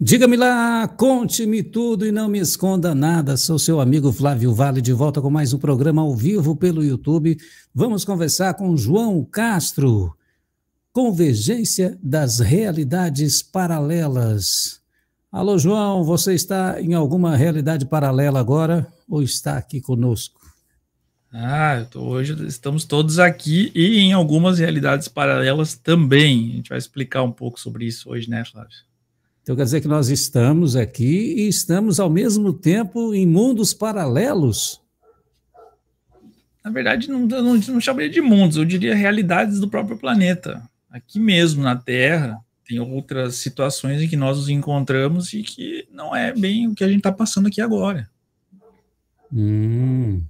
Diga-me lá, conte-me tudo e não me esconda nada. Sou seu amigo Flávio Vale, de volta com mais um programa ao vivo pelo YouTube. Vamos conversar com João Castro. Convergência das realidades paralelas. Alô, João, você está em alguma realidade paralela agora ou está aqui conosco? Ah, tô, hoje estamos todos aqui e em algumas realidades paralelas também. A gente vai explicar um pouco sobre isso hoje, né, Flávio? Então quer dizer que nós estamos aqui e estamos ao mesmo tempo em mundos paralelos. Na verdade, não, não, não chamaria de mundos, eu diria realidades do próprio planeta. Aqui mesmo, na Terra, tem outras situações em que nós nos encontramos e que não é bem o que a gente está passando aqui agora. Hum,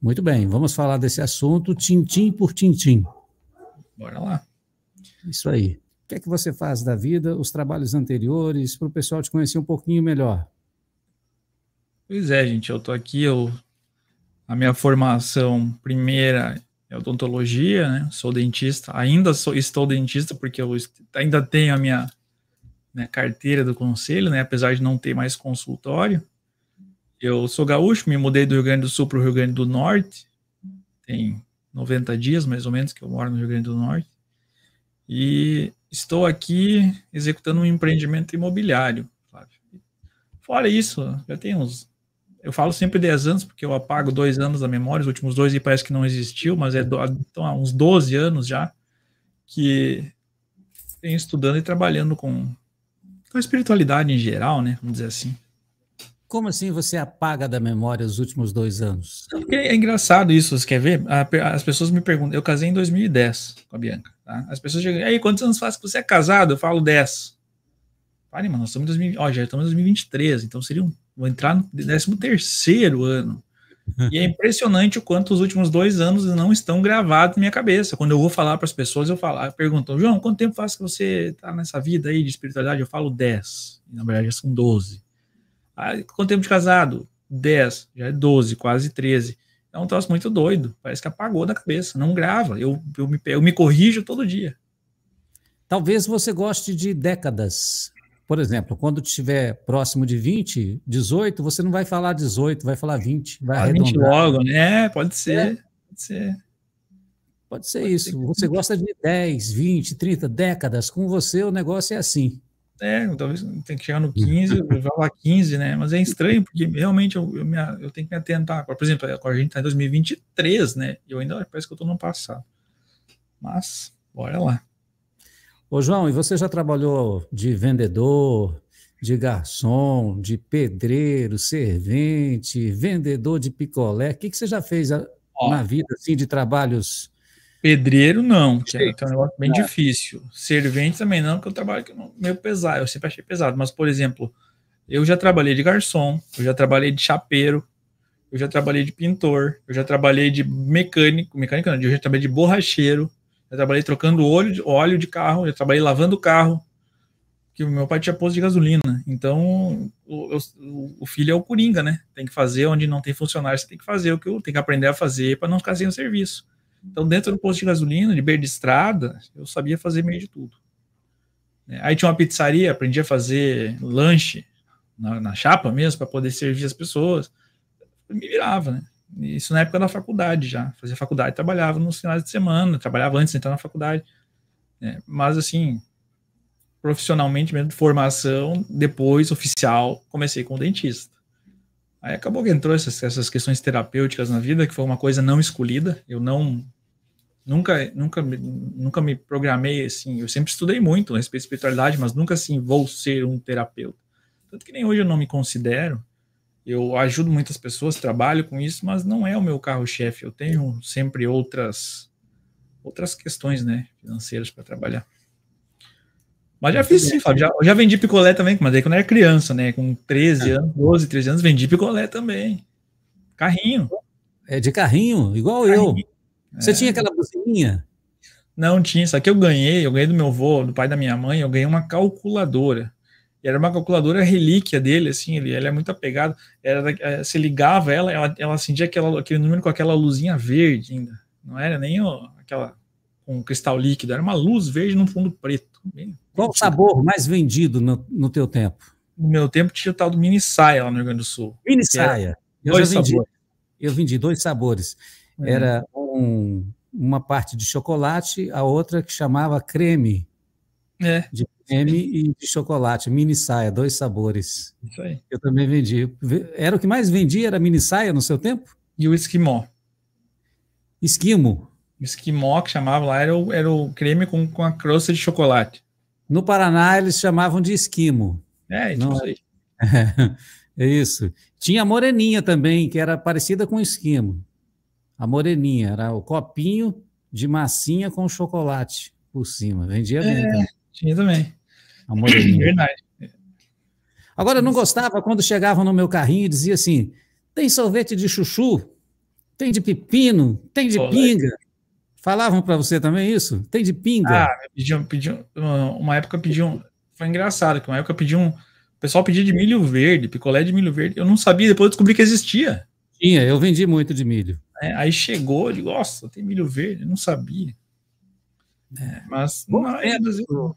muito bem, vamos falar desse assunto tintim por tintim. Bora lá. Isso aí que é que você faz da vida, os trabalhos anteriores, para o pessoal te conhecer um pouquinho melhor. Pois é, gente, eu estou aqui, eu, a minha formação primeira é odontologia, né? Sou dentista, ainda sou, estou dentista porque eu ainda tenho a minha, minha né, carteira do conselho, né? Apesar de não ter mais consultório. Eu sou gaúcho, me mudei do Rio Grande do Sul para o Rio Grande do Norte. Tem 90 dias, mais ou menos, que eu moro no Rio Grande do Norte. E estou aqui executando um empreendimento imobiliário. Fora isso, já tem uns. Eu falo sempre 10 anos, porque eu apago dois anos da memória, os últimos dois e parece que não existiu, mas é do, então, há uns 12 anos já que venho estudando e trabalhando com, com a espiritualidade em geral, né? Vamos dizer assim. Como assim você apaga da memória os últimos dois anos? É, é engraçado isso, você quer ver? As pessoas me perguntam, eu casei em 2010 com a Bianca, tá? As pessoas chegam, aí quantos anos faz que você é casado? Eu falo 10. Pare, mano, nós estamos em 2020, ó, já estamos em 2023, então seria um, vou entrar no 13 ano. E é impressionante o quanto os últimos dois anos não estão gravados na minha cabeça. Quando eu vou falar para as pessoas, eu falar, ah, perguntam, João, quanto tempo faz que você está nessa vida aí de espiritualidade? Eu falo 10, na verdade são 12 quanto tempo de casado? 10, já é 12, quase 13. É um troço muito doido, parece que apagou da cabeça, não grava. Eu, eu, me, eu me corrijo todo dia. Talvez você goste de décadas. Por exemplo, quando estiver próximo de 20, 18, você não vai falar 18, vai falar 20. Vai ah, 20 logo, né? Pode ser. É. Pode ser. Pode ser pode isso. Ser. Você gosta de 10, 20, 30 décadas. Com você, o negócio é assim. É, talvez tem que chegar no 15, uhum. vai lá 15, né? Mas é estranho, porque realmente eu, eu, me, eu tenho que me atentar. Por exemplo, a gente está em 2023, né? E eu ainda parece que eu estou no passado. Mas, bora lá. Ô, João, e você já trabalhou de vendedor, de garçom, de pedreiro, servente, vendedor de picolé? O que, que você já fez ah, Ó, na vida, assim, de trabalhos Pedreiro não, que é, que é um negócio bem é. difícil. Servente também não, porque eu trabalho que meio pesado, eu sempre achei pesado. Mas, por exemplo, eu já trabalhei de garçom, eu já trabalhei de chapeiro, eu já trabalhei de pintor, eu já trabalhei de mecânico, mecânico não, eu já trabalhei de borracheiro, já trabalhei trocando óleo, óleo de carro, já trabalhei lavando carro, que o meu pai tinha posto de gasolina. Então, o, o, o, filho é o coringa, né? Tem que fazer onde não tem funcionário, você tem que fazer o que eu tenho que aprender a fazer para não ficar sem o serviço. Então, dentro do posto de gasolina, de beira de estrada, eu sabia fazer meio de tudo. Né? Aí tinha uma pizzaria, aprendi a fazer lanche na, na chapa mesmo, para poder servir as pessoas. Eu me virava, né? Isso na época da faculdade já. Fazia faculdade, trabalhava nos finais de semana, trabalhava antes de entrar na faculdade. Né? Mas, assim, profissionalmente mesmo, de formação, depois oficial, comecei com dentista. Aí acabou que entrou essas, essas questões terapêuticas na vida, que foi uma coisa não escolhida. Eu não nunca nunca nunca me programei assim. Eu sempre estudei muito a respeito de espiritualidade, mas nunca assim vou ser um terapeuta. Tanto que nem hoje eu não me considero. Eu ajudo muitas pessoas, trabalho com isso, mas não é o meu carro-chefe. Eu tenho sempre outras outras questões, né, financeiras para trabalhar. Mas já fiz sim, Fábio. Já, já vendi picolé também, mas aí quando era criança, né? Com 13 é. anos, 12, 13 anos, vendi picolé também. Carrinho. É de carrinho, igual carrinho. eu. Você é. tinha aquela buzininha? Não tinha, só que eu ganhei, eu ganhei do meu avô, do pai da minha mãe, eu ganhei uma calculadora. E era uma calculadora relíquia dele, assim, ele, ele é muito apegado. Era, se eh, ligava ela, ela, ela acendia aquela, aquele número com aquela luzinha verde ainda. Não era nem o aquela um cristal líquido, era uma luz verde num fundo preto. Qual o sabor mais vendido no, no teu tempo? No meu tempo tinha o tal do mini saia lá no Rio Grande do Sul. Mini saia. Eu dois vendi, sabores. Eu vendi dois sabores. É. Era um, uma parte de chocolate, a outra que chamava creme. É. De creme e de chocolate, mini saia, dois sabores. Isso aí. Eu também vendi. Era o que mais vendia, era mini saia no seu tempo? E o esquimó. Esquimo esquimó que chamava lá era o, era o creme com, com a crosta de chocolate. No Paraná eles chamavam de esquimo. É, tipo Não, é, é isso. Tinha a moreninha também, que era parecida com esquimo. A moreninha era o copinho de massinha com chocolate por cima. Vendia é, bem. É, Tinha também. A moreninha. Verdade. Agora, eu não gostava quando chegavam no meu carrinho e dizia assim: tem sorvete de chuchu, tem de pepino, tem de Olé. pinga. Falavam para você também isso? Tem de pinga? Ah, pediam, pediam, uma época pediam. Foi engraçado, que uma época pediam. O pessoal pedia de milho verde, picolé de milho verde. Eu não sabia, depois eu descobri que existia. Tinha, eu vendi muito de milho. É, aí chegou, eu digo, nossa, tem milho verde, eu não sabia. É, mas bons tempos, eu... Assim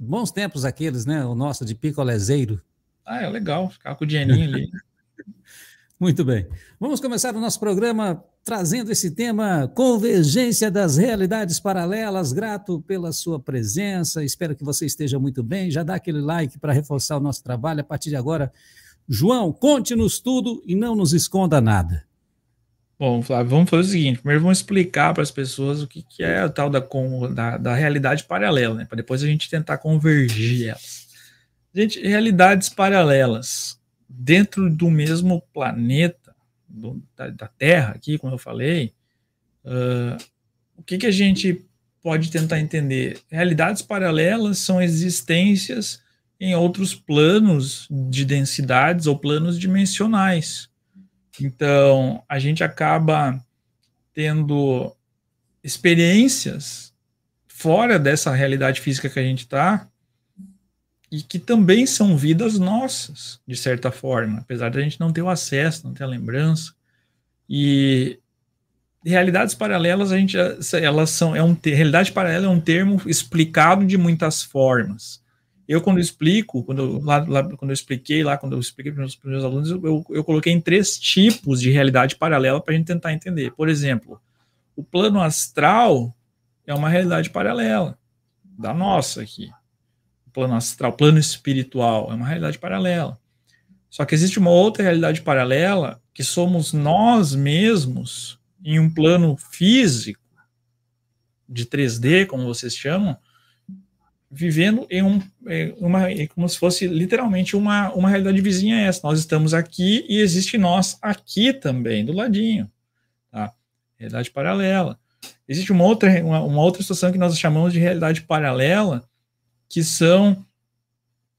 bons tempos aqueles, né? O nosso de picolézeiro Ah, é legal, ficar com o dinheirinho ali. Muito bem. Vamos começar o nosso programa trazendo esse tema Convergência das Realidades Paralelas. Grato pela sua presença. Espero que você esteja muito bem. Já dá aquele like para reforçar o nosso trabalho a partir de agora. João, conte-nos tudo e não nos esconda nada. Bom, Flávio, vamos fazer o seguinte: primeiro vamos explicar para as pessoas o que, que é o tal da, da, da realidade paralela, né? Para depois a gente tentar convergir elas. Gente, realidades paralelas dentro do mesmo planeta, do, da, da, Terra aqui, como eu falei, uh, o que, que a gente pode tentar entender? Realidades paralelas são existências em outros planos de densidades ou planos dimensionais. Então, a gente acaba tendo experiências fora dessa realidade física que a gente está, e que também são vidas nossas, de certa forma, apesar da gente não ter o acesso, não ter a lembrança. E realidades paralelas, a gente, elas são, é um, realidade paralela é um termo explicado de muitas formas. Eu, quando explico, quando eu, lá, lá, quando eu expliquei lá, quando eu expliquei para os meus, meus alunos, eu, eu coloquei em três tipos de realidade paralela para a gente tentar entender. Por exemplo, o plano astral é uma realidade paralela da nossa aqui plano astral, plano espiritual, é uma realidade paralela. Só que existe uma outra realidade paralela que somos nós mesmos em um plano físico de 3D, como vocês chamam, vivendo em um, é, uma, é como se fosse literalmente uma, uma realidade vizinha a essa. Nós estamos aqui e existe nós aqui também, do ladinho. Tá? Realidade paralela. Existe uma outra, uma, uma outra situação que nós chamamos de realidade paralela, que são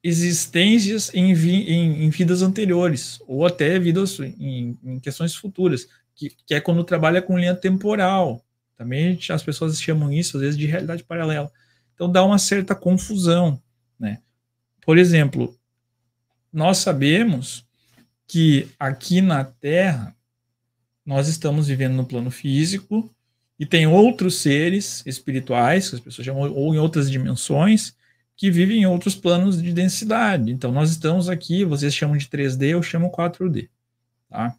existências em, vi, em, em vidas anteriores, ou até vidas em, em questões futuras, que, que, é quando trabalha com linha temporal. Também gente, as pessoas chamam isso, às vezes, de realidade paralela. Então dá uma certa confusão. Né? Por exemplo, nós sabemos que aqui na Terra nós estamos vivendo no plano físico e tem outros seres espirituais, que as pessoas chamam, ou em outras dimensões, que vivem em outros planos de densidade. Então, nós estamos aqui, vocês chamam de 3D, eu chamo 4D. Tá?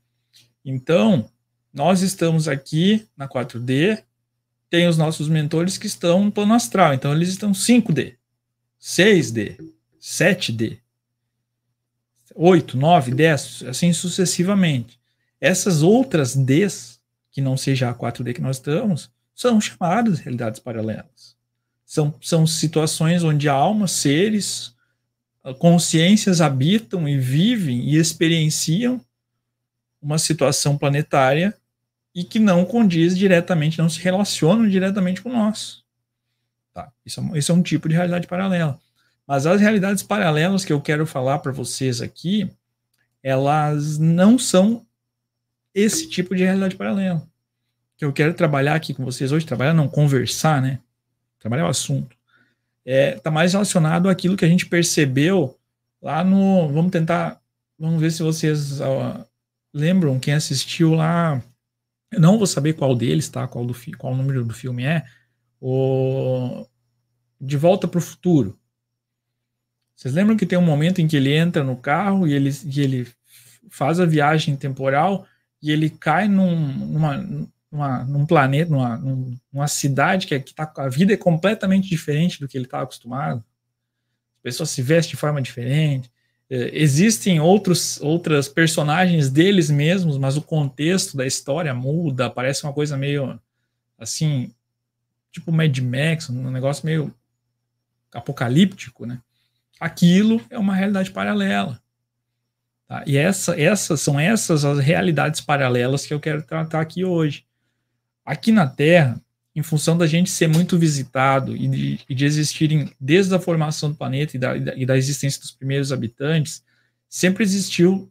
Então, nós estamos aqui na 4D, tem os nossos mentores que estão no plano astral, então eles estão 5D, 6D, 7D, 8, 9, 10, assim sucessivamente. Essas outras Ds, que não seja a 4D que nós estamos, são chamadas realidades paralelas. São, são situações onde almas, seres, consciências habitam e vivem e experienciam uma situação planetária e que não condiz diretamente, não se relacionam diretamente com nós. Tá? Isso, é, isso é um tipo de realidade paralela. Mas as realidades paralelas que eu quero falar para vocês aqui, elas não são esse tipo de realidade paralela. Que eu quero trabalhar aqui com vocês hoje, trabalhar não, conversar, né? trabalhar o assunto. Está é, tá mais relacionado àquilo que a gente percebeu lá no. Vamos tentar. Vamos ver se vocês ó, ah, lembram quem assistiu lá. Eu não vou saber qual deles, tá? Qual, do, qual o número do filme é. O De Volta para o Futuro. Vocês lembram que tem um momento em que ele entra no carro e ele, e ele faz a viagem temporal e ele cai num, numa, numa, num planeta, numa, numa cidade que, é, que tá, a vida é completamente diferente do que ele está acostumado. As pessoas se vestem de forma diferente. É, existem outros outras personagens deles mesmos, mas o contexto da história muda, parece uma coisa meio assim, tipo Mad Max, um negócio meio apocalíptico, né? Aquilo é uma realidade paralela. Tá? E essa, essas são essas as realidades paralelas que eu quero tratar aqui hoje. Aqui na Terra, em função da gente ser muito visitado e de, e de existirem, desde a formação do planeta e da, e da existência dos primeiros habitantes, sempre existiu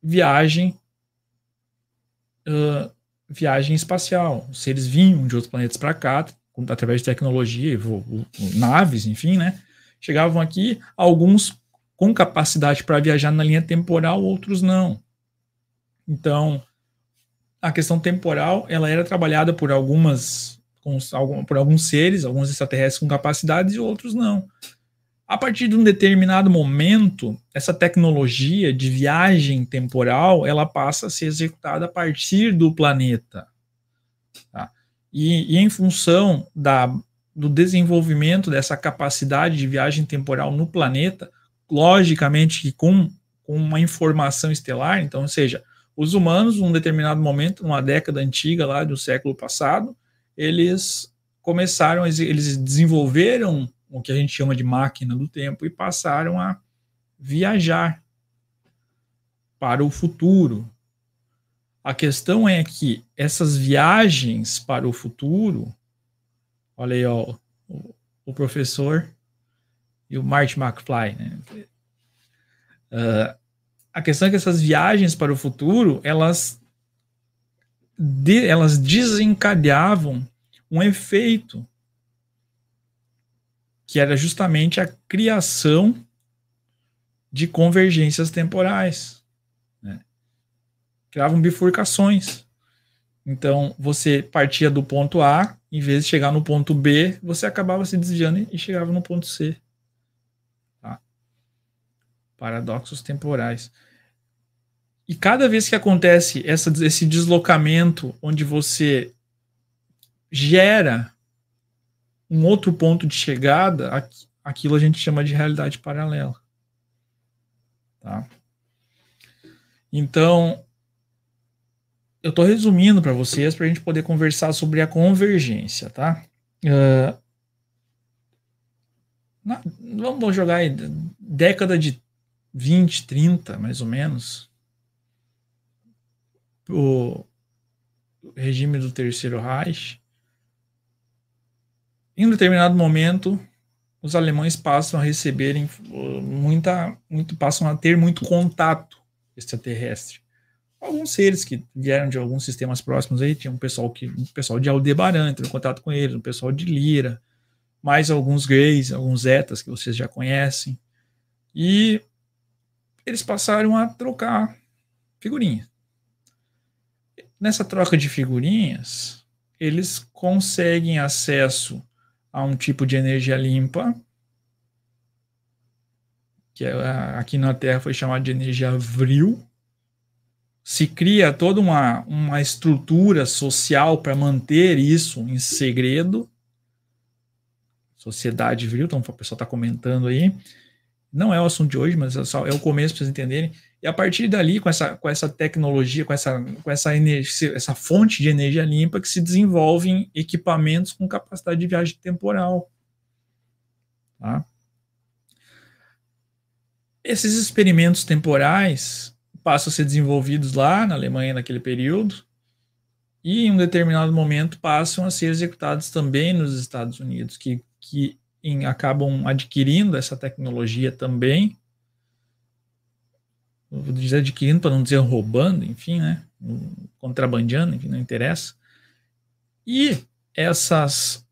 viagem uh, viagem espacial. Os seres vinham de outros planetas para cá, através de tecnologia, naves, enfim, né? Chegavam aqui, alguns com capacidade para viajar na linha temporal, outros não. Então, a questão temporal ela era trabalhada por algumas por alguns seres, alguns extraterrestres com capacidades e outros não. A partir de um determinado momento, essa tecnologia de viagem temporal ela passa a ser executada a partir do planeta. Tá? E, e em função da, do desenvolvimento dessa capacidade de viagem temporal no planeta, logicamente que com, com uma informação estelar, então, ou seja, os humanos, num determinado momento, numa década antiga lá do século passado, eles começaram, eles desenvolveram o que a gente chama de máquina do tempo e passaram a viajar para o futuro. A questão é que essas viagens para o futuro, olha aí, ó, o professor e o Marty McFly, né? Uh, a questão é que essas viagens para o futuro, elas, de, elas desencadeavam um efeito que era justamente a criação de convergências temporais. Né? Criavam bifurcações. Então, você partia do ponto A, em vez de chegar no ponto B, você acabava se desviando e chegava no ponto C. Tá? Paradoxos temporais. E cada vez que acontece essa, esse deslocamento, onde você gera um outro ponto de chegada, aquilo a gente chama de realidade paralela. Tá? Então, eu estou resumindo para vocês para a gente poder conversar sobre a convergência, tá? Uh, vamos jogar aí, década de 20, 30, mais ou menos, o regime do Terceiro Reich. Em um determinado momento, os alemães passam a receberem muita, muito, passam a ter muito contato extraterrestre. Alguns seres que vieram de alguns sistemas próximos aí, tinha um pessoal que, um pessoal de Aldebaran entrou em contato com eles, um pessoal de Lira, mais alguns greys, alguns zetas que vocês já conhecem. E eles passaram a trocar figurinhas. Nessa troca de figurinhas, eles conseguem acesso a um tipo de energia limpa, que é, aqui na Terra foi chamada de energia vril. Se cria toda uma, uma estrutura social para manter isso em segredo. Sociedade vril, então o pessoal está comentando aí. Não é o assunto de hoje, mas é, só, é o começo para vocês entenderem. E a partir dali, com essa, com essa tecnologia, com, essa, com essa, energia, essa fonte de energia limpa, que se desenvolvem equipamentos com capacidade de viagem temporal. Tá? Esses experimentos temporais passam a ser desenvolvidos lá na Alemanha naquele período e em um determinado momento passam a ser executados também nos Estados Unidos, que, que em, acabam adquirindo essa tecnologia também vou dizer adquirindo para não dizer roubando, enfim, né? Contrabandeando, enfim, não interessa. E essas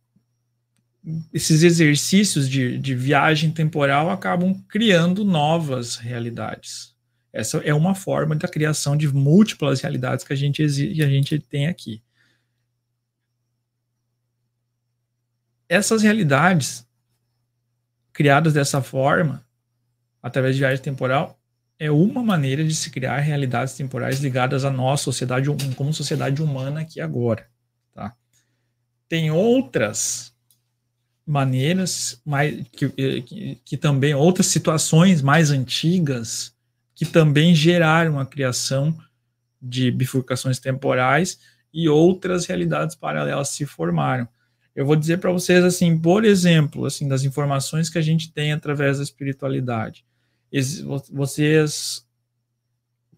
esses exercícios de, de viagem temporal acabam criando novas realidades. Essa é uma forma da criação de múltiplas realidades que a gente, que a gente tem aqui. Essas realidades criadas dessa forma, através de viagem temporal, é uma maneira de se criar realidades temporais ligadas à nossa sociedade, hum-, como sociedade humana aqui agora. Tá? Tem outras maneiras mais, que, eh, que, que também, outras situações mais antigas que também geraram a criação de bifurcações temporais e outras realidades paralelas se formaram. Eu vou dizer para vocês assim, por exemplo, assim das informações que a gente tem através da espiritualidade vocês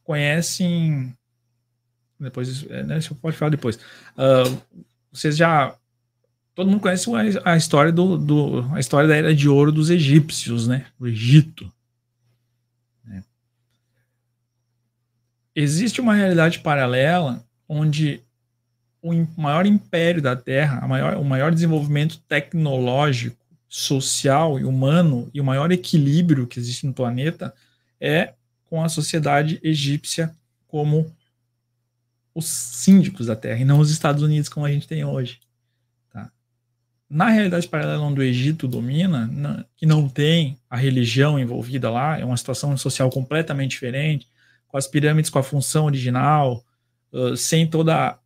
conhecem. Depois, é, né, você pode falar depois. Uh, vocês já. Todo mundo conhece a, a história do, do, a história da era de ouro dos egípcios, né? o Egito. Né? Existe uma realidade paralela onde o maior império da Terra, maior, o maior desenvolvimento tecnológico social e humano e o maior equilíbrio que existe no planeta é com a sociedade egípcia como os síndicos da Terra e não os Estados Unidos como a gente tem hoje. Tá? Na realidade paralela onde o Egito domina, que não tem a religião envolvida lá, é uma situação social completamente diferente, com as pirâmides com a função original, sem toda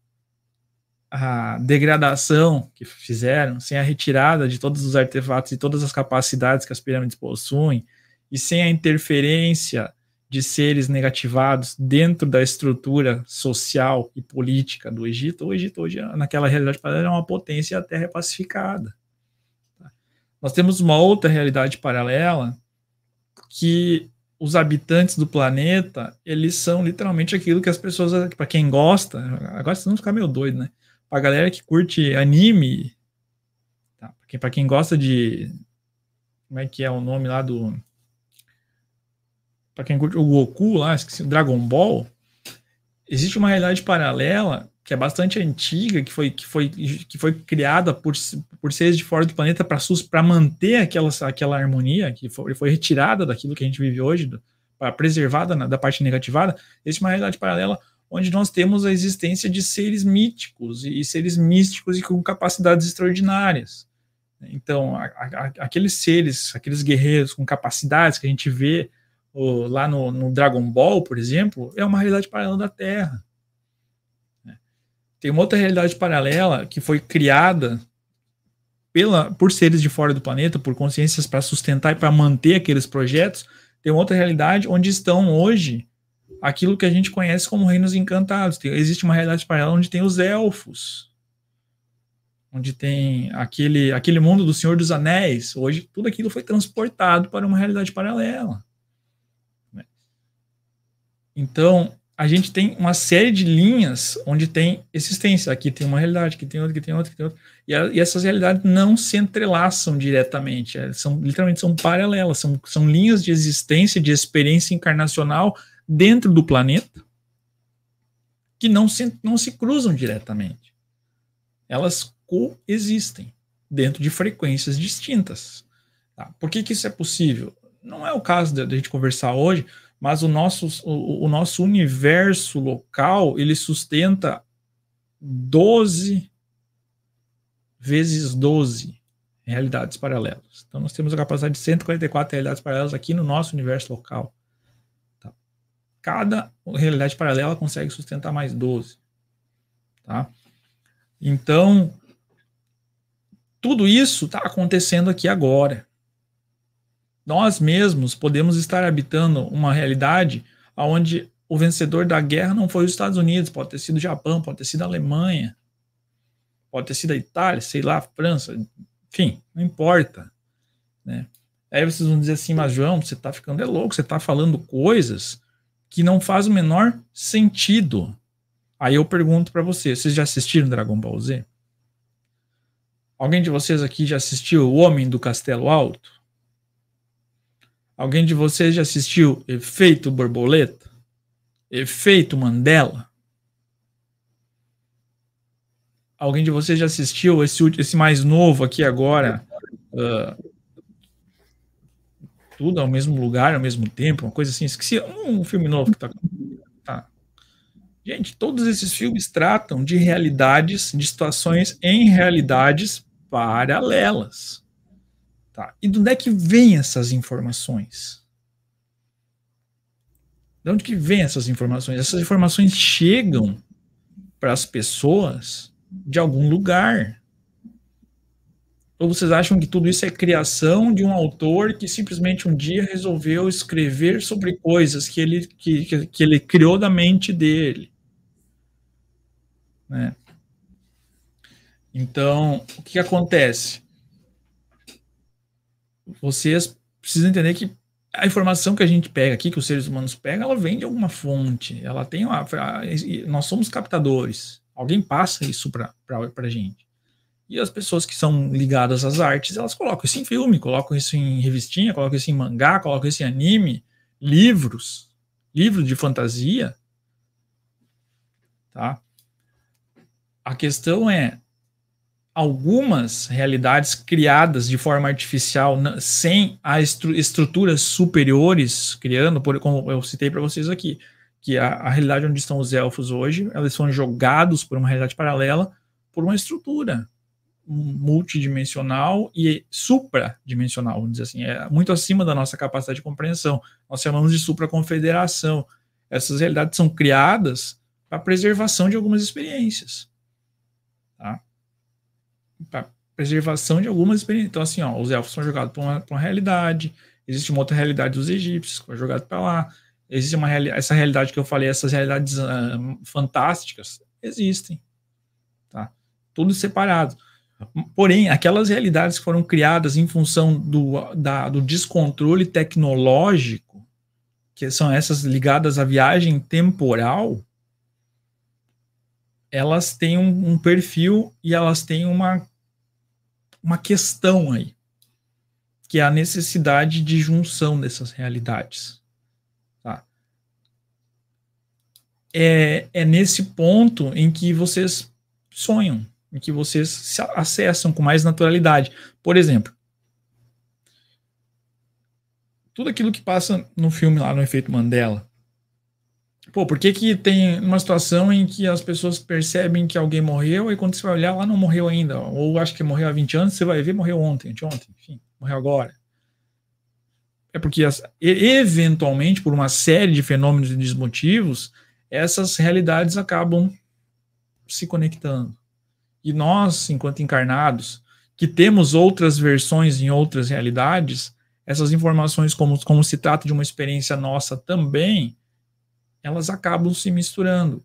a degradação que fizeram, sem a retirada de todos os artefatos e todas as capacidades que as pirâmides possuem, e sem a interferência de seres negativados dentro da estrutura social e política do Egito, o Egito hoje, naquela realidade paralela, é uma potência e a Terra é pacificada. Tá? Nós temos uma outra realidade paralela que os habitantes do planeta, eles são literalmente aquilo que as pessoas, para quem gosta, agora vocês vão ficar meio doido, né? pra galera que curte anime, tá? Pra quem, pra quem gosta de. Como é que é o nome lá do. Pra quem curte o Goku lá, esqueci, o Dragon Ball, existe uma realidade paralela que é bastante antiga, que foi, que foi, que foi criada por, por seres de fora do planeta para manter aquela, aquela harmonia, que foi, foi retirada daquilo que a gente vive hoje, para preservada da parte negativada, existe uma realidade paralela onde nós temos a existência de seres míticos e seres místicos e com capacidades extraordinárias. Então, a, a, aqueles seres, aqueles guerreiros com capacidades que a gente vê lá no, no, Dragon Ball, por exemplo, é uma realidade paralela da Terra. Né? Tem uma outra realidade paralela que foi criada pela, por seres de fora do planeta, por consciências para sustentar e para manter aqueles projetos. Tem uma outra realidade onde estão hoje aquilo que a gente conhece como reinos encantados. Tem, existe uma realidade paralela onde tem os elfos, onde tem aquele, aquele mundo do Senhor dos Anéis. Hoje, tudo aquilo foi transportado para uma realidade paralela. Né? Então, a gente tem uma série de linhas onde tem existência. Aqui tem uma realidade, aqui tem outra, aqui tem outra, aqui tem outra. E, a, e essas realidades não se entrelaçam diretamente. É, são, literalmente são paralelas, são, são linhas de existência, de experiência encarnacional dentro do planeta que não se, não se cruzam diretamente. Elas coexistem dentro de frequências distintas. Tá? Por que, que isso é possível? Não é o caso da gente conversar hoje, mas o nosso, o, o nosso universo local ele sustenta 12 vezes 12 realidades paralelas. Então, nós temos a capacidade de 144 realidades paralelas aqui no nosso universo local cada realidade paralela consegue sustentar mais 12. Tá? Então, tudo isso está acontecendo aqui agora. Nós mesmos podemos estar habitando uma realidade onde o vencedor da guerra não foi os Estados Unidos, pode ter sido o Japão, pode ter sido a Alemanha, pode ter sido a Itália, sei lá, a França, enfim, não importa. Né? Aí vocês vão dizer assim, mas João, você está ficando é louco, você está falando coisas que não faz o menor sentido. Aí eu pergunto para você, vocês já assistiram Dragon Ball Z? Alguém de vocês aqui já assistiu O Homem do Castelo Alto? Alguém de vocês já assistiu Efeito Borboleta? Efeito Mandela? Alguém de vocês já assistiu esse, esse mais novo aqui agora? Uh, tudo ao mesmo lugar, ao mesmo tempo, uma coisa assim. Esqueci um filme novo que tá. tá. Gente, todos esses filmes tratam de realidades, de situações em realidades paralelas. Tá. E de onde é que vem essas informações? De onde que vem essas informações? Essas informações chegam para as pessoas de algum lugar. Ou vocês acham que tudo isso é criação de um autor que simplesmente um dia resolveu escrever sobre coisas que ele, que, que ele criou da mente dele? Né? Então, o que acontece? Vocês precisam entender que a informação que a gente pega aqui, que os seres humanos pegam, ela vem de alguma fonte. Ela tem uma, nós somos captadores. Alguém passa isso para a gente. E as pessoas que são ligadas às artes, elas colocam isso em filme, colocam isso em revistinha, colocam isso em mangá, colocam isso em anime, livros, livros de fantasia. Tá? A questão é algumas realidades criadas de forma artificial sem as estru estruturas superiores criando, por, como eu citei para vocês aqui, que a, a, realidade onde estão os elfos hoje, elas são jogados por uma realidade paralela por uma estrutura multidimensional e supradimensional, vamos dizer assim, é muito acima da nossa capacidade de compreensão. Nós chamamos de supraconfederação. Essas realidades são criadas para preservação de algumas experiências. Tá? Para preservação de algumas experiências. Então, assim, ó, os elfos são jogados para uma, uma, realidade, existe uma outra realidade dos egípcios, que foi jogado para lá. Existe uma reali essa realidade que eu falei, essas realidades uh, fantásticas, existem. Tá? Tudo separado Porém, aquelas realidades que foram criadas em função do, da, do descontrole tecnológico, que são essas ligadas à viagem temporal, elas têm um, um perfil e elas têm uma, uma questão aí, que é a necessidade de junção dessas realidades. Tá? É, é nesse ponto em que vocês sonham em que vocês se acessam com mais naturalidade. Por exemplo, tudo aquilo que passa no filme lá no efeito Mandela. Pô, por que, que tem uma situação em que as pessoas percebem que alguém morreu e quando você vai olhar lá ah, não morreu ainda, ou acho que morreu há 20 anos, você vai ver morreu ontem, anteontem, enfim, morreu agora. É porque as, eventualmente por uma série de fenômenos e desmotivos, essas realidades acabam se conectando. E nós, enquanto encarnados, que temos outras versões em outras realidades, essas informações, como, como se trata de uma experiência nossa também, elas acabam se misturando.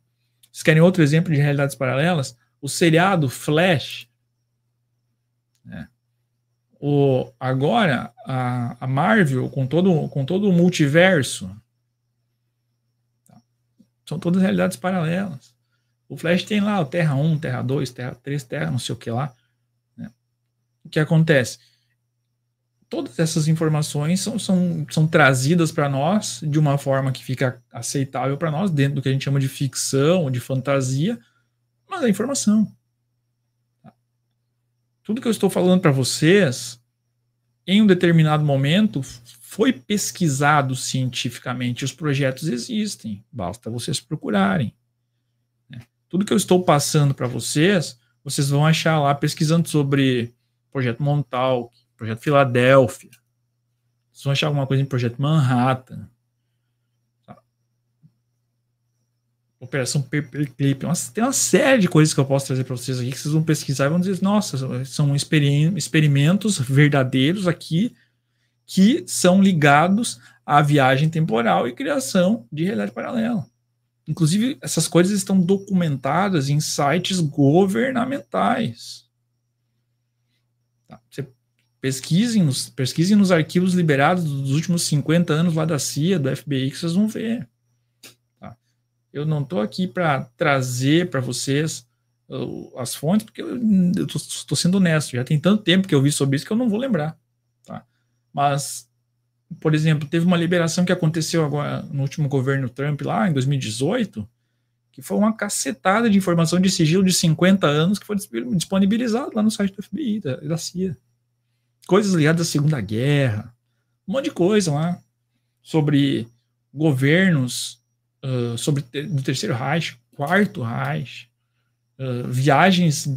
Vocês querem outro exemplo de realidades paralelas? O seriado Flash. Né? O, agora, a, a Marvel, com todo, com todo o multiverso, tá? são todas realidades paralelas. O Flash tem lá o Terra 1, Terra 2, Terra 3, Terra não sei o que lá. Né? O que acontece? Todas essas informações são, são, são trazidas para nós de uma forma que fica aceitável para nós, dentro do que a gente chama de ficção, de fantasia, mas é informação. Tudo que eu estou falando para vocês, em um determinado momento, foi pesquisado cientificamente. Os projetos existem, basta vocês procurarem tudo que eu estou passando para vocês, vocês vão achar lá pesquisando sobre Projeto Montauk, Projeto Filadélfia. Vocês vão achar alguma coisa em Projeto Manhattan. Operação Paperclip. Nossa, tem uma série de coisas que eu posso trazer para vocês aqui que vocês vão pesquisar e vão dizer: nossa, são experimentos verdadeiros aqui que são ligados à viagem temporal e criação de realidade paralela. Inclusive, essas coisas estão documentadas em sites governamentais. Tá? Você pesquisem nos, pesquise nos arquivos liberados dos últimos 50 anos lá da CIA, do FBI, que vocês vão ver. Tá? Eu não estou aqui para trazer para vocês uh, as fontes, porque eu estou sendo honesto, já tem tanto tempo que eu vi sobre isso que eu não vou lembrar. Tá? Mas por exemplo, teve uma liberação que aconteceu agora no último governo Trump, lá em 2018, que foi uma cacetada de informação de sigilo de 50 anos que foi disponibilizado lá no site do FBI, da, da CIA. Coisas ligadas à Segunda Guerra, um monte de coisa lá, sobre governos, uh, sobre do Terceiro Reich, Quarto Reich, uh, viagens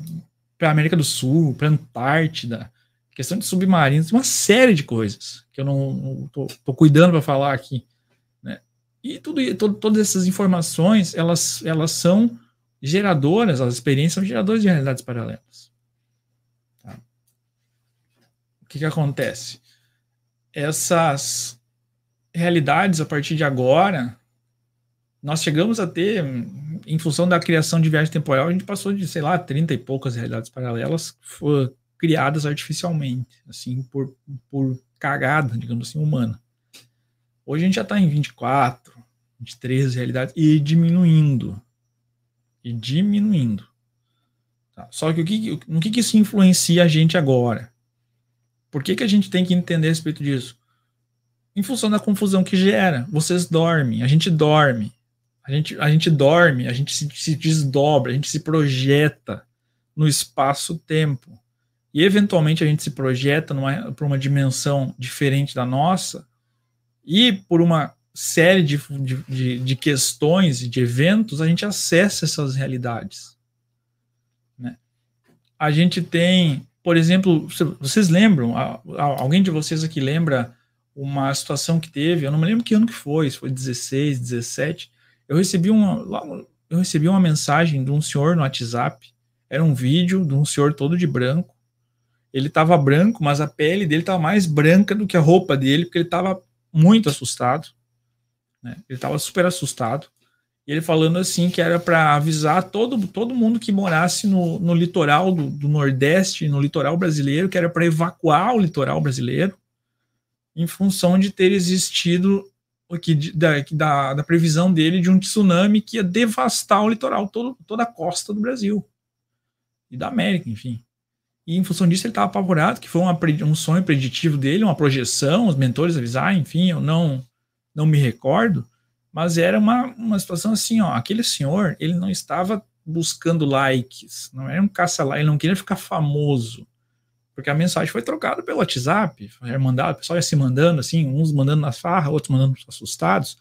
para a América do Sul, para a Antártida, questão de submarinos, uma série de coisas que eu não estou cuidando para falar aqui. Né? E tudo, todo, todas essas informações, elas, elas são geradoras, as experiências são geradoras de realidades paralelas. Tá? O que, que acontece? Essas realidades, a partir de agora, nós chegamos a ter, em função da criação de viagem temporal, a gente passou de, sei lá, 30 e poucas realidades paralelas, criadas artificialmente, assim, por, por cagada, digamos assim, humana. Hoje a gente já está em 24, 23 realidades, e diminuindo. E diminuindo. Tá? Só que, o que no que, que isso influencia a gente agora? Por que, que a gente tem que entender a respeito disso? Em função da confusão que gera. Vocês dormem, a gente dorme. A gente, a gente dorme, a gente se, se desdobra, a gente se projeta no espaço-tempo e eventualmente a gente se projeta para uma dimensão diferente da nossa, e por uma série de, de, de questões e de eventos, a gente acessa essas realidades. Né? A gente tem, por exemplo, vocês lembram, alguém de vocês aqui lembra uma situação que teve, eu não me lembro que ano que foi, se foi 16, 17, eu recebi uma, eu recebi uma mensagem de um senhor no WhatsApp, era um vídeo de um senhor todo de branco, ele estava branco, mas a pele dele estava mais branca do que a roupa dele, porque ele estava muito assustado. Né? Ele estava super assustado. E ele falando assim que era para avisar todo, todo mundo que morasse no, no litoral do, do Nordeste, no litoral brasileiro, que era para evacuar o litoral brasileiro, em função de ter existido que, da, da, da, previsão dele de um tsunami que ia devastar o litoral, todo, toda a costa do Brasil e da América, enfim. E em função disso ele estava apavorado, que foi uma, um sonho preditivo dele, uma projeção, os mentores avisaram, enfim, eu não não me recordo, mas era uma, uma situação assim, ó, aquele senhor, ele não estava buscando likes, não era um caça lá, ele não queria ficar famoso, porque a mensagem foi trocada pelo WhatsApp, foi mandado, o pessoal ia se mandando assim, uns mandando na farra, outros mandando assustados,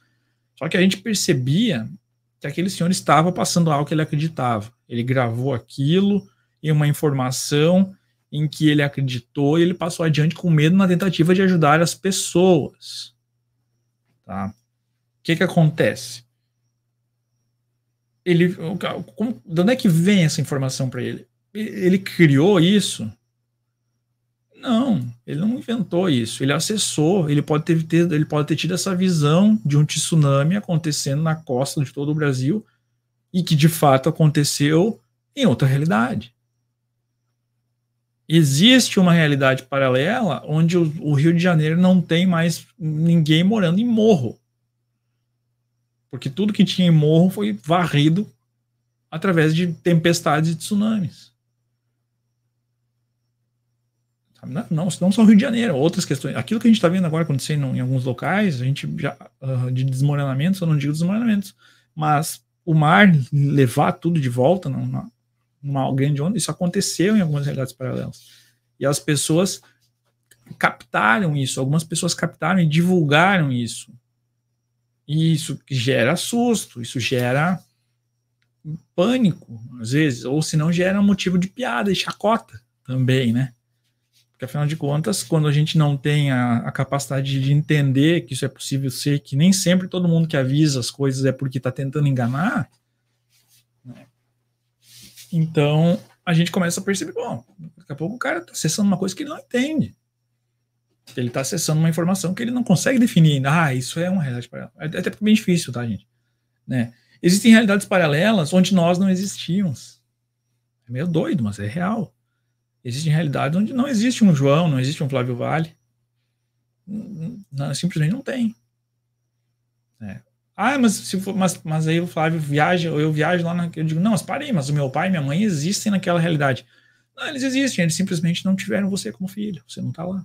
só que a gente percebia que aquele senhor estava passando algo que ele acreditava, ele gravou aquilo, e uma informação em que ele acreditou e ele passou adiante com medo na tentativa de ajudar as pessoas. Tá? O que que acontece? Ele, como, de onde é que vem essa informação para ele? Ele criou isso? Não, ele não inventou isso. Ele acessou. Ele pode ter, ter ele pode ter tido essa visão de um tsunami acontecendo na costa de todo o Brasil e que de fato aconteceu em outra realidade. Existe uma realidade paralela onde o, o Rio de Janeiro não tem mais ninguém morando em morro. Porque tudo que tinha em morro foi varrido através de tempestades e tsunamis. Não, não só o Rio de Janeiro, outras questões. Aquilo que a gente está vendo agora acontecendo em alguns locais, a gente já, uh, de desmoronamentos, eu não digo desmoronamentos, mas o mar levar tudo de volta, não, não, uma grande onda, isso aconteceu em algumas realidades paralelas. E as pessoas captaram isso, algumas pessoas captaram e divulgaram isso. E isso gera susto, isso gera pânico, às vezes, ou se não gera motivo de piada e chacota também, né? Porque afinal de contas, quando a gente não tem a, a capacidade de entender que isso é possível ser, que nem sempre todo mundo que avisa as coisas é porque está tentando enganar, então, a gente começa a perceber, bom, daqui a pouco o cara está acessando uma coisa que ele não entende. Ele está acessando uma informação que ele não consegue definir ainda. Ah, isso é uma realidade paralela. É, é até é bem difícil, tá, gente? Né? Existem realidades paralelas onde nós não existíamos. É meio doido, mas é real. Existem realidades onde não existe um João, não existe um Flávio Vale. simplesmente não tem. É. Ah, mas, se for, mas, mas aí o Flávio viaja, ou eu viajo lá, na, eu digo, não, mas parei, mas o meu pai e minha mãe existem naquela realidade. Não, eles existem, eles simplesmente não tiveram você como filho, você não está lá.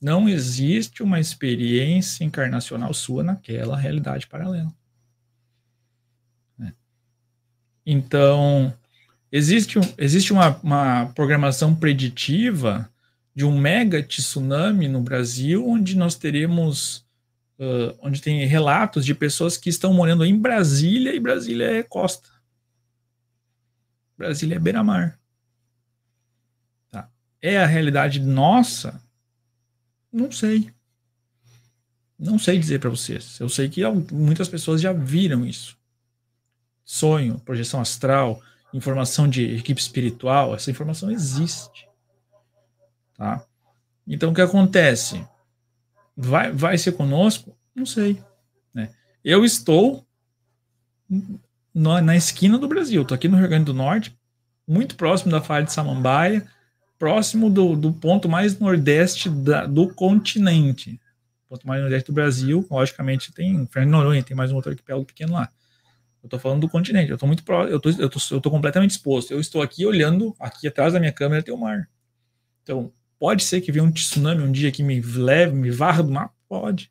Não existe uma experiência encarnacional sua naquela realidade paralela. É. Então, existe, existe uma, uma, programação preditiva de um mega tsunami no Brasil, onde nós teremos uh, onde tem relatos de pessoas que estão morando em Brasília e Brasília é costa. Brasília é beira-mar. Tá. É a realidade nossa? Não sei. Não sei dizer para vocês. Eu sei que muitas pessoas já viram isso. Sonho, projeção astral, informação de equipe espiritual, essa informação existe. Tá? Então o que acontece? vai, vai ser conosco? Não sei. Né? Eu estou na, na esquina do Brasil, estou aqui no Rio Grande do Norte, muito próximo da Falha de Samambaia, próximo do, do ponto mais nordeste da, do continente. Ponto mais nordeste do Brasil, logicamente, tem Fernando Noronha, tem mais um outro arquipélago pequeno lá. Eu tô falando do continente, eu tô muito próximo. eu tô, tô, eu tô completamente exposto. Eu estou aqui olhando, aqui atrás da minha câmera tem o mar. Então, Pode ser que venha um tsunami um dia que me leve, me varra do mar? Pode.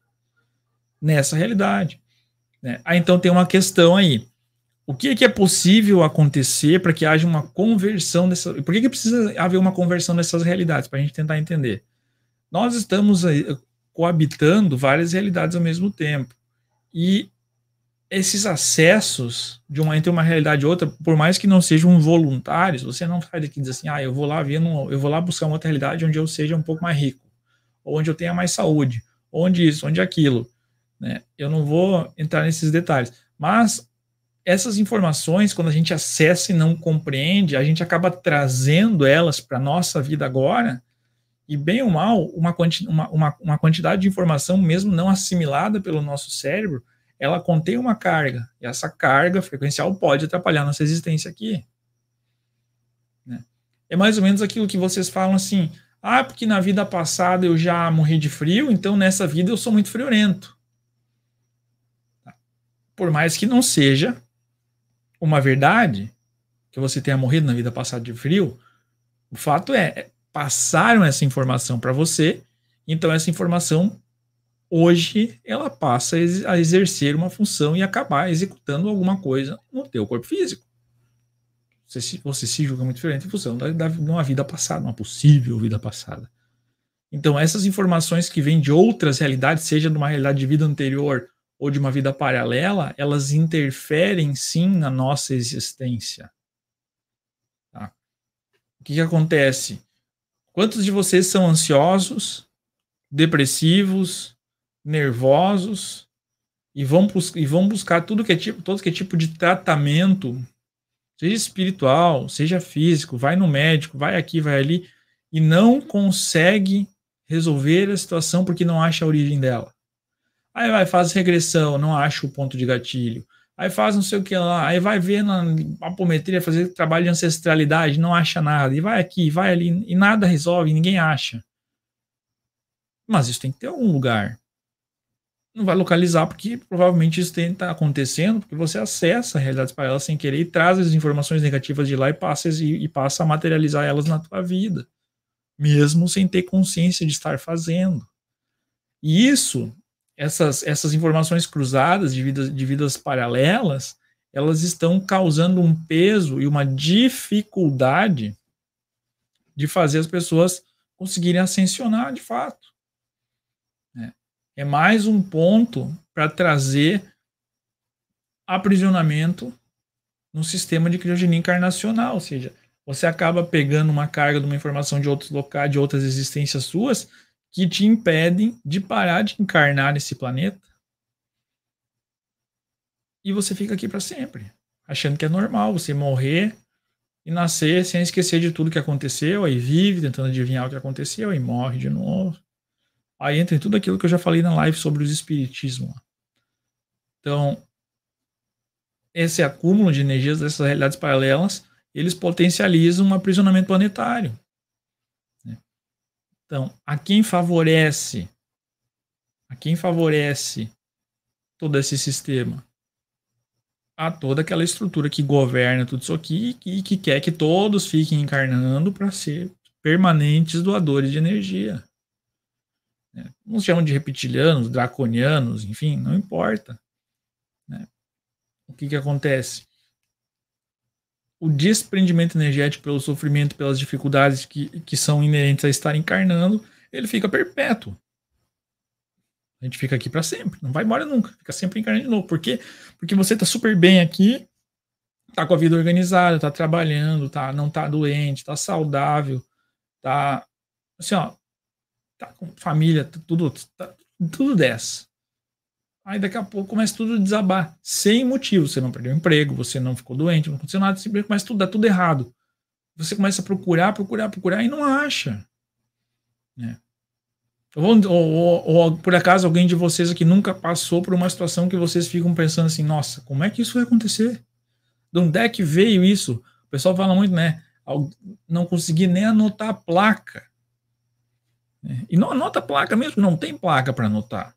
Nessa realidade. Né? Ah, então tem uma questão aí. O que é, que é possível acontecer para que haja uma conversão dessa. Por que, que precisa haver uma conversão dessas realidades? Para a gente tentar entender. Nós estamos coabitando várias realidades ao mesmo tempo. E esses acessos de uma entre uma realidade e outra, por mais que não sejam voluntários, você não sai daqui e diz assim, ah, eu vou lá ver, eu vou lá buscar uma outra realidade onde eu seja um pouco mais rico, ou onde eu tenha mais saúde, onde isso, onde aquilo, né? Eu não vou entrar nesses detalhes, mas essas informações, quando a gente acessa e não compreende, a gente acaba trazendo elas para nossa vida agora, e bem ou mal, uma, uma, uma, uma quantidade de informação mesmo não assimilada pelo nosso cérebro, ela contém uma carga, e essa carga frequencial pode atrapalhar nossa existência aqui. Né? É mais ou menos aquilo que vocês falam assim, ah, porque na vida passada eu já morri de frio, então nessa vida eu sou muito friorento. Tá. Por mais que não seja uma verdade que você tenha morrido na vida passada de frio, o fato é, é passaram essa informação para você, então essa informação hoje ela passa a exercer uma função e acabar executando alguma coisa no teu corpo físico. Você se, você se julga muito diferente em função da, da, de uma vida passada, uma possível vida passada. Então, essas informações que vêm de outras realidades, seja de uma realidade de vida anterior ou de uma vida paralela, elas interferem sim na nossa existência. Tá? O que, que acontece? Quantos de vocês são ansiosos, depressivos, nervosos e vão, e vão buscar tudo que é tipo, todo que é tipo de tratamento, seja espiritual, seja físico, vai no médico, vai aqui, vai ali, e não consegue resolver a situação porque não acha a origem dela. Aí vai, faz regressão, não acha o ponto de gatilho. Aí faz não sei o que lá, aí vai ver na apometria, fazer trabalho de ancestralidade, não acha nada, e vai aqui, vai ali, e nada resolve, ninguém acha. Mas isso tem que ter algum lugar não vai localizar, porque provavelmente isso está acontecendo, porque você acessa realidades paralelas sem querer e traz as informações negativas de lá e passa, e, e passa a materializar elas na tua vida, mesmo sem ter consciência de estar fazendo. E isso, essas, essas informações cruzadas de vidas, de vidas paralelas, elas estão causando um peso e uma dificuldade de fazer as pessoas conseguirem ascensionar de fato. É mais um ponto para trazer aprisionamento no sistema de criogenia encarnacional, ou seja, você acaba pegando uma carga de uma informação de outros locais, de outras existências suas, que te impedem de parar de encarnar nesse planeta. E você fica aqui para sempre, achando que é normal você morrer e nascer sem esquecer de tudo que aconteceu, aí vive tentando adivinhar o que aconteceu e morre de novo. Aí entra em tudo aquilo que eu já falei na live sobre os espiritismo. Então, esse acúmulo de energias dessas realidades paralelas, eles potencializam um aprisionamento planetário. Né? Então, a quem favorece, a quem favorece todo esse sistema? A toda aquela estrutura que governa tudo isso aqui e que, que quer que todos fiquem encarnando para ser permanentes doadores de energia. Né? Uns chamam de reptilianos, draconianos, enfim, não importa. Né? O que, que acontece? O desprendimento energético pelo sofrimento, pelas dificuldades que, que são inerentes a estar encarnando, ele fica perpétuo. A gente fica aqui para sempre, não vai embora nunca, fica sempre encarnando de novo. Por quê? Porque você tá super bem aqui, tá com a vida organizada, tá trabalhando, tá não tá doente, tá saudável, tá assim, ó, tá com família, tudo, tá, tudo desce Aí daqui a pouco começa tudo a desabar, sem motivo. Você não perdeu emprego, você não ficou doente, não aconteceu nada, simplesmente começa tudo, dá tudo errado. Você começa a procurar, procurar, procurar e não acha. Né? Ou, ou, ou, por acaso alguém de vocês aqui nunca passou por uma situação que vocês ficam pensando assim: nossa, como é que isso vai acontecer? De onde é que veio isso? O pessoal fala muito, né? Não consegui nem anotar a placa. E não anota placa mesmo, não tem placa para anotar.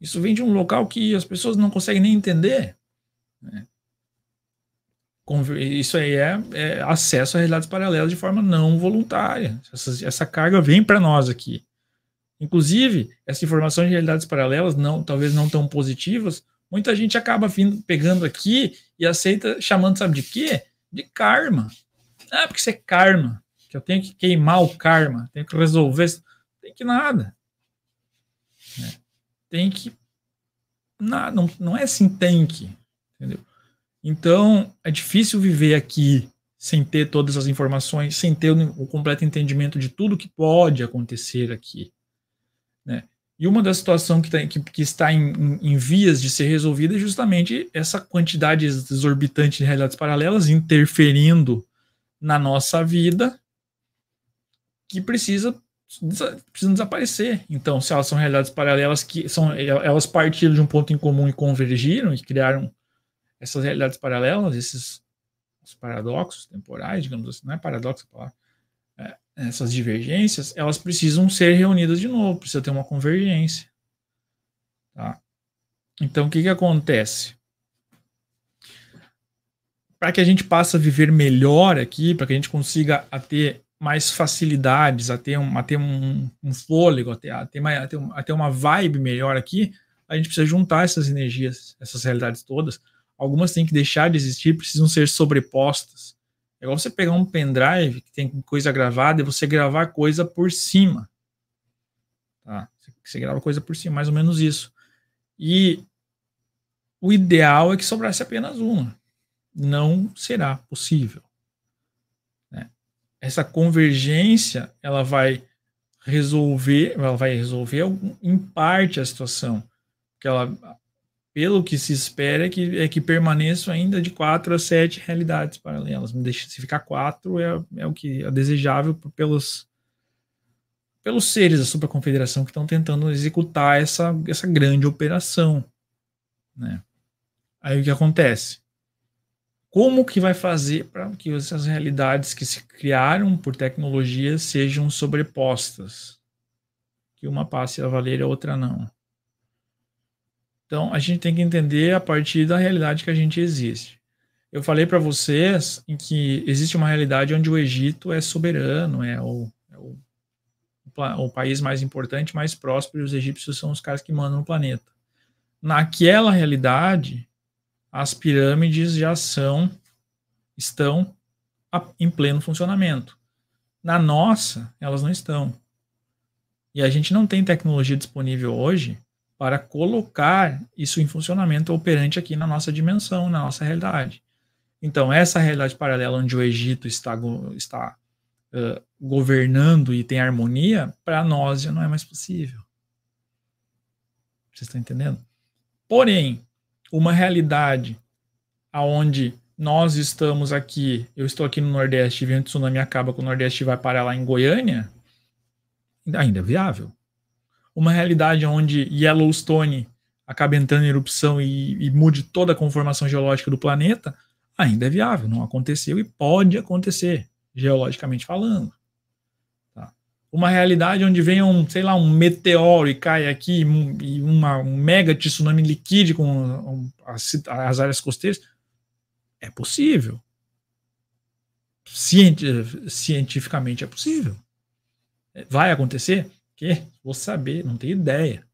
Isso vem de um local que as pessoas não conseguem nem entender. Né? Isso aí é, é, acesso a realidades paralelas de forma não voluntária. Essa, essa carga vem para nós aqui. Inclusive, essa informação de realidades paralelas, não, talvez não tão positivas, muita gente acaba vindo, pegando aqui e aceita, chamando, sabe de quê? De karma. Ah, porque isso é karma que eu tenho que queimar o karma, tenho que resolver. Tem que nada. Né? Tem que. Nada, não, não é assim, tem que. Entendeu? Então, é difícil viver aqui sem ter todas as informações, sem ter o completo entendimento de tudo que pode acontecer aqui. Né? E uma das situações que, tá, que, que está em, em, em, vias de ser resolvida é justamente essa quantidade exorbitante de realidades paralelas interferindo na nossa vida que precisa precisam desaparecer. Então, se elas são realidades paralelas que são elas partiram de um ponto em comum e convergiram e criaram essas realidades paralelas, esses paradoxos temporais, digamos assim, não é paradoxo é, essas divergências, elas precisam ser reunidas de novo, precisa ter uma convergência. Tá? Então, o que, que acontece? Para que a gente passe a viver melhor aqui, para que a gente consiga a ter mais facilidades, a ter um, a ter um, um fôlego, a ter, a, ter mais, a, ter um, a ter uma vibe melhor aqui, a gente precisa juntar essas energias, essas realidades todas. Algumas têm que deixar de existir, precisam ser sobrepostas. É igual você pegar um pendrive que tem coisa gravada e você gravar coisa por cima. Tá? Você grava coisa por cima, mais ou menos isso. E o ideal é que sobrasse apenas uma. Não será possível essa convergência ela vai resolver, ela vai resolver em parte a situação, que ela, pelo que se espera, é que, é que permaneçam ainda de quatro a sete realidades paralelas. deixa, se ficar quatro é, é o que é desejável pelos pelos seres da superconfederação que estão tentando executar essa, essa grande operação, né? Aí o que acontece? como que vai fazer para que essas realidades que se criaram por tecnologia sejam sobrepostas, que uma passe a valer e a outra não. Então, a gente tem que entender a partir da realidade que a gente existe. Eu falei para vocês em que existe uma realidade onde o Egito é soberano, é o, é o, o país mais importante, mais próspero, e os egípcios são os caras que mandam o planeta. Naquela realidade, as pirâmides já são, estão em pleno funcionamento. Na nossa, elas não estão. E a gente não tem tecnologia disponível hoje para colocar isso em funcionamento operante aqui na nossa dimensão, na nossa realidade. Então, essa realidade paralela onde o Egito está, está uh, governando e tem harmonia, para nós já não é mais possível. Vocês estão entendendo? Porém, uma realidade aonde nós estamos aqui, eu estou aqui no Nordeste, vem um tsunami acaba com o Nordeste e vai parar lá em Goiânia, ainda é viável. Uma realidade onde Yellowstone acaba entrando em erupção e, e mude toda a conformação geológica do planeta, ainda é viável, não aconteceu e pode acontecer, geologicamente falando uma realidade onde vem um, sei lá, um meteoro e cai aqui, e uma, um mega tsunami liquide com as, as áreas costeiras, é possível. Cienti cientificamente é possível. É, vai acontecer? Que? Vou saber, não tenho ideia.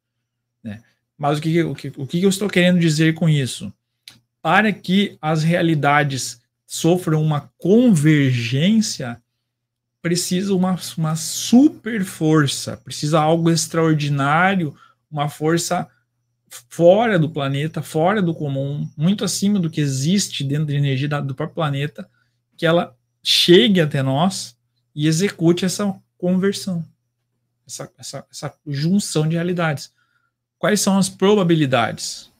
Né? Mas o que, o, que, o que eu estou querendo dizer com isso? Para que as realidades sofram uma convergência, precisa uma, uma super força, precisa algo extraordinário, uma força fora do planeta, fora do comum, muito acima do que existe dentro de energia do próprio planeta, que ela chegue até nós e execute essa conversão, essa, essa, essa junção de realidades. Quais são as probabilidades?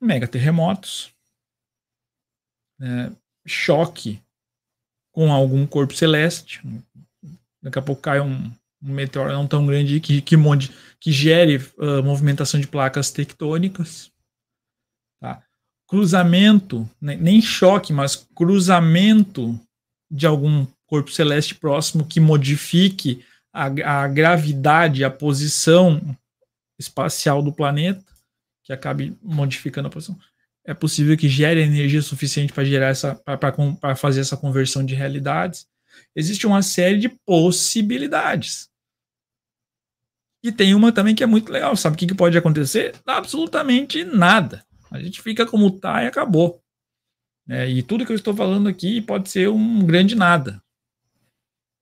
Mega terremotos, né? choque com algum corpo celeste. Daqui a pouco cai um, um meteoro não tão grande que, que, mode, que gere uh, movimentação de placas tectônicas. Tá? Cruzamento, né, nem choque, mas cruzamento de algum corpo celeste próximo que modifique a, a gravidade, a posição espacial do planeta, que acabe modificando a posição é possível que gere energia suficiente para gerar essa para fazer essa conversão de realidades. Existe uma série de possibilidades. E tem uma também que é muito legal. Sabe o que, que pode acontecer? Absolutamente nada. A gente fica como está e acabou. É, e tudo que eu estou falando aqui pode ser um grande nada.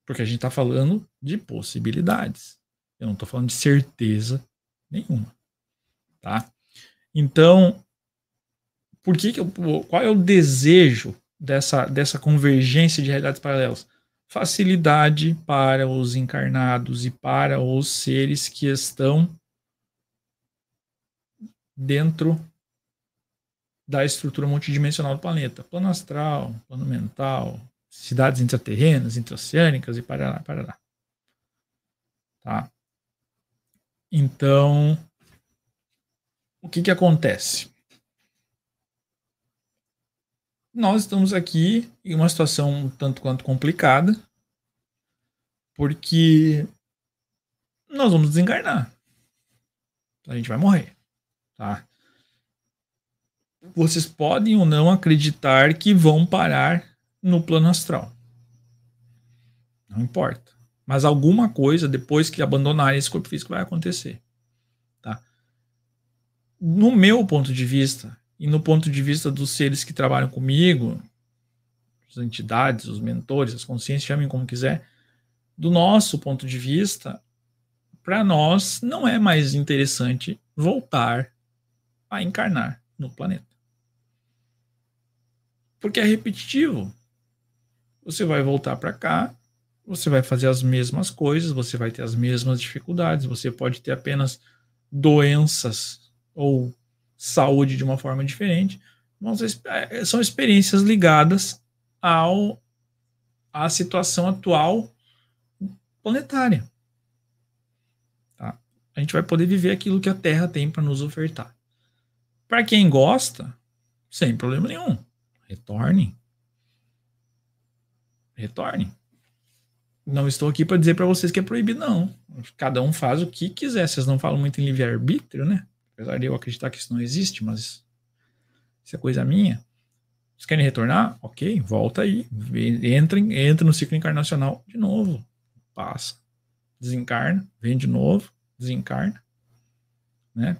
Porque a gente está falando de possibilidades. Eu não estou falando de certeza nenhuma. Tá? Então, por que, que eu, qual é o desejo dessa, dessa convergência de realidades paralelas? Facilidade para os encarnados e para os seres que estão dentro da estrutura multidimensional do planeta. Plano astral, plano mental, cidades intraterrenas, intraoceânicas e para lá. Tá? Então, o que, que acontece? nós estamos aqui em uma situação tanto quanto complicada, porque nós vamos desencarnar. A gente vai morrer, tá? Vocês podem ou não acreditar que vão parar no plano astral. Não importa. Mas alguma coisa, depois que abandonarem esse corpo físico, vai acontecer. Tá? No meu ponto de vista, e no ponto de vista dos seres que trabalham comigo, as entidades, os mentores, as consciências, chamem como quiser, do nosso ponto de vista, para nós não é mais interessante voltar a encarnar no planeta. Porque é repetitivo. Você vai voltar para cá, você vai fazer as mesmas coisas, você vai ter as mesmas dificuldades, você pode ter apenas doenças ou saúde de uma forma diferente, mas é, é, são experiências ligadas ao à situação atual planetária. Tá? A gente vai poder viver aquilo que a Terra tem para nos ofertar. Para quem gosta, sem problema nenhum, retorne. Retorne. Não estou aqui para dizer para vocês que é proibido, não. Cada um faz o que quiser. Vocês não falam muito em livre-arbítrio, né? Apesar de eu acreditar que isso não existe, mas isso é coisa minha. Vocês querem retornar? Ok, volta aí. Entrem, entra no ciclo encarnacional de novo. Passa. Desencarna, vem de novo, desencarna. Né?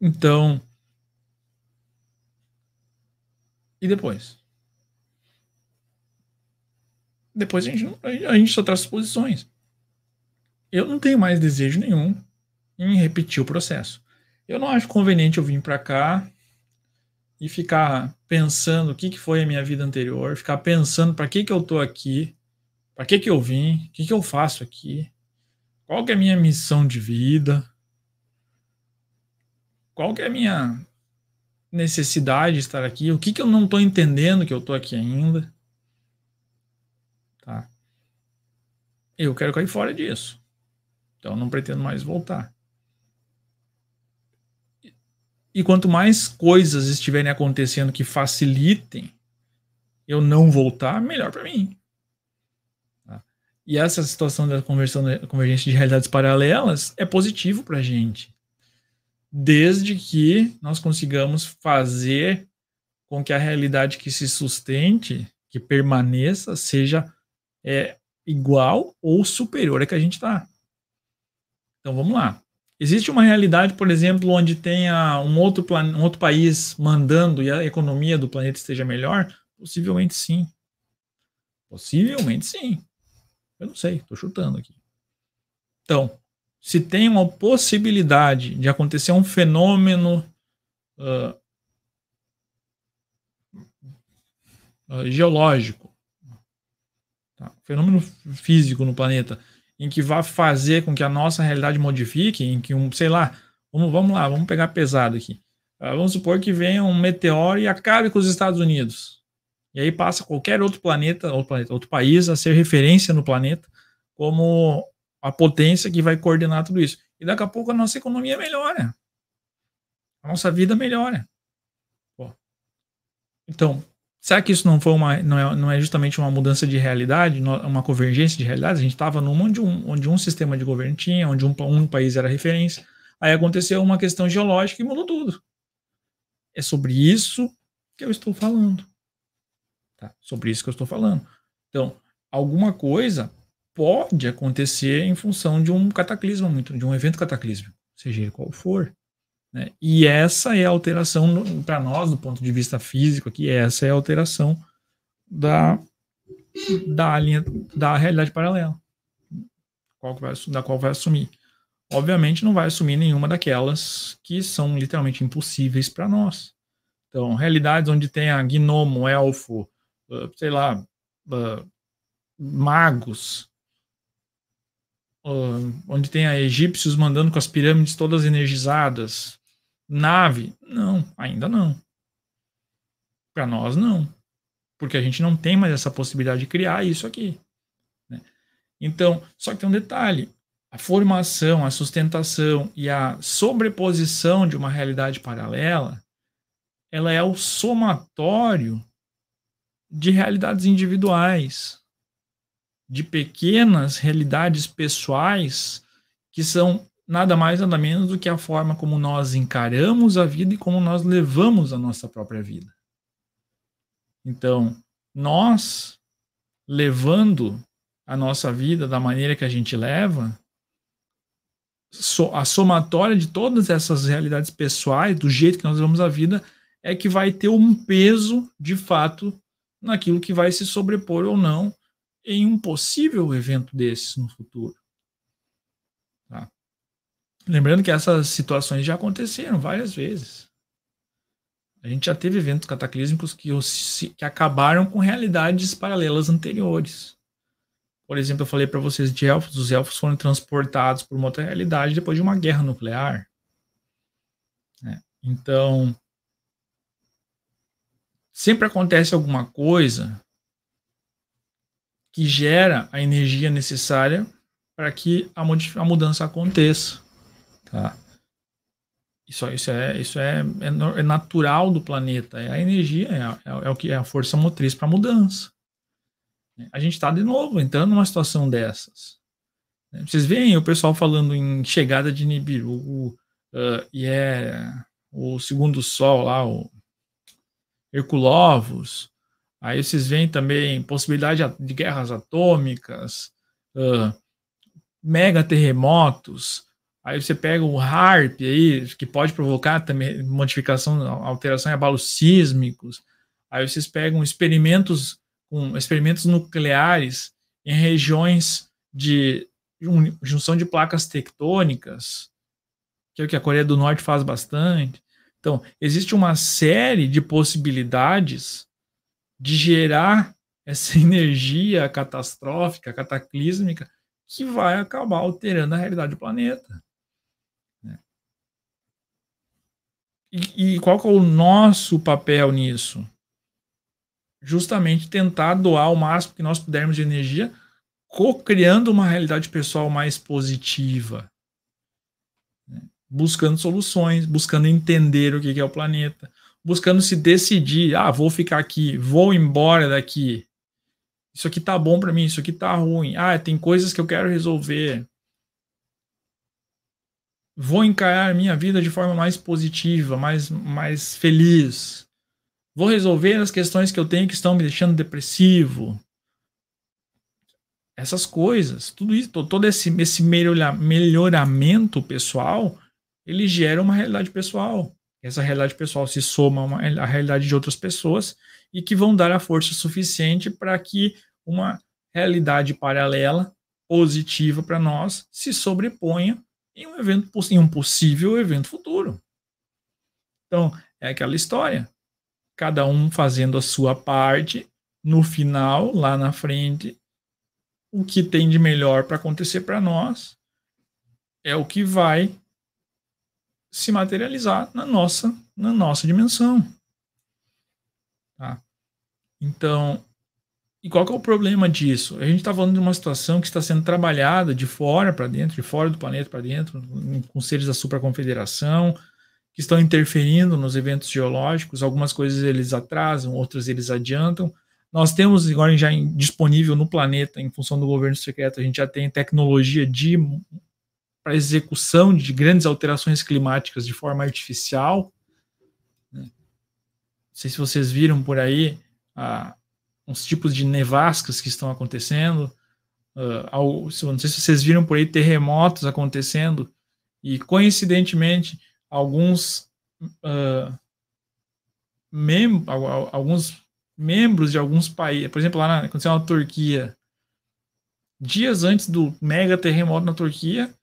Então. E depois? Depois a gente, a gente só traz suposições. Eu não tenho mais desejo nenhum em repetir o processo. Eu não acho conveniente eu vir para cá e ficar pensando o que, que foi a minha vida anterior, ficar pensando para que, que eu estou aqui, para que, que eu vim, o que, que eu faço aqui, qual que é a minha missão de vida, qual que é a minha necessidade de estar aqui, o que, que eu não estou entendendo que eu estou aqui ainda. Tá? Eu quero cair fora disso. Então, eu não pretendo mais voltar. E quanto mais coisas estiverem acontecendo que facilitem eu não voltar, melhor para mim. Tá? E essa situação da conversão, da convergência de realidades paralelas é positivo para a gente, desde que nós consigamos fazer com que a realidade que se sustente, que permaneça, seja é, igual ou superior à que a gente está. Então vamos lá. Existe uma realidade, por exemplo, onde tenha um outro, um outro país mandando e a economia do planeta esteja melhor? Possivelmente sim. Possivelmente sim. Eu não sei, estou chutando aqui. Então, se tem uma possibilidade de acontecer um fenômeno uh, uh, geológico, tá? fenômeno físico no planeta, em que vá fazer com que a nossa realidade modifique, em que um, sei lá, vamos, vamos lá, vamos pegar pesado aqui. Ah, vamos supor que venha um meteoro e acabe com os Estados Unidos. E aí passa qualquer outro planeta, outro planeta, outro país a ser referência no planeta como a potência que vai coordenar tudo isso. E daqui a pouco a nossa economia melhora. A nossa vida melhora. Então, Será que isso não foi uma, não é, não é justamente uma mudança de realidade, uma convergência de realidades? A gente estava num onde um, onde um sistema de governo tinha, onde um, um país era referência. Aí aconteceu uma questão geológica e mudou tudo. É sobre isso que eu estou falando. Tá? Sobre isso que eu estou falando. Então, alguma coisa pode acontecer em função de um cataclismo, de um evento cataclísmico, seja ele qual for. Né? E essa é a alteração, para nós, do ponto de vista físico aqui, essa é a alteração da, da, linha, da realidade paralela, qual vai, da qual vai assumir. Obviamente, não vai assumir nenhuma daquelas que são literalmente impossíveis para nós. Então, realidades onde tem a gnomo, elfo, uh, sei lá, uh, magos, uh, onde tem a egípcios mandando com as pirâmides todas energizadas, nave? Não, ainda não. Para nós, não. Porque a gente não tem mais essa possibilidade de criar isso aqui. Né? Então, só que tem um detalhe: a formação, a sustentação e a sobreposição de uma realidade paralela, ela é o somatório de realidades individuais, de pequenas realidades pessoais que são nada mais, nada menos do que a forma como nós encaramos a vida e como nós levamos a nossa própria vida. Então, nós levando a nossa vida da maneira que a gente leva, a somatória de todas essas realidades pessoais, do jeito que nós levamos a vida, é que vai ter um peso, de fato, naquilo que vai se sobrepor ou não em um possível evento desses no futuro. Lembrando que essas situações já aconteceram várias vezes. A gente já teve eventos cataclísmicos que, que acabaram com realidades paralelas anteriores. Por exemplo, eu falei para vocês de elfos, os elfos foram transportados por uma outra realidade depois de uma guerra nuclear. É, então, sempre acontece alguma coisa que gera a energia necessária para que a, a mudança aconteça. Tá? Isso, isso, é, isso é, é, é natural do planeta. É a energia, é, a, é, é, o que é a força motriz para a mudança. A gente está de novo entrando numa situação dessas. Vocês veem o pessoal falando em chegada de Nibiru uh, e é o segundo sol lá, o Herculovos. Aí vocês veem também possibilidade de guerras atômicas, uh, mega terremotos. Aí você pega o HARP aí, que pode provocar também modificação, alteração em abalos sísmicos. Aí vocês pegam experimentos com experimentos nucleares em regiões de junção de placas tectônicas, que é o que a Coreia do Norte faz bastante. Então, existe uma série de possibilidades de gerar essa energia catastrófica, cataclísmica, que vai acabar alterando a realidade do planeta. E, qual que é o nosso papel nisso? Justamente tentar doar o máximo que nós pudermos de energia, co-criando uma realidade pessoal mais positiva. Né? Buscando soluções, buscando entender o que, que é o planeta, buscando se decidir, ah, vou ficar aqui, vou embora daqui. Isso aqui tá bom para mim, isso aqui tá ruim. Ah, tem coisas que eu quero resolver. Vou encarar minha vida de forma mais positiva, mais, mais feliz. Vou resolver as questões que eu tenho que estão me deixando depressivo. Essas coisas, tudo isso, todo esse, esse melhoramento pessoal, ele gera uma realidade pessoal. Essa realidade pessoal se soma a, uma, a realidade de outras pessoas e que vão dar a força suficiente para que uma realidade paralela, positiva para nós, se sobreponha em um evento em um possível evento futuro. Então, é aquela história. Cada um fazendo a sua parte, no final, lá na frente, o que tem de melhor para acontecer para nós é o que vai se materializar na nossa na nossa dimensão. Tá? Então, e qual que é o problema disso? A gente está falando de uma situação que está sendo trabalhada de fora para dentro, de fora do planeta para dentro, com seres da supraconfederação, que estão interferindo nos eventos geológicos. Algumas coisas eles atrasam, outras eles adiantam. Nós temos agora já disponível no planeta, em função do governo secreto, a gente já tem tecnologia de para execução de grandes alterações climáticas de forma artificial. Né? Não sei se vocês viram por aí a uns tipos de nevascas que estão acontecendo. Uh, ao, não sei se vocês viram por aí terremotos acontecendo e coincidentemente alguns uh, mem alguns membros de alguns países, por exemplo, lá na, aconteceu na Turquia, dias antes do mega terremoto na Turquia,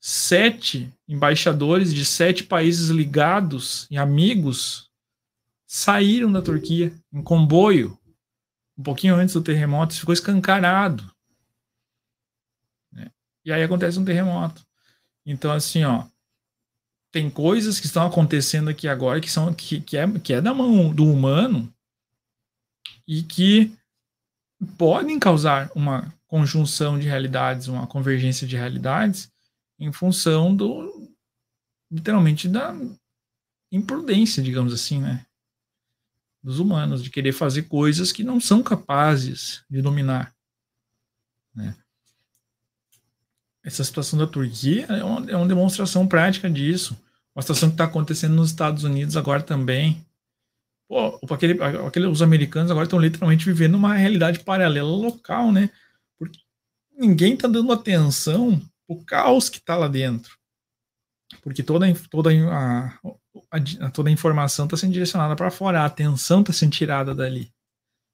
sete embaixadores de sete países ligados e amigos saíram da Turquia em comboio um pouquinho antes do terremoto, isso ficou escancarado. Né? E aí acontece um terremoto. Então, assim, ó, tem coisas que estão acontecendo aqui agora que são que, que, é, que é da mão do humano e que podem causar uma conjunção de realidades, uma convergência de realidades em função do literalmente da imprudência, digamos assim, né? dos humanos, de querer fazer coisas que não são capazes de dominar. Né? Essa situação da Turquia é uma, é uma demonstração prática disso. Uma situação que está acontecendo nos Estados Unidos agora também. Pô, aquele, aquele, os americanos agora estão literalmente vivendo uma realidade paralela local, né? Porque ninguém está dando atenção o caos que está lá dentro. Porque toda, toda a, a, toda a informação está sendo direcionada para fora, a atenção está sendo tirada dali.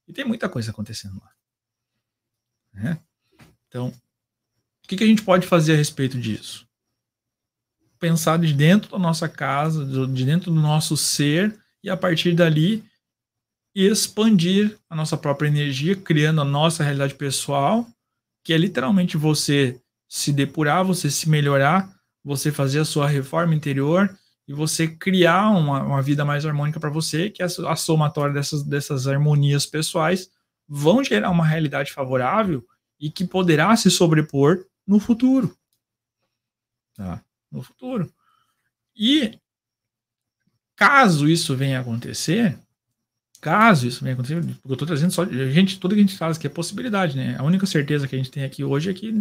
E tem muita coisa acontecendo lá. Né? Então, o que, que, a gente pode fazer a respeito disso? Pensar de dentro da nossa casa, de dentro do nosso ser, e a partir dali expandir a nossa própria energia, criando a nossa realidade pessoal, que é literalmente você se depurar, você se melhorar, você fazer a sua reforma interior e você criar uma, uma vida mais harmônica para você, que a, a somatória dessas, dessas harmonias pessoais vão gerar uma realidade favorável e que poderá se sobrepor no futuro. Tá. No futuro. E caso isso venha a acontecer, caso isso venha a acontecer, porque eu estou trazendo só. Gente, tudo que a gente fala aqui é possibilidade, né? A única certeza que a gente tem aqui hoje é que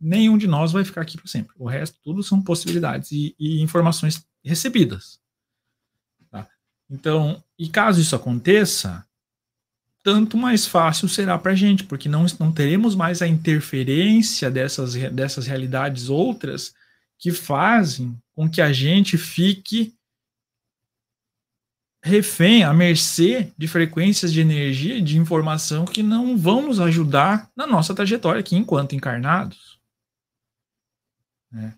nenhum de nós vai ficar aqui para sempre. O resto, tudo são possibilidades e, e informações recebidas. Tá? Então, e caso isso aconteça, tanto mais fácil será para a gente, porque não, não teremos mais a interferência dessas, dessas realidades outras que fazem com que a gente fique refém, à mercê de frequências de energia, de informação que não vão nos ajudar na nossa trajetória aqui enquanto encarnados. Né?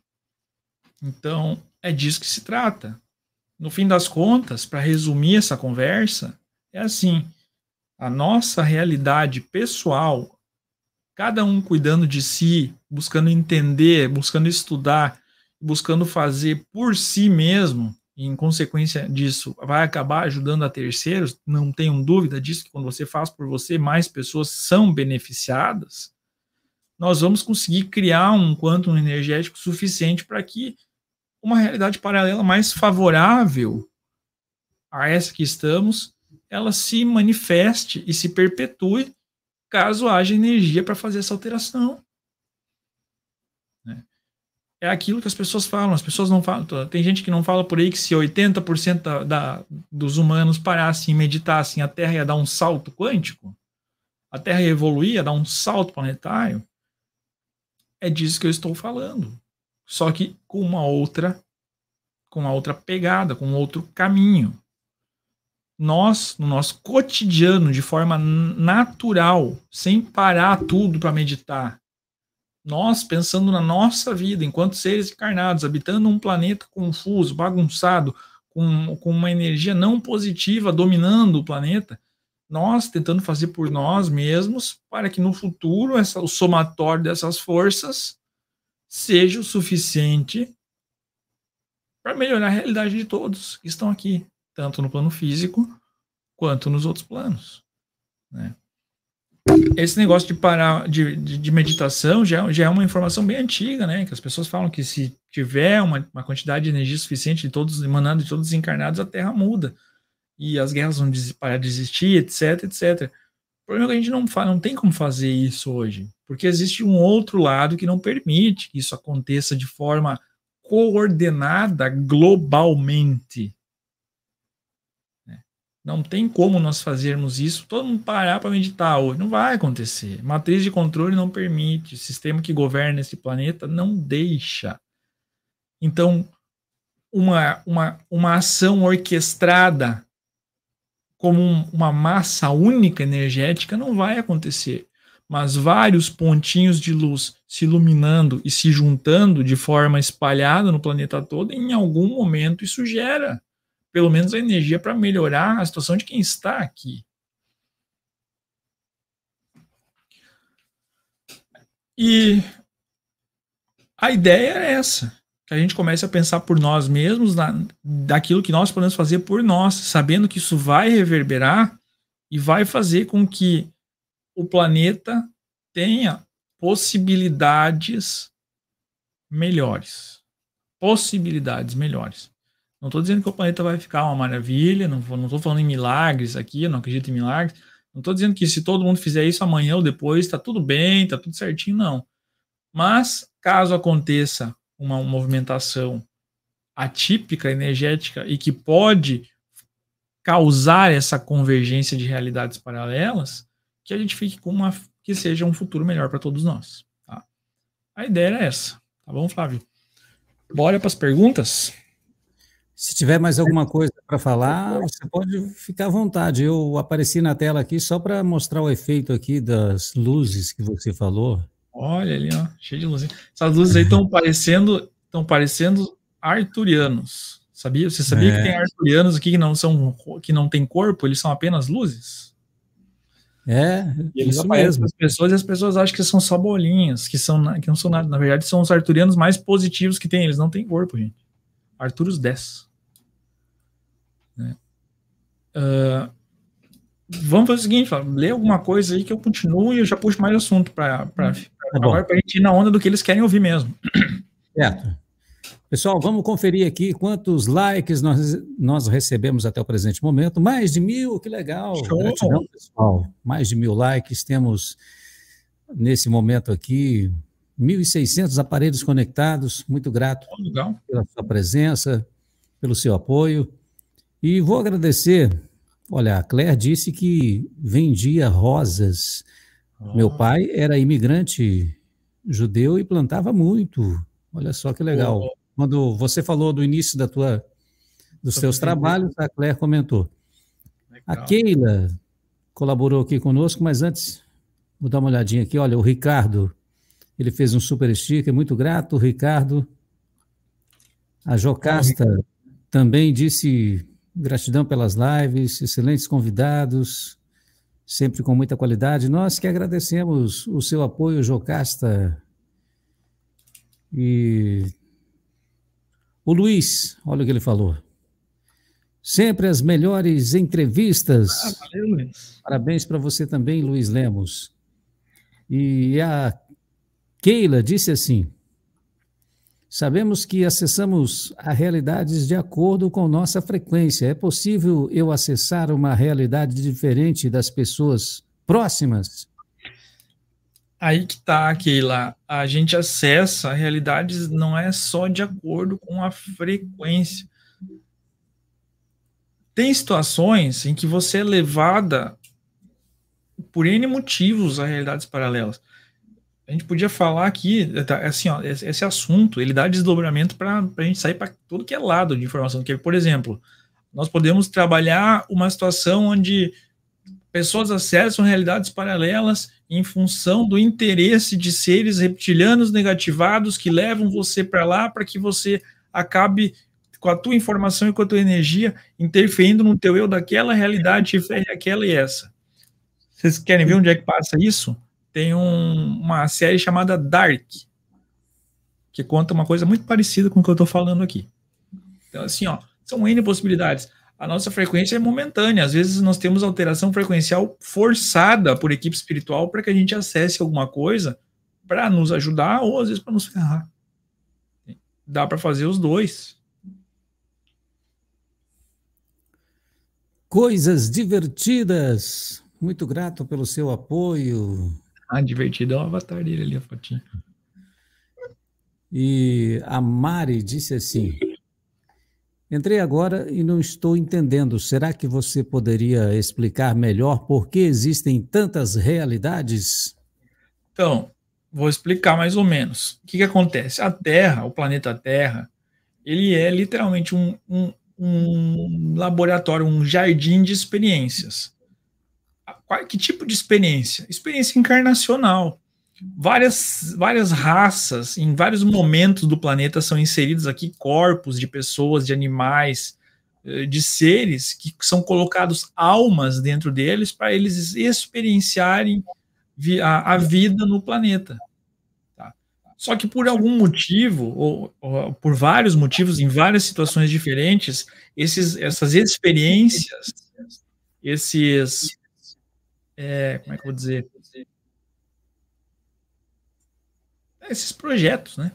Então, é disso que se trata. No fim das contas, para resumir essa conversa, é assim: a nossa realidade pessoal, cada um cuidando de si, buscando entender, buscando estudar, buscando fazer por si mesmo, e em consequência disso, vai acabar ajudando a terceiros. Não tenham dúvida disso, que quando você faz por você, mais pessoas são beneficiadas. Nós vamos conseguir criar um quantum energético suficiente para que uma realidade paralela mais favorável a essa que estamos, ela se manifeste e se perpetue caso haja energia para fazer essa alteração. Né? É aquilo que as pessoas falam, as pessoas não falam. Tem gente que não fala por aí que se 80% da, dos humanos parassem e meditassem, a Terra ia dar um salto quântico, a Terra ia evoluir, ia dar um salto planetário. É disso que eu estou falando só que com uma outra com uma outra pegada, com um outro caminho. Nós, no nosso cotidiano, de forma natural, sem parar tudo para meditar, nós pensando na nossa vida enquanto seres encarnados, habitando um planeta confuso, bagunçado, com, com uma energia não positiva dominando o planeta, nós tentando fazer por nós mesmos para que no futuro essa, o somatório dessas forças seja o suficiente para melhorar a realidade de todos que estão aqui, tanto no plano físico quanto nos outros planos. Né? Esse negócio de parar de, de, de, meditação já, já é uma informação bem antiga, né? Que as pessoas falam que se tiver uma, uma quantidade de energia suficiente de todos emanando de todos os encarnados, a Terra muda e as guerras vão parar de existir, etc, etc. O problema é que a gente não, não tem como fazer isso hoje, porque existe um outro lado que não permite que isso aconteça de forma coordenada globalmente. Né? Não tem como nós fazermos isso, todo mundo parar para meditar hoje. Não vai acontecer. Matriz de controle não permite, o sistema que governa esse planeta não deixa. Então, uma, uma, uma ação orquestrada como um, uma massa única energética não vai acontecer, mas vários pontinhos de luz se iluminando e se juntando de forma espalhada no planeta todo, em algum momento isso gera pelo menos a energia para melhorar a situação de quem está aqui. E a ideia é essa que a gente comece a pensar por nós mesmos, na, daquilo que nós podemos fazer por nós, sabendo que isso vai reverberar e vai fazer com que o planeta tenha possibilidades melhores. Possibilidades melhores. Não estou dizendo que o planeta vai ficar uma maravilha, não estou falando em milagres aqui, eu não acredito em milagres. Não estou dizendo que se todo mundo fizer isso amanhã ou depois, está tudo bem, está tudo certinho, não. Mas, caso aconteça uma movimentação atípica energética e que pode causar essa convergência de realidades paralelas, que a gente fique com uma que seja um futuro melhor para todos nós. Tá? A ideia era essa, tá bom, Flávio? Bora para as perguntas. Se tiver mais alguma coisa para falar, você pode ficar à vontade. Eu apareci na tela aqui só para mostrar o efeito aqui das luzes que você falou. Olha ali, ó, cheio de luzinha. Essas luzes aí estão parecendo, estão parecendo arturianos. Sabia? Você sabia é. que tem arturianos aqui que não são, que não tem corpo, eles são apenas luzes? É, e eles aparecem as pessoas e as pessoas acham que são só bolinhas, que, são, que não são nada. Na verdade, são os arturianos mais positivos que tem, eles não têm corpo, gente. Arturos 10. Né? Uh, vamos fazer o seguinte, fala, lê alguma coisa aí que eu continuo e eu já puxo mais assunto para para a gente ir na onda do que eles querem ouvir mesmo. Certo. Pessoal, vamos conferir aqui quantos likes nós, nós recebemos até o presente momento. Mais de mil, que legal. Show. Gratidão, pessoal. Mais de mil likes. Temos, nesse momento aqui, 1.600 aparelhos conectados. Muito grato legal. pela sua presença, pelo seu apoio. E vou agradecer Olha, a Claire disse que vendia rosas. Ah. Meu pai era imigrante judeu e plantava muito. Olha só que legal. Oh. Quando você falou do início da tua, dos seus trabalhos, a Claire comentou. Legal. A Keila colaborou aqui conosco, mas antes, vou dar uma olhadinha aqui. Olha, o Ricardo, ele fez um super sticker, é muito grato, Ricardo. A Jocasta também disse Gratidão pelas lives, excelentes convidados, sempre com muita qualidade. Nós que agradecemos o seu apoio, Jocasta. E o Luiz, olha o que ele falou. Sempre as melhores entrevistas. Ah, valeu, Luiz. Parabéns para você também, Luiz Lemos. E a Keila disse assim: Sabemos que acessamos a realidades de acordo com nossa frequência. É possível eu acessar uma realidade diferente das pessoas próximas? Aí que tá, Keila. A gente acessa realidades não é só de acordo com a frequência. Tem situações em que você é levada por N motivos a realidades paralelas a gente podia falar aqui, tá, é assim, ó, esse assunto, ele dá desdobramento para a gente sair para todo que é lado de informação. Porque, por exemplo, nós podemos trabalhar uma situação onde pessoas acessam realidades paralelas em função do interesse de seres reptilianos negativados que levam você para lá para que você acabe com a tua informação e com a tua energia interferindo no teu eu daquela realidade e aquela e essa. Vocês querem ver onde é que passa isso? tem um, uma série chamada Dark, que conta uma coisa muito parecida com o que eu estou falando aqui. Então, assim, ó, são N possibilidades. A nossa frequência é momentânea. Às vezes nós temos alteração frequencial forçada por equipe espiritual para que a gente acesse alguma coisa para nos ajudar ou às vezes para nos ferrar. Dá para fazer os dois. Coisas divertidas. Muito grato pelo seu apoio. Ah, divertido é o avatar dele ali, a fotinha. E a Mari disse assim: Entrei agora e não estou entendendo. Será que você poderia explicar melhor por que existem tantas realidades? Então, vou explicar mais ou menos. O que, que acontece? A Terra, o planeta Terra, ele é literalmente um, um, um laboratório, um jardim de experiências que tipo de experiência? Experiência encarnacional. Várias, várias raças, em vários momentos do planeta, são inseridos aqui corpos de pessoas, de animais, eh, de seres que são colocados almas dentro deles para eles experienciarem a, a, vida no planeta. Tá? Só que por algum motivo, ou, ou, por vários motivos, em várias situações diferentes, esses, essas experiências, esses é, como é que eu vou dizer? É, esses projetos, né?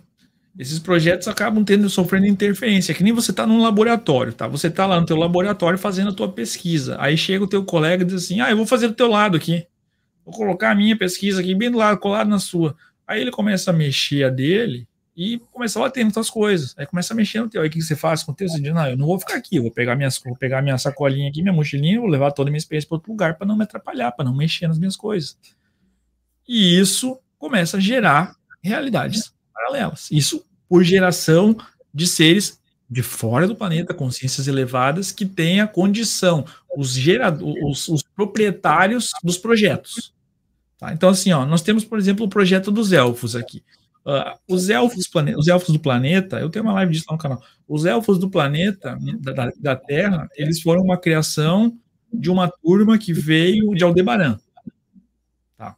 Esses projetos acabam tendo sofrendo interferência, que nem você está num laboratório, tá? Você está lá no teu laboratório fazendo a tua pesquisa. Aí chega o teu colega e diz assim: "Ah, eu vou fazer do teu lado aqui. Vou colocar a minha pesquisa aqui bem do lado, colado na sua". Aí ele começa a mexer a dele, e começar a ter muitas coisas. Aí começa a mexer no teu. Aí o que você faz com o teu? Você diz, não, eu não vou ficar aqui, eu vou pegar, minhas, vou pegar minha sacolinha aqui, minha mochilinha, vou levar toda a minha experiência para outro lugar para não me atrapalhar, para não mexer nas minhas coisas. E isso começa a gerar realidades paralelas. Isso por geração de seres de fora do planeta, consciências elevadas, que têm a condição, os, os, os proprietários dos projetos. Tá? Então, assim, ó, nós temos, por exemplo, o projeto dos elfos aqui. Uh, os, elfos os elfos do planeta, eu tenho uma live disso lá no canal. Os elfos do planeta, né, da, da Terra, eles foram uma criação de uma turma que veio de Aldebaran. Tá.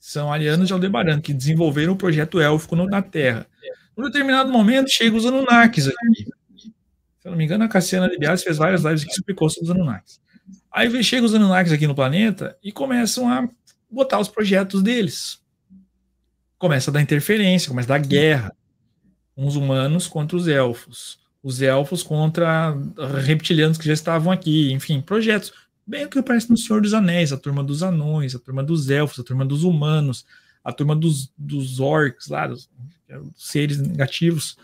São arianos de Aldebaran, que desenvolveram o projeto élfico na Terra. Num determinado momento, chegam os Anunnakis aqui. Se eu não me engano, a Cassiana Libias fez várias lives que explicou sobre os Anunnakis. Aí chegam os Anunnakis aqui no planeta e começam a botar os projetos deles começa a dar interferência, começa a dar guerra. Uns humanos contra os elfos. Os elfos contra reptilianos que já estavam aqui. Enfim, projetos. Bem o que aparece no Senhor dos Anéis, a turma dos anões, a turma dos elfos, a turma dos humanos, a turma dos, dos orcs lá, dos, dos é, seres negativos.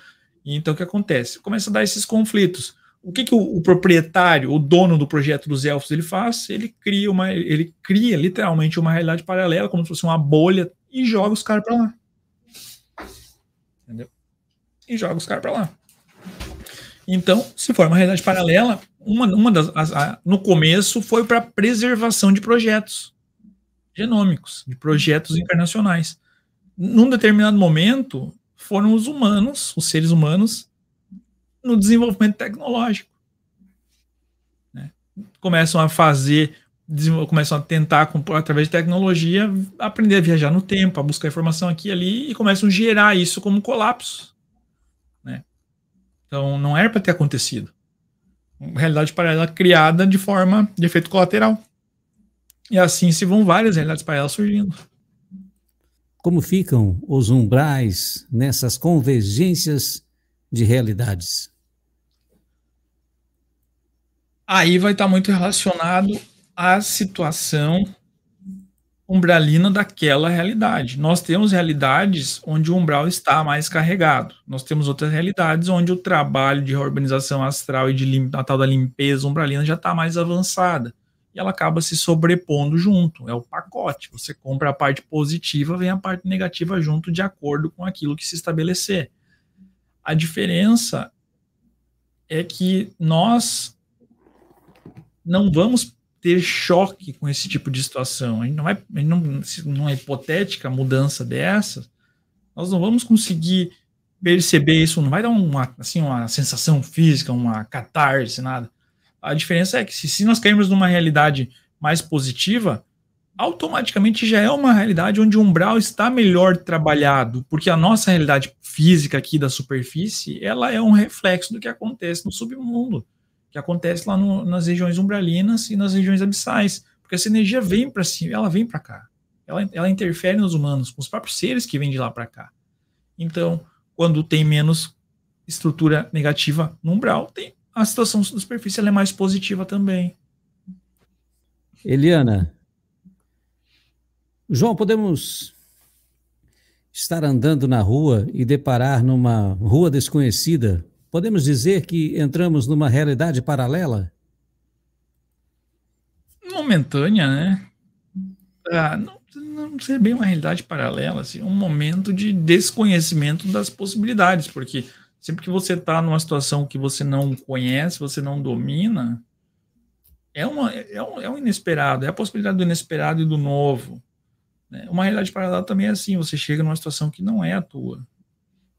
E então o que acontece? Começa a dar esses conflitos. O que, que o, o, proprietário, o dono do projeto dos elfos, ele faz? Ele cria uma, ele cria literalmente uma realidade paralela, como se fosse uma bolha e joga os caras para lá. Entendeu? E joga os caras para lá. Então, se for uma realidade paralela, uma, uma das, a, no começo foi para preservação de projetos genômicos, de projetos internacionais. Num determinado momento, foram os humanos, os seres humanos, no desenvolvimento tecnológico. Né? Começam a fazer começam a tentar, através de tecnologia, aprender a viajar no tempo, a buscar informação aqui e ali, e começam a gerar isso como colapso. Né? Então, não era para ter acontecido. realidade paralela criada de forma de efeito colateral. E assim se vão várias realidades paralelas surgindo. Como ficam os umbrais nessas convergências de realidades? Aí vai estar muito relacionado a situação umbralina daquela realidade. Nós temos realidades onde o umbral está mais carregado. Nós temos outras realidades onde o trabalho de reorganização astral e de a tal da limpeza umbralina já está mais avançada. E ela acaba se sobrepondo junto. É o pacote. Você compra a parte positiva, vem a parte negativa junto de acordo com aquilo que se estabelecer. A diferença é que nós não vamos ter choque com esse tipo de situação. A gente não vai, gente não, se não é hipotética mudança dessa, nós não vamos conseguir perceber isso, não vai dar uma, assim, uma sensação física, uma catarse, nada. A diferença é que se, se nós cairmos numa realidade mais positiva, automaticamente já é uma realidade onde o umbral está melhor trabalhado, porque a nossa realidade física aqui da superfície, ela é um reflexo do que acontece no submundo que acontece lá no, nas regiões umbralinas e nas regiões abissais, porque essa energia vem para cima, ela vem para cá. Ela, ela interfere nos humanos, com os próprios seres que vêm de lá para cá. Então, quando tem menos estrutura negativa no umbral, tem, a situação da superfície é mais positiva também. Eliana, João, podemos estar andando na rua e deparar numa rua desconhecida Podemos dizer que entramos numa realidade paralela? Momentânea, né? Ah, não, não seria bem uma realidade paralela, assim, um momento de desconhecimento das possibilidades, porque sempre que você está numa situação que você não conhece, você não domina, é, uma, é, um, é um inesperado, é a possibilidade do inesperado e do novo. Né? Uma realidade paralela também é assim, você chega numa situação que não é a tua.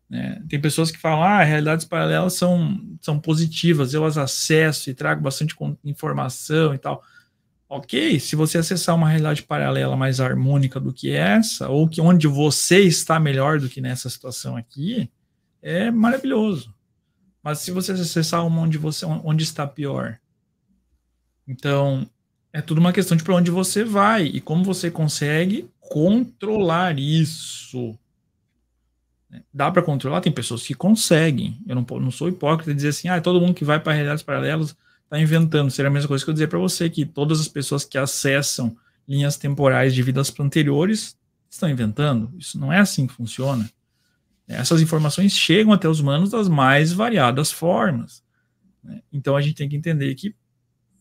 Né? Tem pessoas que falam, ah, realidades paralelas são, são positivas, eu as acesso e trago bastante informação e tal. Ok, se você acessar uma realidade paralela mais harmônica do que essa, ou que onde você está melhor do que nessa situação aqui, é maravilhoso. Mas se você acessar uma onde você onde está pior, então é tudo uma questão de para onde você vai e como você consegue controlar isso. Né? Dá para controlar, tem pessoas que conseguem. Eu não, não sou hipócrita de dizer assim, ah, é todo mundo que vai para realidades paralelas está inventando. Seria a mesma coisa que eu dizer para você que todas as pessoas que acessam linhas temporais de vidas anteriores estão inventando. Isso não é assim que funciona. Essas informações chegam até os humanos das mais variadas formas. Né? Então a gente tem que entender que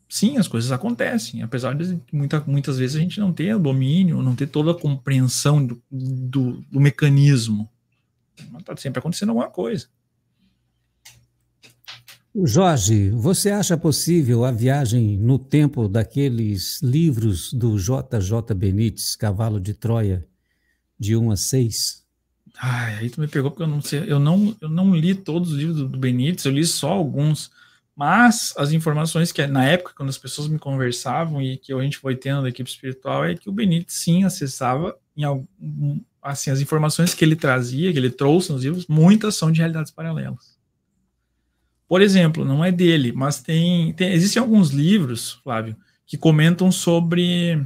sim, as coisas acontecem, apesar de muita, muitas vezes a gente não ter domínio, não ter toda a compreensão do, do, do mecanismo. Mas está sempre acontecendo alguma coisa. Jorge, você acha possível a viagem no tempo daqueles livros do JJ Benítez, Cavalo de Troia, de 1 a 6? Ai, aí tu me pegou porque eu não sei, eu não, eu não li todos os livros do Benítez, eu li só alguns, mas as informações que na época quando as pessoas me conversavam e que a gente foi tendo da equipe espiritual é que o Benítez sim acessava em algum, assim, as informações que ele trazia, que ele trouxe nos livros, muitas são de realidades paralelas. Por exemplo, não é dele, mas tem, tem existem alguns livros, Flávio, que comentam sobre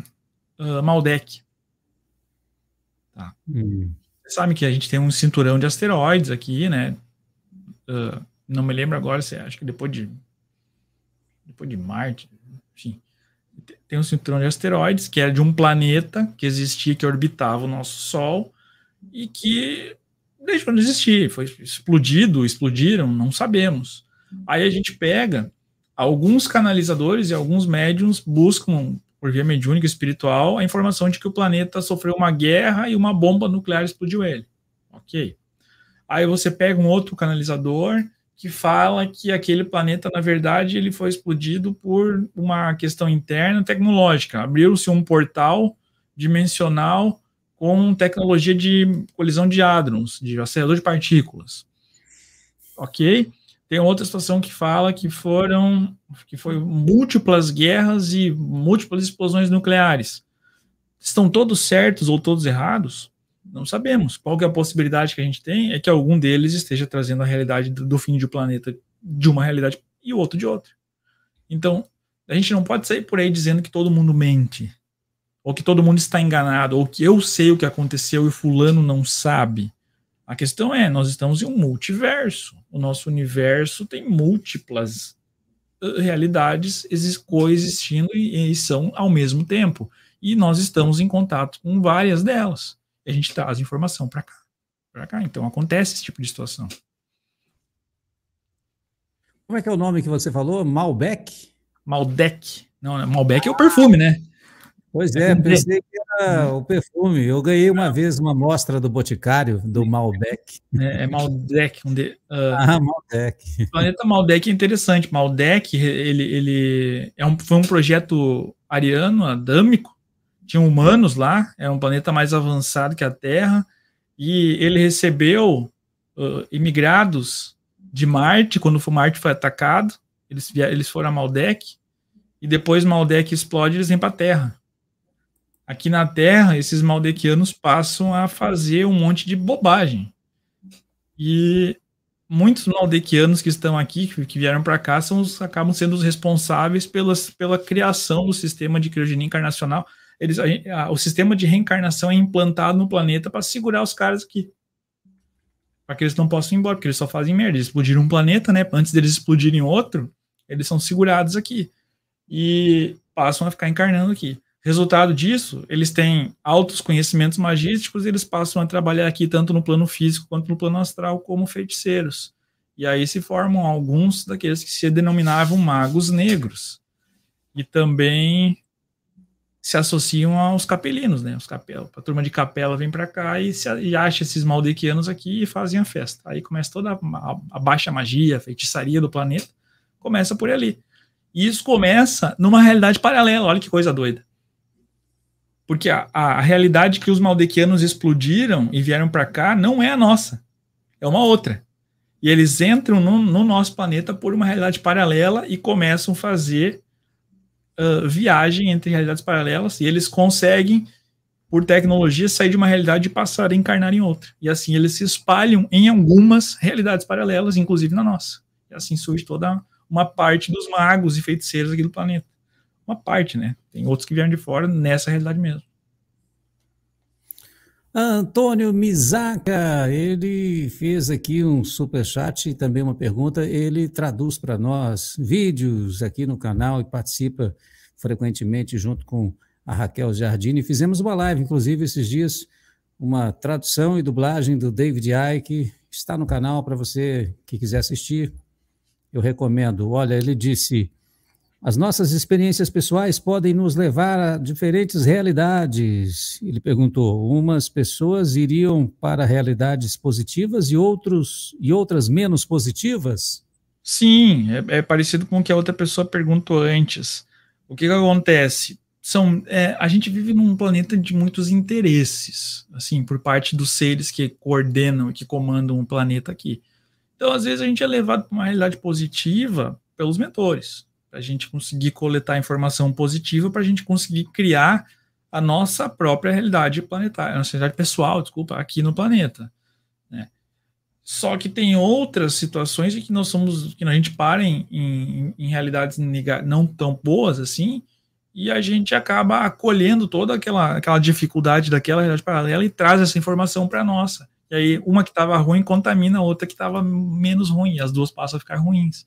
uh, ah, Maldek. Tá. Hum. Você sabe que a gente tem um cinturão de asteroides aqui, né? Uh, não me lembro agora, se é, acho que depois de depois de Marte, enfim tem um cinturão de asteroides, que era é de um planeta que existia, que orbitava o nosso Sol, e que desde quando existir foi explodido, explodiram, não sabemos. Aí a gente pega alguns canalizadores e alguns médiums buscam, por via mediúnica espiritual, a informação de que o planeta sofreu uma guerra e uma bomba nuclear explodiu ele. Ok. Aí você pega um outro canalizador que fala que aquele planeta, na verdade, ele foi explodido por uma questão interna tecnológica. Abriu-se um portal dimensional com tecnologia de colisão de hadrons, de acelerador de partículas. Ok? Tem outra situação que fala que foram que foi múltiplas guerras e múltiplas explosões nucleares. Estão todos certos ou todos errados? Não sabemos. Qual que é a possibilidade que a gente tem é que algum deles esteja trazendo a realidade do fim do planeta de uma realidade e o outro de outra. Então, a gente não pode sair por aí dizendo que todo mundo mente, ou que todo mundo está enganado, ou que eu sei o que aconteceu e fulano não sabe. A questão é, nós estamos em um multiverso. O nosso universo tem múltiplas eh, realidades coexistindo e, e são ao mesmo tempo. E nós estamos em contato com várias delas e a gente traz informação para cá. Para cá. Então acontece esse tipo de situação. Como é que é o nome que você falou? Malbec? Malbec. Não, né? Malbec é o perfume, né? Pois é, é pensei que era hum. o perfume. Eu ganhei uma vez uma amostra do Boticário, do Malbec. É, é Malbec. Um de, uh, ah. ah, Malbec. O planeta Malbec é interessante. Malbec ele, ele é um, foi um projeto ariano, adâmico, tinha humanos lá, era é um planeta mais avançado que a Terra, e ele recebeu uh, imigrados de Marte, quando o Marte foi atacado, eles, eles foram a Maldek, e depois Maldek explode eles vêm para a Terra. Aqui na Terra, esses maldequianos passam a fazer um monte de bobagem. E muitos maldequianos que estão aqui, que vieram para cá, são os, acabam sendo os responsáveis pelas, pela criação do sistema de criogenia encarnacional, eles, a, a, o sistema de reencarnação é implantado no planeta para segurar os caras aqui. Para que eles não possam ir embora, porque eles só fazem merda. Eles explodiram um planeta, né? Antes deles explodirem outro, eles são segurados aqui. E passam a ficar encarnando aqui. Resultado disso, eles têm altos conhecimentos magísticos e eles passam a trabalhar aqui tanto no plano físico quanto no plano astral como feiticeiros. E aí se formam alguns daqueles que se denominavam magos negros. E também se associam aos capelinos, né? Os capel, a turma de capela vem para cá e, se, e acha esses maldequianos aqui e fazem a festa. Aí começa toda a, a, a baixa magia, a feitiçaria do planeta, começa por ali. E isso começa numa realidade paralela, olha que coisa doida. Porque a, a realidade que os maldequianos explodiram e vieram para cá não é a nossa, é uma outra. E eles entram no, no nosso planeta por uma realidade paralela e começam a fazer uh, viagem entre realidades paralelas e eles conseguem, por tecnologia, sair de uma realidade e passar a encarnar em outra. E assim eles se espalham em algumas realidades paralelas, inclusive na nossa. E assim surge toda uma parte dos magos e feiticeiros aqui do planeta. Uma parte, né? Tem outros que vieram de fora nessa realidade mesmo. Antônio Mizaka, ele fez aqui um super chat e também uma pergunta. Ele traduz para nós vídeos aqui no canal e participa frequentemente junto com a Raquel Jardini. Fizemos uma live, inclusive, esses dias, uma tradução e dublagem do David Icke. Está no canal para você que quiser assistir. Eu recomendo. Olha, ele disse: as nossas experiências pessoais podem nos levar a diferentes realidades. Ele perguntou: umas pessoas iriam para realidades positivas e, outros, e outras menos positivas? Sim, é, é parecido com o que a outra pessoa perguntou antes. O que, que acontece? São, é, a gente vive num planeta de muitos interesses, assim, por parte dos seres que coordenam e que comandam o planeta aqui. Então, às vezes, a gente é levado para uma realidade positiva pelos mentores para a gente conseguir coletar informação positiva, para a gente conseguir criar a nossa própria realidade planetária, a nossa realidade pessoal, desculpa, aqui no planeta. Né? Só que tem outras situações em que nós somos, que a gente para em, em, em realidades não tão boas assim, e a gente acaba acolhendo toda aquela, aquela dificuldade daquela realidade paralela e traz essa informação para a nossa. E aí, uma que estava ruim contamina a outra que estava menos ruim, e as duas passam a ficar ruins.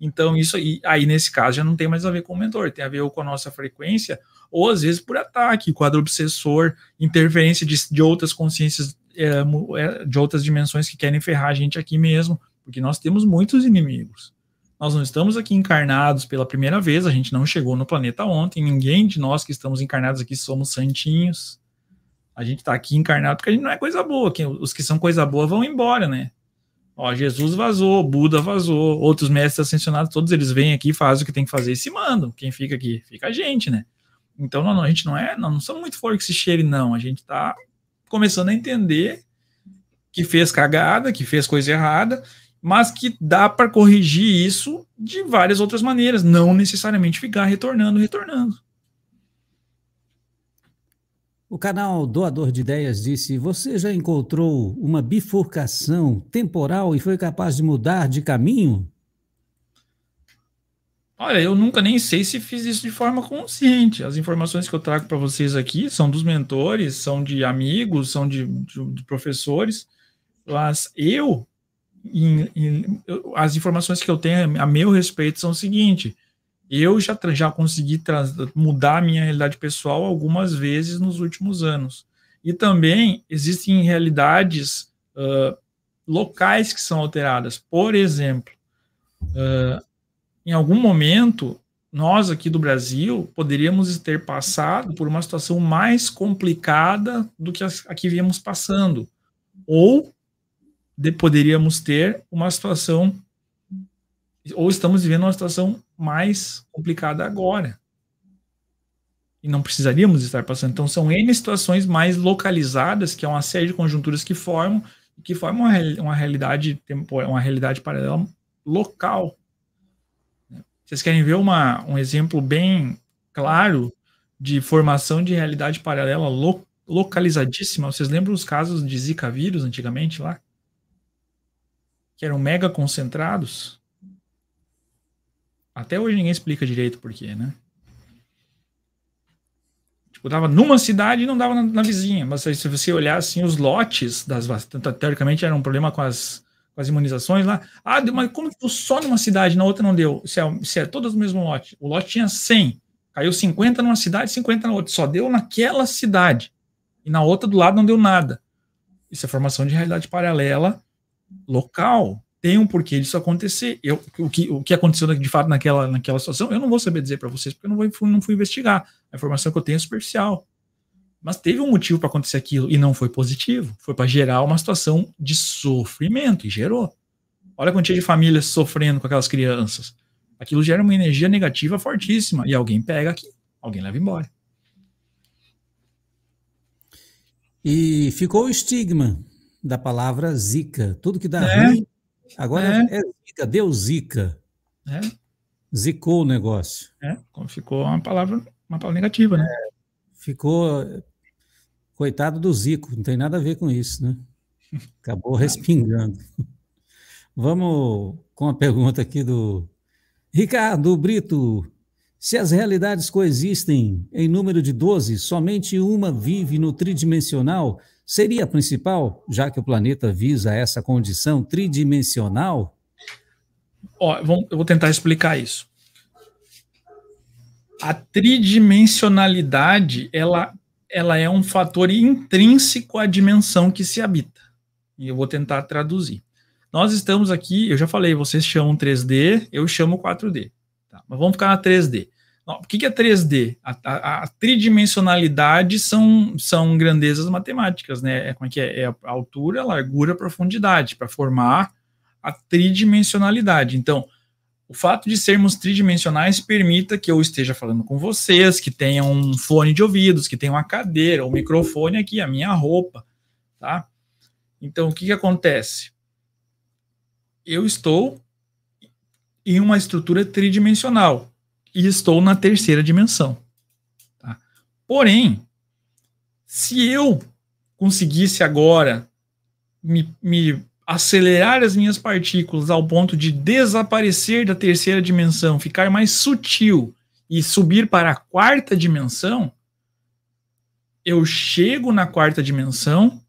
Então, isso aí, aí, nesse caso, já não tem mais a ver com o mentor, tem a ver ou com a nossa frequência, ou às vezes por ataque, quadro obsessor, interferência de, de outras consciências, é, é, de outras dimensões que querem ferrar a gente aqui mesmo, porque nós temos muitos inimigos. Nós não estamos aqui encarnados pela primeira vez, a gente não chegou no planeta ontem, ninguém de nós que estamos encarnados aqui somos santinhos. A gente está aqui encarnado porque a gente não é coisa boa, os que são coisa boa vão embora, né? Ó, Jesus vazou, Buda vazou, outros mestres ascensionados, todos eles vêm aqui, fazem o que tem que fazer e se mandam. Quem fica aqui? Fica a gente, né? Então, não, a gente não é, não, não somos muito fortes que se cheire, não. A gente tá começando a entender que fez cagada, que fez coisa errada, mas que dá para corrigir isso de várias outras maneiras, não necessariamente ficar retornando, retornando. O canal Doador de Ideias disse: Você já encontrou uma bifurcação temporal e foi capaz de mudar de caminho? Olha, eu nunca nem sei se fiz isso de forma consciente. As informações que eu trago para vocês aqui são dos mentores, são de amigos, são de, de, de professores. Mas eu, em, em, eu, as informações que eu tenho a meu respeito são o seguinte: eu já, já consegui mudar a minha realidade pessoal algumas vezes nos últimos anos. E também existem realidades uh, locais que são alteradas. Por exemplo, uh, em algum momento, nós aqui do Brasil poderíamos ter passado por uma situação mais complicada do que a que viemos passando. Ou de, poderíamos ter uma situação, ou estamos vivendo uma situação mais complicada agora. E não precisaríamos estar passando. Então, são N situações mais localizadas, que é uma série de conjunturas que formam, que formam uma, uma realidade temporal, uma realidade paralela local. Vocês querem ver uma, um exemplo bem claro de formação de realidade paralela lo, localizadíssima? Vocês lembram os casos de Zika vírus antigamente lá? Que eram mega concentrados? Até hoje ninguém explica direito por quê, né? Tipo, dava numa cidade e não dava na, na vizinha. Mas se você olhar assim, os lotes das vacinas, teoricamente era um problema com as, com as imunizações lá. Ah, mas como que só numa cidade, na outra não deu? Se é, se é todas no mesmo lote. O lote tinha 100, caiu 50 numa cidade, 50 na outra. Só deu naquela cidade. E na outra do lado não deu nada. Isso é formação de realidade paralela local tem um porquê disso acontecer. Eu, o, que, o que aconteceu de fato naquela, naquela situação, eu não vou saber dizer para vocês, porque eu não, vou, não fui investigar. A informação que eu tenho é superficial. Mas teve um motivo para acontecer aquilo e não foi positivo. Foi para gerar uma situação de sofrimento e gerou. Olha a quantia de famílias sofrendo com aquelas crianças. Aquilo gera uma energia negativa fortíssima e alguém pega aqui, alguém leva embora. E ficou o estigma da palavra zika. Tudo que dá é. ruim Agora é, é zica, deu zica. É. Zicou o negócio. É, ficou uma palavra, uma palavra negativa, né? Ficou coitado do Zico, não tem nada a ver com isso, né? Acabou respingando. Vamos com a pergunta aqui do Ricardo Brito. Se as realidades coexistem em número de 12, somente uma vive no tridimensional, seria a principal, já que o planeta visa essa condição tridimensional? Ó, eu vou tentar explicar isso. A tridimensionalidade, ela, ela é um fator intrínseco à dimensão que se habita. E eu vou tentar traduzir. Nós estamos aqui, eu já falei, vocês chamam 3D, eu chamo 4D. Tá? Mas vamos ficar na 3D. O que, é 3D? A, a, a, tridimensionalidade são, são grandezas matemáticas, né? É, como é que é? É a altura, a largura, a profundidade, para formar a tridimensionalidade. Então, o fato de sermos tridimensionais permita que eu esteja falando com vocês, que tenha um fone de ouvidos, que tenha uma cadeira, um microfone aqui, a minha roupa, tá? Então, o que, que acontece? Eu estou em uma estrutura tridimensional e estou na terceira dimensão. Tá? Porém, se eu conseguisse agora me, me acelerar as minhas partículas ao ponto de desaparecer da terceira dimensão, ficar mais sutil e subir para a quarta dimensão, eu chego na quarta dimensão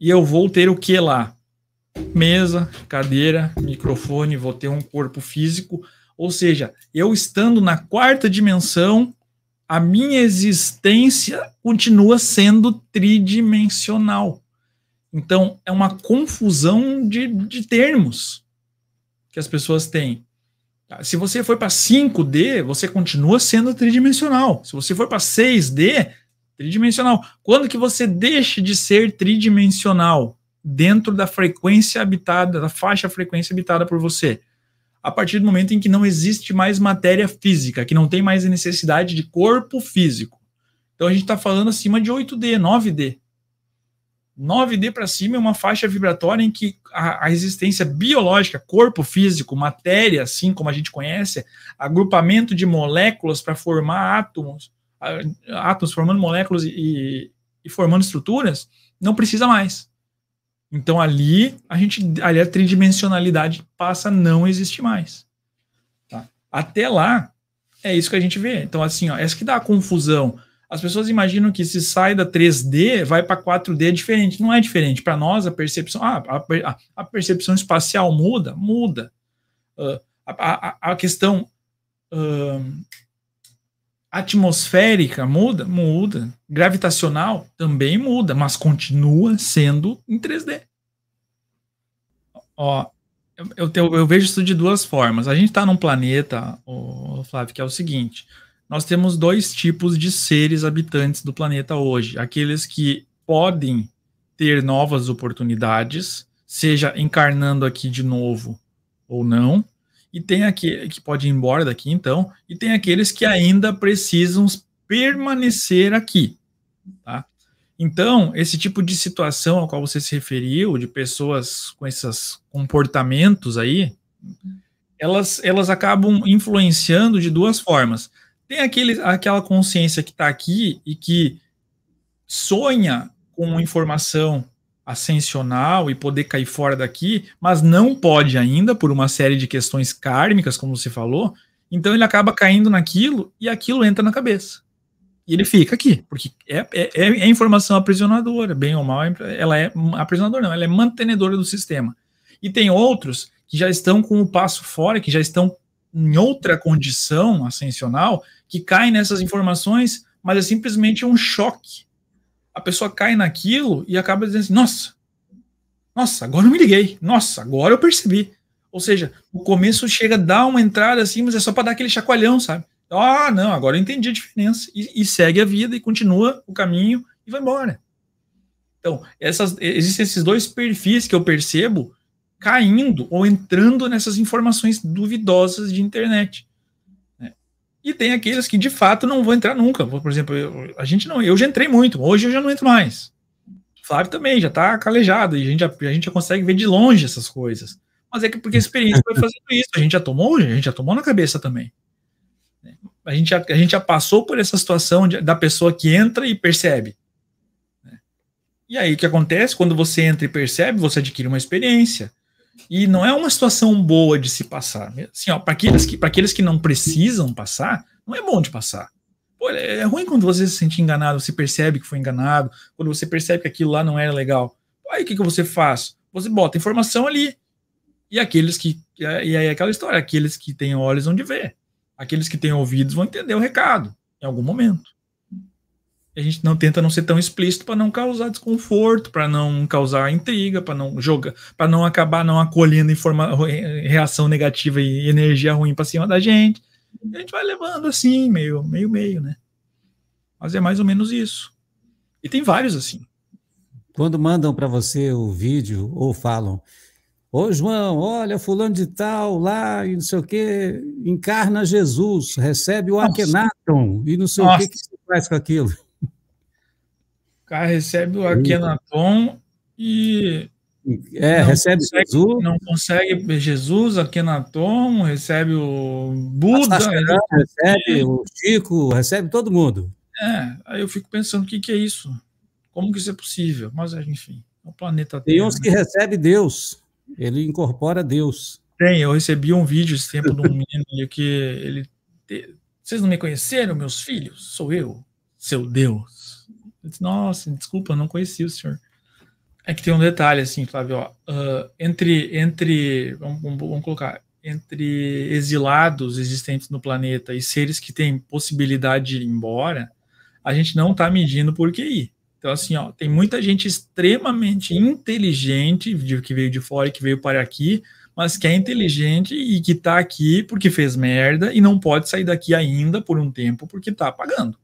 e eu vou ter o que lá? Mesa, cadeira, microfone, vou ter um corpo físico ou seja, eu estando na quarta dimensão, a minha existência continua sendo tridimensional. Então, é uma confusão de, de termos que as pessoas têm. Ah, se você for para 5D, você continua sendo tridimensional. Se você for para 6D, tridimensional. Quando que você deixa de ser tridimensional dentro da frequência habitada, da faixa frequência habitada por você? a partir do momento em que não existe mais matéria física, que não tem mais a necessidade de corpo físico. Então a gente está falando acima de 8D, 9D. 9D para cima é uma faixa vibratória em que a, a, existência biológica, corpo físico, matéria, assim como a gente conhece, agrupamento de moléculas para formar átomos, átomos formando moléculas e, e formando estruturas, não precisa mais. Então ali a gente ali a tridimensionalidade passa a não existe mais. Tá? Até lá é isso que a gente vê. Então assim, ó, essa que dá a confusão. As pessoas imaginam que se sai da 3D, vai para 4D é diferente. Não é diferente. Para nós, a percepção. Ah, a, a, percepção espacial muda? Muda. Uh, a, a, a, questão uh, Atmosférica muda? Muda. Gravitacional também muda, mas continua sendo em 3D. Ó, eu, eu, eu vejo isso de duas formas. A gente está num planeta, o Flávio, que é o seguinte: nós temos dois tipos de seres habitantes do planeta hoje. Aqueles que podem ter novas oportunidades, seja encarnando aqui de novo ou não, e tem aquele que pode ir embora daqui então, e tem aqueles que ainda precisam permanecer aqui, tá? Então, esse tipo de situação ao qual você se referiu, de pessoas com esses comportamentos aí, elas, elas acabam influenciando de duas formas. Tem aquele, aquela consciência que está aqui e que sonha com informação ascensional e poder cair fora daqui, mas não pode ainda por uma série de questões kármicas, como você falou. Então ele acaba caindo naquilo e aquilo entra na cabeça. E ele fica aqui, porque é, é, é, é informação aprisionadora, bem ou mal, é, ela é aprisionadora, não, ela é mantenedora do sistema. E tem outros que já estão com o passo fora, que já estão em outra condição ascensional, que caem nessas informações, mas é simplesmente um choque a pessoa cai naquilo e acaba dizendo assim, nossa, nossa, agora eu me liguei, nossa, agora eu percebi. Ou seja, o começo chega a dar uma entrada assim, mas é só para dar aquele chacoalhão, sabe? Ah, não, agora eu entendi a diferença. E, e, segue a vida e continua o caminho e vai embora. Então, essas, existem esses dois perfis que eu percebo caindo ou entrando nessas informações duvidosas de internet. E tem aqueles que de fato não vão entrar nunca. Por exemplo, eu, a gente não, eu já entrei muito, hoje eu já não entro mais. Flávio também já tá calejado, e a gente já, a gente já consegue ver de longe essas coisas. Mas é que porque a experiência foi fazendo isso, a gente já tomou, a gente já tomou na cabeça também. A gente já, a gente já passou por essa situação de, da pessoa que entra e percebe. E aí o que acontece? Quando você entra e percebe, você adquire uma experiência. E não é uma situação boa de se passar. Assim, para aqueles, que, aqueles que não precisam passar, não é bom de passar. Pô, é, é ruim quando você se sente enganado, você percebe que foi enganado, quando você percebe que aquilo lá não era legal. Aí o que, que você faz? Você bota informação ali. E aqueles que. E aí é aquela história: aqueles que têm olhos vão de ver. Aqueles que têm ouvidos vão entender o recado em algum momento a gente não tenta não ser tão explícito para não causar desconforto, para não causar intriga, para não jogar, para não acabar não acolhendo informa reação negativa e energia ruim para cima da gente. A gente vai levando assim, meio meio meio, né? Mas é mais ou menos isso. E tem vários assim. Quando mandam para você o vídeo ou falam, Ô João, olha, fulano de tal lá e não sei o quê, encarna Jesus, recebe o Akenaton e não sei Nossa. o que, que você faz com aquilo. O cara recebe o Akenaton e. É, não recebe consegue, Jesus. Não consegue Jesus, Akenaton, recebe o Buda. Né? recebe o Chico, recebe todo mundo. É, aí eu fico pensando o que, que é isso? Como que isso é possível? Mas, é, enfim, é o planeta Terra. Tem uns que né? recebe Deus, ele incorpora Deus. Tem, eu recebi um vídeo esse tempo de um menino que ele. Vocês não me conheceram, meus filhos? Sou eu, seu Deus. Eu disse, nossa, desculpa, não conhecia o senhor. É que tem um detalhe, assim, Flávio, ó, uh, entre, entre vamos, vamos, colocar, entre exilados existentes no planeta e seres que têm possibilidade de ir embora, a gente não está medindo por ir. Então, assim, ó, tem muita gente extremamente inteligente que veio de fora e que veio para aqui, mas que é inteligente e que está aqui porque fez merda e não pode sair daqui ainda por um tempo porque está pagando.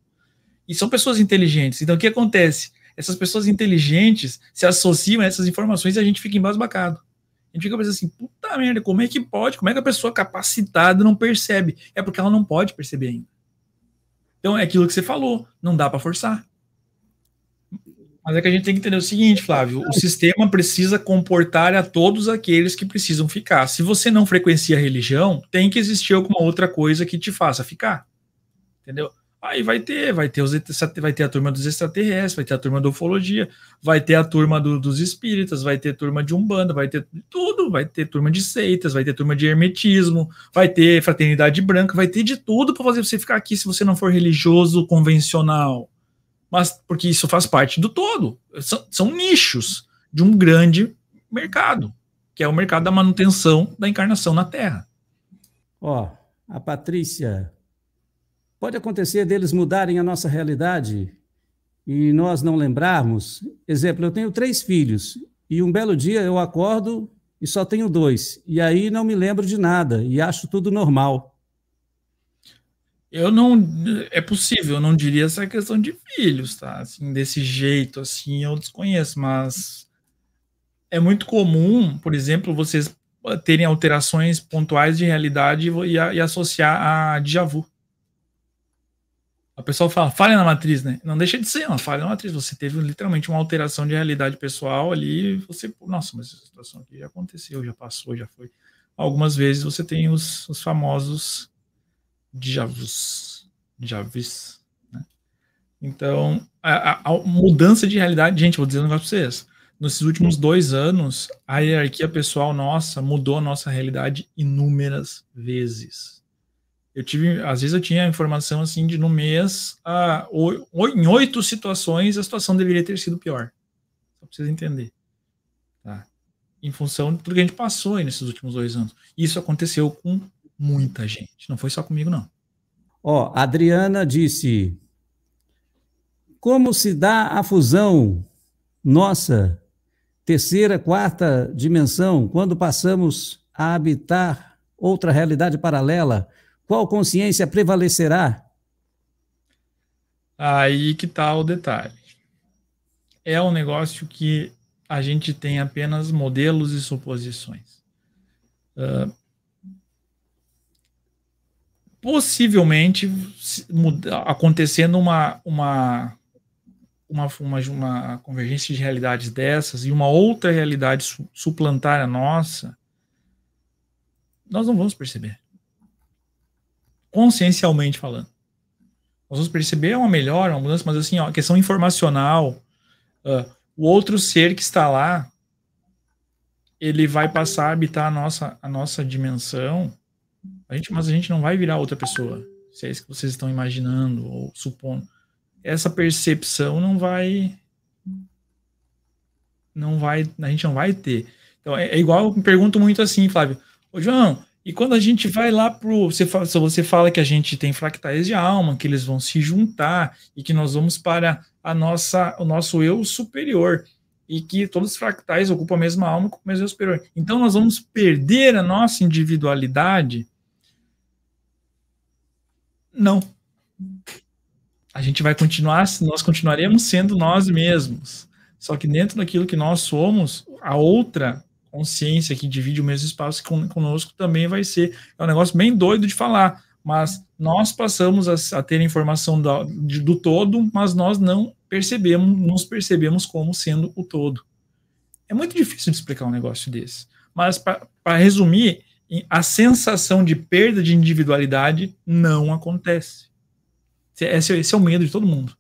E são pessoas inteligentes. Então, o que acontece? Essas pessoas inteligentes se associam a essas informações e a gente fica embasbacado. A gente fica pensando assim, puta merda, como é que pode? Como é que a pessoa capacitada não percebe? É porque ela não pode perceber ainda. Então, é aquilo que você falou, não dá para forçar. Mas é que a gente tem que entender o seguinte, Flávio: o sistema precisa comportar a todos aqueles que precisam ficar. Se você não frequencia a religião, tem que existir alguma outra coisa que te faça ficar. Entendeu? Aí vai ter, vai ter, os, vai ter a turma dos extraterrestres, vai ter a turma da ufologia, vai ter a turma do, dos espíritas, vai ter turma de umbanda, vai ter tudo, vai ter turma de seitas, vai ter turma de hermetismo, vai ter fraternidade branca, vai ter de tudo para fazer você ficar aqui se você não for religioso convencional. Mas porque isso faz parte do todo, são, são nichos de um grande mercado, que é o mercado da manutenção da encarnação na Terra. Ó, a Patrícia Pode acontecer deles mudarem a nossa realidade e nós não lembrarmos. Exemplo, eu tenho três filhos e um belo dia eu acordo e só tenho dois. E aí não me lembro de nada e acho tudo normal. Eu não. É possível, eu não diria essa questão de filhos, tá? Assim, desse jeito, assim, eu desconheço, mas é muito comum, por exemplo, vocês terem alterações pontuais de realidade e, e associar a déjà vu. A pessoa fala, falha na matriz, né? Não deixa de ser uma falha na matriz. Você teve literalmente uma alteração de realidade pessoal ali. Você, nossa, mas essa situação aqui já aconteceu, já passou, já foi. Algumas vezes você tem os, os famosos déjà vus. né? Então, a, a, a, mudança de realidade, gente, vou dizer um negócio para vocês. Nesses últimos dois anos, a hierarquia pessoal nossa mudou a nossa realidade inúmeras vezes eu tive, às vezes eu tinha a informação assim de no mês, a, o, em oito situações, a situação deveria ter sido pior. Só precisa entender. Tá? Em função de tudo que a gente passou aí nesses últimos dois anos. Isso aconteceu com muita gente, não foi só comigo, não. Ó, oh, Adriana disse: Como se dá a fusão? Nossa, terceira, quarta dimensão, quando passamos a habitar outra realidade paralela qual consciência prevalecerá? Aí que está o detalhe. É um negócio que a gente tem apenas modelos e suposições. Uh, possivelmente muda, acontecendo uma, uma, uma, uma, uma convergência de realidades dessas e uma outra realidade su, suplantar a nossa, nós não vamos perceber consciencialmente falando. Nós vamos perceber uma melhora, uma mudança, mas assim, ó, questão informacional, uh, o outro ser que está lá, ele vai passar a habitar a nossa, a nossa dimensão, a gente, mas a gente não vai virar outra pessoa, se é isso que vocês estão imaginando ou supondo. Essa percepção não vai. Não vai. A gente não vai ter. Então, é, é igual, eu me pergunto muito assim, Flávio. Ô, João, e quando a gente vai lá pro. Você fala, você fala que a gente tem fractais de alma, que eles vão se juntar e que nós vamos para a nossa, o nosso eu superior. E que todos os fractais ocupam a mesma alma com o mesmo eu superior. Então nós vamos perder a nossa individualidade? Não. A gente vai continuar, nós continuaremos sendo nós mesmos. Só que dentro daquilo que nós somos, a outra consciência que divide o mesmo espaço conosco também vai ser. É um negócio bem doido de falar, mas nós passamos a, a ter informação do, do todo, mas nós não percebemos, nos percebemos como sendo o todo. É muito difícil de explicar um negócio desse. Mas para resumir, a sensação de perda de individualidade não acontece. Esse, é, esse é o medo de todo mundo.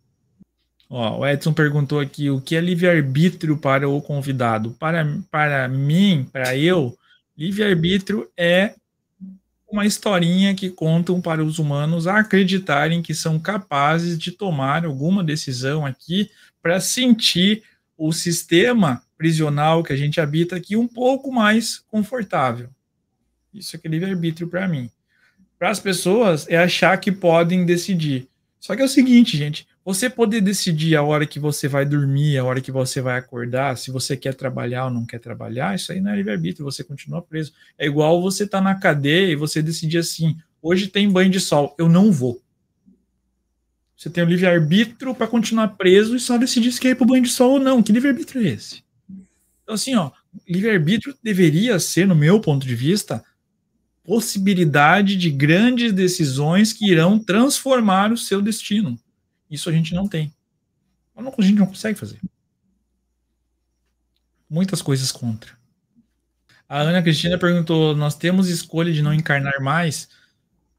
Ó, o Edson perguntou aqui o que é livre-arbítrio para o convidado. Para, para mim, para eu, livre-arbítrio é uma historinha que contam para os humanos acreditarem que são capazes de tomar alguma decisão aqui para sentir o sistema prisional que a gente habita aqui um pouco mais confortável. Isso é livre-arbítrio para mim. Para as pessoas, é achar que podem decidir. Só que é o seguinte, gente, você poder decidir a hora que você vai dormir, a hora que você vai acordar, se você quer trabalhar ou não quer trabalhar, isso aí não é livre-arbítrio, você continua preso. É igual você estar tá na cadeia e você decidir assim: hoje tem banho de sol, eu não vou. Você tem o livre-arbítrio para continuar preso e só decidir se quer ir para o banho de sol ou não. Que livre-arbítrio é esse? Então, assim, ó, livre-arbítrio deveria ser, no meu ponto de vista, possibilidade de grandes decisões que irão transformar o seu destino. Isso a gente não tem. A gente não consegue fazer. Muitas coisas contra. A Ana Cristina perguntou: Nós temos escolha de não encarnar mais?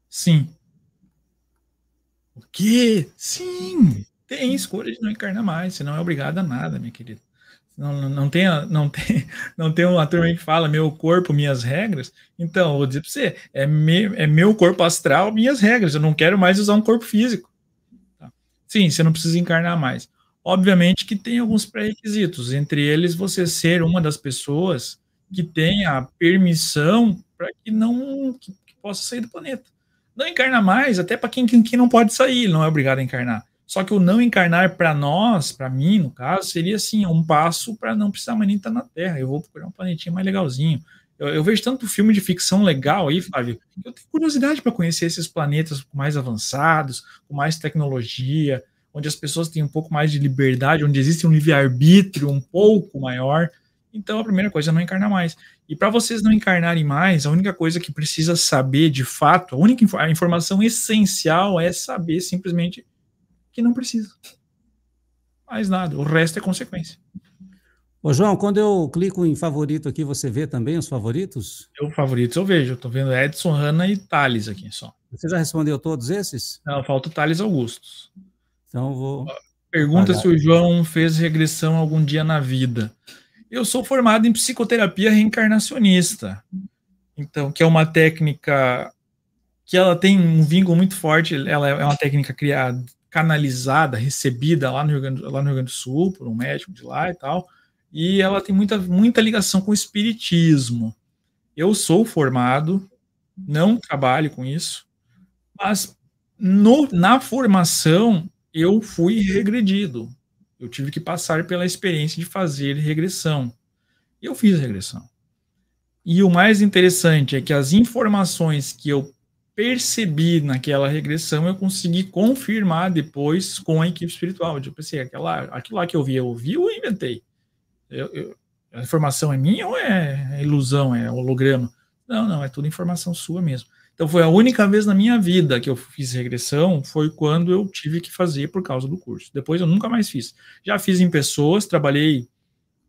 Sim. O quê? Sim! Tem escolha de não encarnar mais. Você não é obrigado a nada, minha querida. Não, não, tem, não, tem, não tem uma turma que fala meu corpo, minhas regras. Então, vou dizer para você: é, me, é meu corpo astral, minhas regras. Eu não quero mais usar um corpo físico. Sim, você não precisa encarnar mais. Obviamente que tem alguns pré-requisitos, entre eles você ser uma das pessoas que tem a permissão para que não que, que, possa sair do planeta. Não encarna mais, até para quem, quem, quem, não pode sair, não é obrigado a encarnar. Só que o não encarnar para nós, para mim, no caso, seria assim, um passo para não precisar mais nem estar tá na Terra. Eu vou procurar um planetinha mais legalzinho. Eu, eu, vejo tanto filme de ficção legal aí, uhum. Flávio. Eu tenho curiosidade para conhecer esses planetas mais avançados, com mais tecnologia, onde as pessoas têm um pouco mais de liberdade, onde existe um livre-arbítrio um pouco maior. Então a primeira coisa é não encarnar mais. E para vocês não encarnarem mais, a única coisa que precisa saber de fato, a única inf a informação essencial é saber simplesmente que não precisa. Mais nada. O resto é consequência. Ô, João, quando eu clico em favorito aqui, você vê também os favoritos? Eu, favoritos, eu vejo. Estou vendo Edson, Hanna e Thales aqui só. Você já respondeu todos esses? Não, falta o Thales Augustos. Então vou. Pergunta pagar. se o João fez regressão algum dia na vida. Eu sou formado em psicoterapia reencarnacionista. Então, que é uma técnica que ela tem um vínculo muito forte, ela é uma técnica criada, canalizada, recebida lá no Rio Grande, lá no Rio Grande do Sul por um médico de lá e tal e ela tem muita, muita ligação com o espiritismo. Eu sou formado, não trabalho com isso, mas no, na formação eu fui regredido. Eu tive que passar pela experiência de fazer regressão. eu fiz regressão. E o mais interessante é que as informações que eu percebi naquela regressão, eu consegui confirmar depois com a equipe espiritual. Eu tipo pensei, assim, aquela, aquilo lá que eu vi, eu vi ou inventei? Eu, eu, a informação é minha ou é, é, ilusão, é holograma? Não, não, é tudo informação sua mesmo. Então foi a única vez na minha vida que eu fiz regressão, foi quando eu tive que fazer por causa do curso. Depois eu nunca mais fiz. Já fiz em pessoas, trabalhei,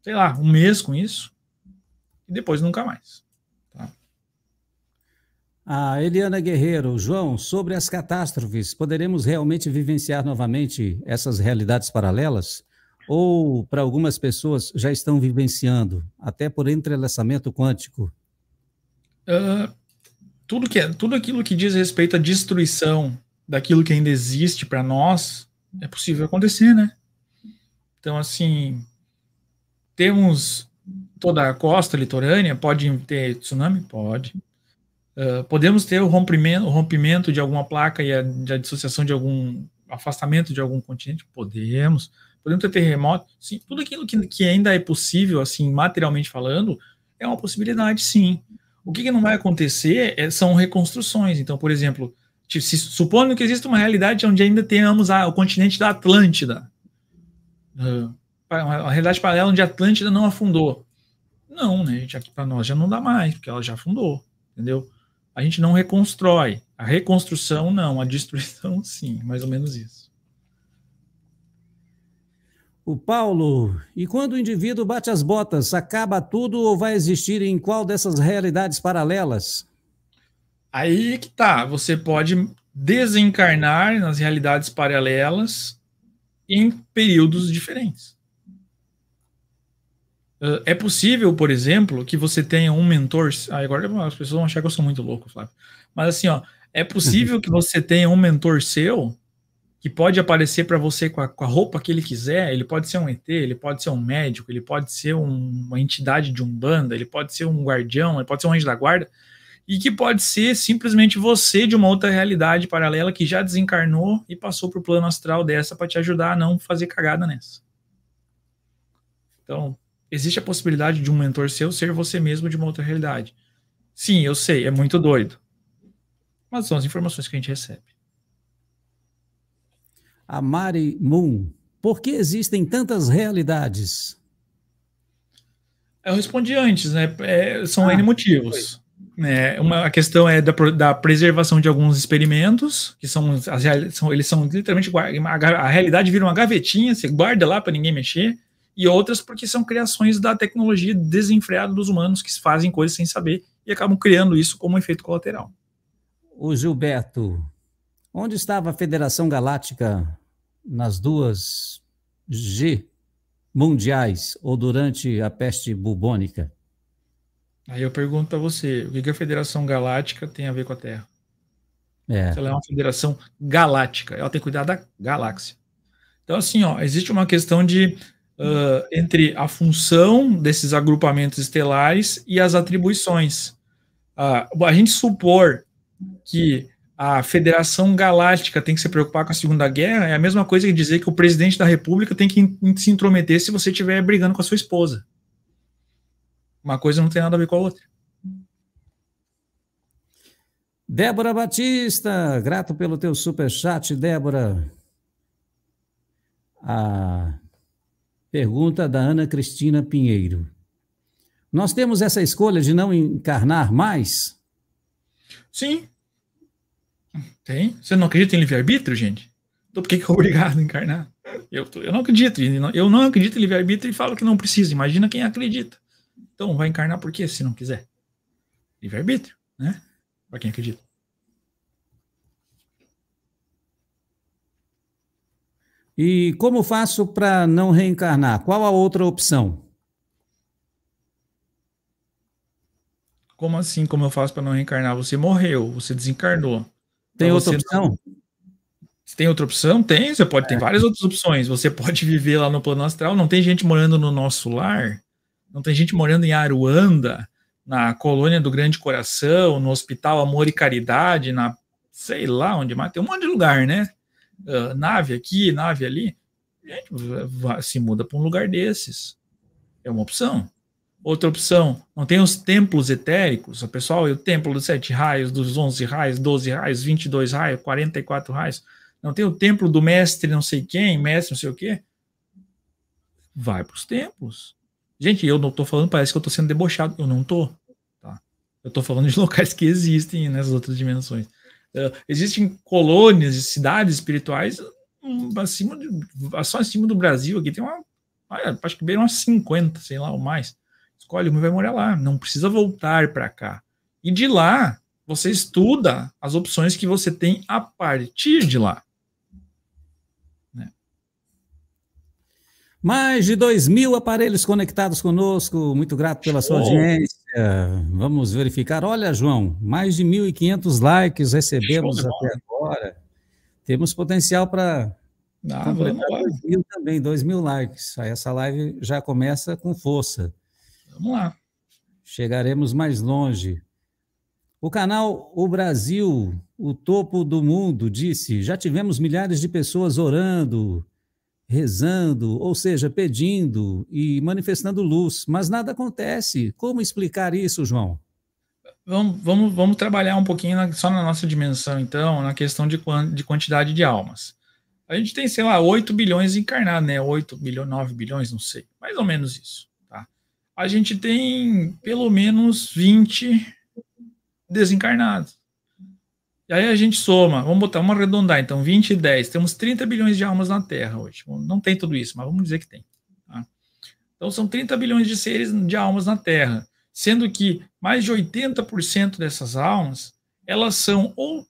sei lá, um mês com isso, e depois nunca mais. Tá? A Eliana Guerreiro, João, sobre as catástrofes, poderemos realmente vivenciar novamente essas realidades paralelas? ou para algumas pessoas já estão vivenciando, até por entrelaçamento quântico? Uh, tudo, que é, tudo aquilo que diz respeito à destruição daquilo que ainda existe para nós é possível acontecer, né? Então, assim, temos toda a costa litorânea, pode ter tsunami? Pode. Uh, podemos ter o rompimento, o rompimento de alguma placa e a, a dissociação de algum afastamento de algum continente? Podemos podemos ter terremoto, sim, tudo aquilo que, que ainda é possível, assim, materialmente falando, é uma possibilidade, sim. O que, que não vai acontecer é, são reconstruções. Então, por exemplo, se, supondo que existe uma realidade onde ainda tenhamos a, o continente da Atlântida, uma realidade paralela onde a Atlântida não afundou. Não, né, gente, aqui para nós já não dá mais, porque ela já afundou, entendeu? A gente não reconstrói. A reconstrução, não. A destruição, sim. Mais ou menos isso. O Paulo, e quando o indivíduo bate as botas, acaba tudo ou vai existir em qual dessas realidades paralelas? Aí que tá, você pode desencarnar nas realidades paralelas em períodos diferentes. Ah, é possível, por exemplo, que você tenha um mentor. Ah, agora as pessoas vão achar que eu sou muito louco, Flávio. Mas assim, ó, é possível que você tenha um mentor seu que pode aparecer para você com a, com a, roupa que ele quiser, ele pode ser um ET, ele pode ser um médico, ele pode ser um, uma entidade de umbanda, ele pode ser um guardião, ele pode ser um anjo da guarda, e que pode ser simplesmente você de uma outra realidade paralela que já desencarnou e passou para o plano astral dessa para te ajudar a não fazer cagada nessa. Então, existe a possibilidade de um mentor seu ser você mesmo de uma outra realidade. Sim, eu sei, é muito doido. Mas são as informações que a gente recebe a Mari Moon. Por que existem tantas realidades? Eu respondi antes, né? É, são ah, N motivos. É, uma, a questão é da, da, preservação de alguns experimentos, que são, as, são eles são literalmente a, realidade vira uma gavetinha, você guarda lá para ninguém mexer, e outras porque são criações da tecnologia desenfreada dos humanos que fazem coisas sem saber e acabam criando isso como um efeito colateral. O Gilberto, onde estava a Federação Galáctica nas duas G mundiais ou durante a peste bubônica? Aí eu pergunto a você, o que a Federação Galáctica tem a ver com a Terra? É. Ela é uma federação galáctica, ela tem que cuidar da galáxia. Então, assim, ó, existe uma questão de uh, entre a função desses agrupamentos estelares e as atribuições. Uh, a gente supor que a Federação Galáctica tem que se preocupar com a Segunda Guerra, é a mesma coisa que dizer que o presidente da República tem que se intrometer se você estiver brigando com a sua esposa. Uma coisa não tem nada a ver com a outra. Débora Batista, grato pelo teu super chat, Débora. A pergunta da Ana Cristina Pinheiro. Nós temos essa escolha de não encarnar mais? Sim, tem? Você não acredita em livre-arbítrio, gente? Então por que, que é obrigado a encarnar? Eu, eu não acredito. Eu não acredito em livre-arbítrio e falo que não precisa. Imagina quem acredita. Então vai encarnar por quê, se não quiser? Livre-arbítrio, né? Para quem acredita. E como faço para não reencarnar? Qual a outra opção? Como assim? Como eu faço para não reencarnar? Você morreu, você desencarnou. Tem outra opção? tem outra opção? Tem, você pode é. ter várias outras opções. Você pode viver lá no plano astral. Não tem gente morando no nosso lar, não tem gente morando em Aruanda, na colônia do Grande Coração, no Hospital Amor e Caridade, na sei lá onde mais. Tem um monte de lugar, né? Uh, nave aqui, nave ali. Gente, se muda para um lugar desses. É uma opção. Outra opção, não tem os templos etéricos, o pessoal, e o templo dos sete raios, dos onze raios, doze raios, vinte e dois raios, quarenta e quatro raios. Não tem o templo do mestre não sei quem, mestre não sei o quê. Vai para os templos. Gente, eu não estou falando, parece que eu estou sendo debochado. Eu não estou. Tá? Eu estou falando de locais que existem nessas né, outras dimensões. Uh, existem colônias e cidades espirituais um, acima de, só acima do Brasil. Aqui tem uma, acho que bem umas 50, sei lá, ou mais escolhe uma e vai morar lá. Não precisa voltar para cá. E de lá, você estuda as opções que você tem a partir de lá. Né? Mais de 2 mil aparelhos conectados conosco. Muito grato pela Show. sua audiência. Vamos verificar. Olha, João, mais de 1.500 likes recebemos até agora. Temos potencial para ah, completar 2 mil também, 2 mil likes. Aí essa live já começa com força. Vamos lá. Chegaremos mais longe. O canal O Brasil, o topo do mundo, disse: já tivemos milhares de pessoas orando, rezando, ou seja, pedindo e manifestando luz, mas nada acontece. Como explicar isso, João? Vamos, vamos, vamos trabalhar um pouquinho na, só na nossa dimensão, então, na questão de, de quantidade de almas. A gente tem, sei lá, 8 bilhões encarnados, né? 8 bilhões, 9 bilhões, não sei. Mais ou menos isso a gente tem pelo menos 20 desencarnados. E aí a gente soma, vamos botar, vamos arredondar, então, 20 e 10. Temos 30 bilhões de almas na Terra hoje. Não tem tudo isso, mas vamos dizer que tem. Tá? Então, são 30 bilhões de seres de almas na Terra, sendo que mais de 80% dessas almas, elas são ou,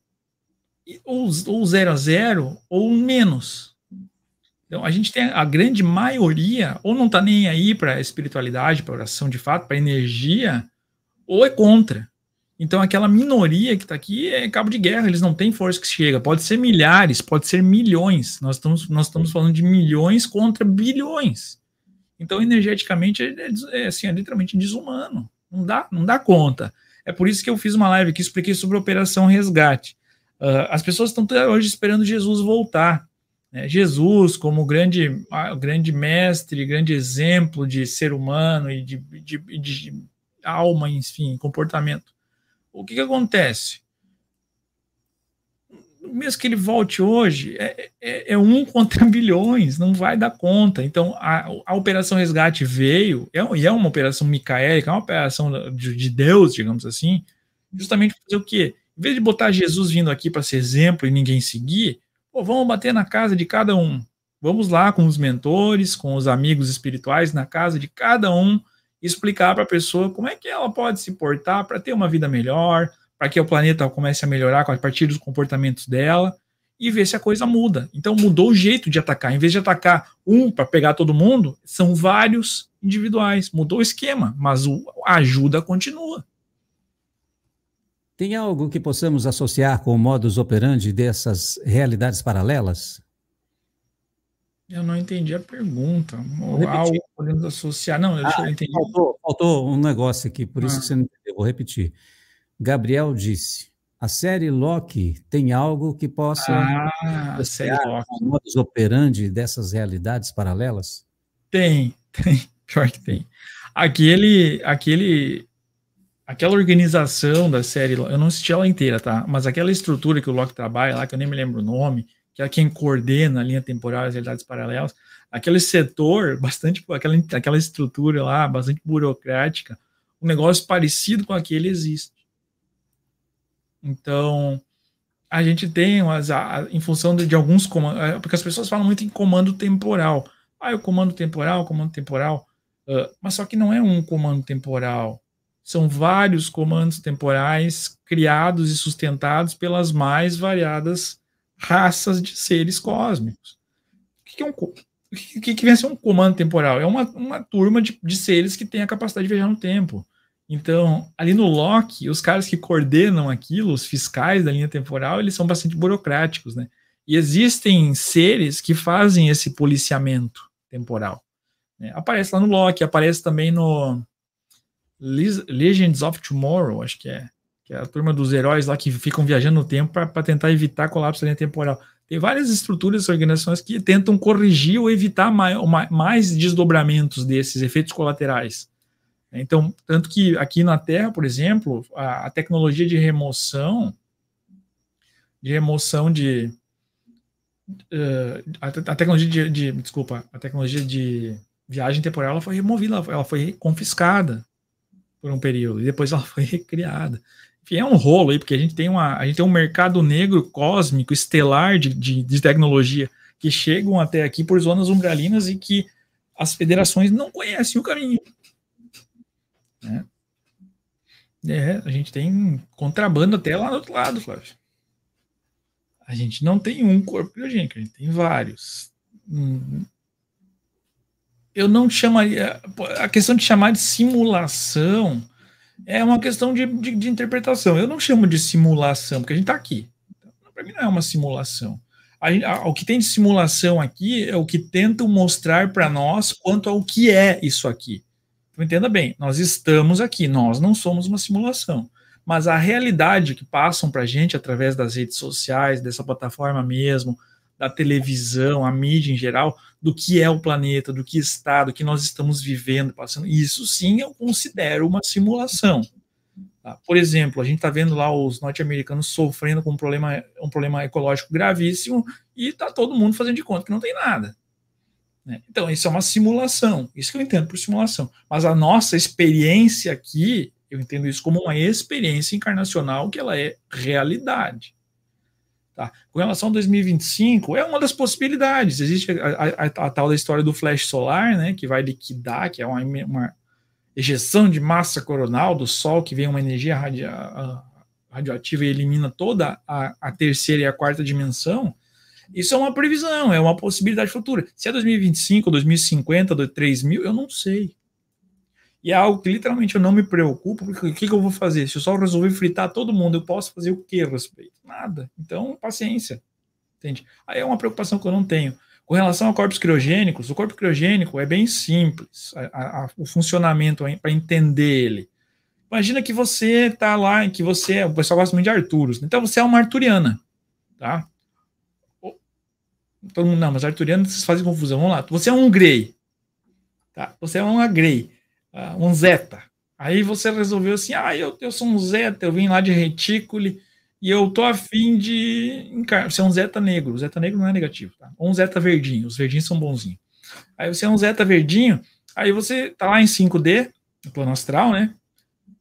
ou, ou zero a zero ou menos. Então, a gente tem a grande maioria, ou não está nem aí para a espiritualidade, para oração de fato, para energia, ou é contra. Então, aquela minoria que está aqui é cabo de guerra, eles não têm força que chega. Pode ser milhares, pode ser milhões. Nós estamos, nós estamos falando de milhões contra bilhões. Então, energeticamente, é, é, é assim, é literalmente desumano. Não dá, não dá conta. É por isso que eu fiz uma live que expliquei sobre a Operação Resgate. Uh, as pessoas estão até hoje esperando Jesus voltar. Né? Jesus, como grande, grande mestre, grande exemplo de ser humano e de, de, de alma, enfim, comportamento. O que, que acontece? mesmo que ele volte hoje, é, é, é, um contra bilhões, não vai dar conta. Então, a, a Operação Resgate veio, é, e é uma operação micaélica, é uma operação de, de Deus, digamos assim, justamente para fazer o quê? Em vez de botar Jesus vindo aqui para ser exemplo e ninguém seguir, Pô, vamos bater na casa de cada um. Vamos lá com os mentores, com os amigos espirituais na casa de cada um, explicar para a pessoa como é que ela pode se portar para ter uma vida melhor, para que o planeta comece a melhorar a partir dos comportamentos dela e ver se a coisa muda. Então mudou o jeito de atacar. Em vez de atacar um para pegar todo mundo, são vários individuais. Mudou o esquema, mas a ajuda continua. Tem algo que possamos associar com o modus operandi dessas realidades paralelas? Eu não entendi a pergunta. Algo podemos associar. Não, eu ah, entendi. Faltou, faltou, um negócio aqui, por ah. isso que você não entendeu. Vou repetir. Gabriel disse: a série Loki tem algo que possa. Ah, a série Loki. O modus operandi dessas realidades paralelas? Tem, tem. Pior que tem. Aquele, aquele Aquela organização da série, eu não assisti ela inteira, tá? Mas aquela estrutura que o Locke trabalha lá, que eu nem me lembro o nome, que é quem coordena a linha temporal e as realidades paralelas, aquele setor, bastante, aquela, aquela estrutura lá, bastante burocrática, um negócio parecido com aquele existe. Então, a gente tem, as, a, em função de, de alguns comandos, é, porque as pessoas falam muito em comando temporal. Ah, é o comando temporal, comando temporal. Uh, mas só que não é um comando temporal. São vários comandos temporais criados e sustentados pelas mais variadas raças de seres cósmicos. O que, é um, o que, que vem a ser um comando temporal? É uma, uma turma de, de seres que tem a capacidade de viajar no tempo. Então, ali no Loki, os caras que coordenam aquilo, os fiscais da linha temporal, eles são bastante burocráticos, né? E existem seres que fazem esse policiamento temporal. Né? Aparece lá no Loki, aparece também no, Legends of Tomorrow, acho que é. Que é a turma dos heróis lá que ficam viajando no tempo para tentar evitar colapso da linha temporal. Tem várias estruturas e organizações que tentam corrigir ou evitar mais, mais desdobramentos desses efeitos colaterais. Então, tanto que aqui na Terra, por exemplo, a, a tecnologia de remoção, de remoção de. Uh, a, a, tecnologia de, de, Desculpa, a tecnologia de viagem temporal ela foi removida, ela foi confiscada por um período, e depois ela foi recriada. Enfim, é um rolo aí, porque a gente tem, uma, a gente tem um mercado negro cósmico, estelar de, de, de tecnologia, que chegam até aqui por zonas umbralinas e que as federações não conhecem o caminho. Né? É, a gente tem contrabando até lá do outro lado, Flávio. A gente não tem um corpo biogênico, a gente tem vários. Hum, eu não chamaria. A questão de chamar de simulação é uma questão de, de, de interpretação. Eu não chamo de simulação, porque a gente está aqui. Então, para mim, não é uma simulação. A, a, o que tem de simulação aqui é o que tentam mostrar para nós quanto ao que é isso aqui. Então, entenda bem, nós estamos aqui, nós não somos uma simulação. Mas a realidade que passam para a gente através das redes sociais, dessa plataforma mesmo, a televisão, a mídia em geral, do que é o planeta, do que está, do que nós estamos vivendo, passando. Isso sim eu considero uma simulação. Tá? Por exemplo, a gente está vendo lá os norte-americanos sofrendo com um problema, um problema ecológico gravíssimo e está todo mundo fazendo de conta que não tem nada. Né? Então, isso é uma simulação. Isso que eu entendo por simulação. Mas a nossa experiência aqui, eu entendo isso como uma experiência encarnacional que ela é realidade. Tá? Com relação a 2025, é uma das possibilidades. Existe a, a, a, tal da história do flash solar, né, que vai liquidar, que é uma, uma ejeção de massa coronal do Sol, que vem uma energia radio, radioativa e elimina toda a, a, terceira e a quarta dimensão. Isso é uma previsão, é uma possibilidade futura. Se é 2025, 2050, 3000, eu não sei. E é algo que literalmente eu não me preocupo, porque o que, que eu vou fazer? Se eu só resolver fritar todo mundo, eu posso fazer o que a respeito? Nada. Então, paciência. Entende? Aí é uma preocupação que eu não tenho. Com relação a corpos criogênicos, o corpo criogênico é bem simples, a, a, o funcionamento para entender ele. Imagina que você está lá, que você, é, o pessoal gosta muito de Arturos, né? então você é uma arturiana, tá? Todo mundo, não, mas arturiano, vocês fazem confusão, vamos lá. Você é um Grey, tá? Você é uma Grey. Ah, um Zeta. Aí você resolveu assim, ah, eu, eu sou um Zeta, eu vim lá de retícule e eu tô afim de ser Você é um Zeta negro, o Zeta negro não é negativo, tá? Ou um Zeta verdinho, os verdinhos são bonzinhos. Aí você é um Zeta verdinho, aí você tá lá em 5D, no plano astral, né?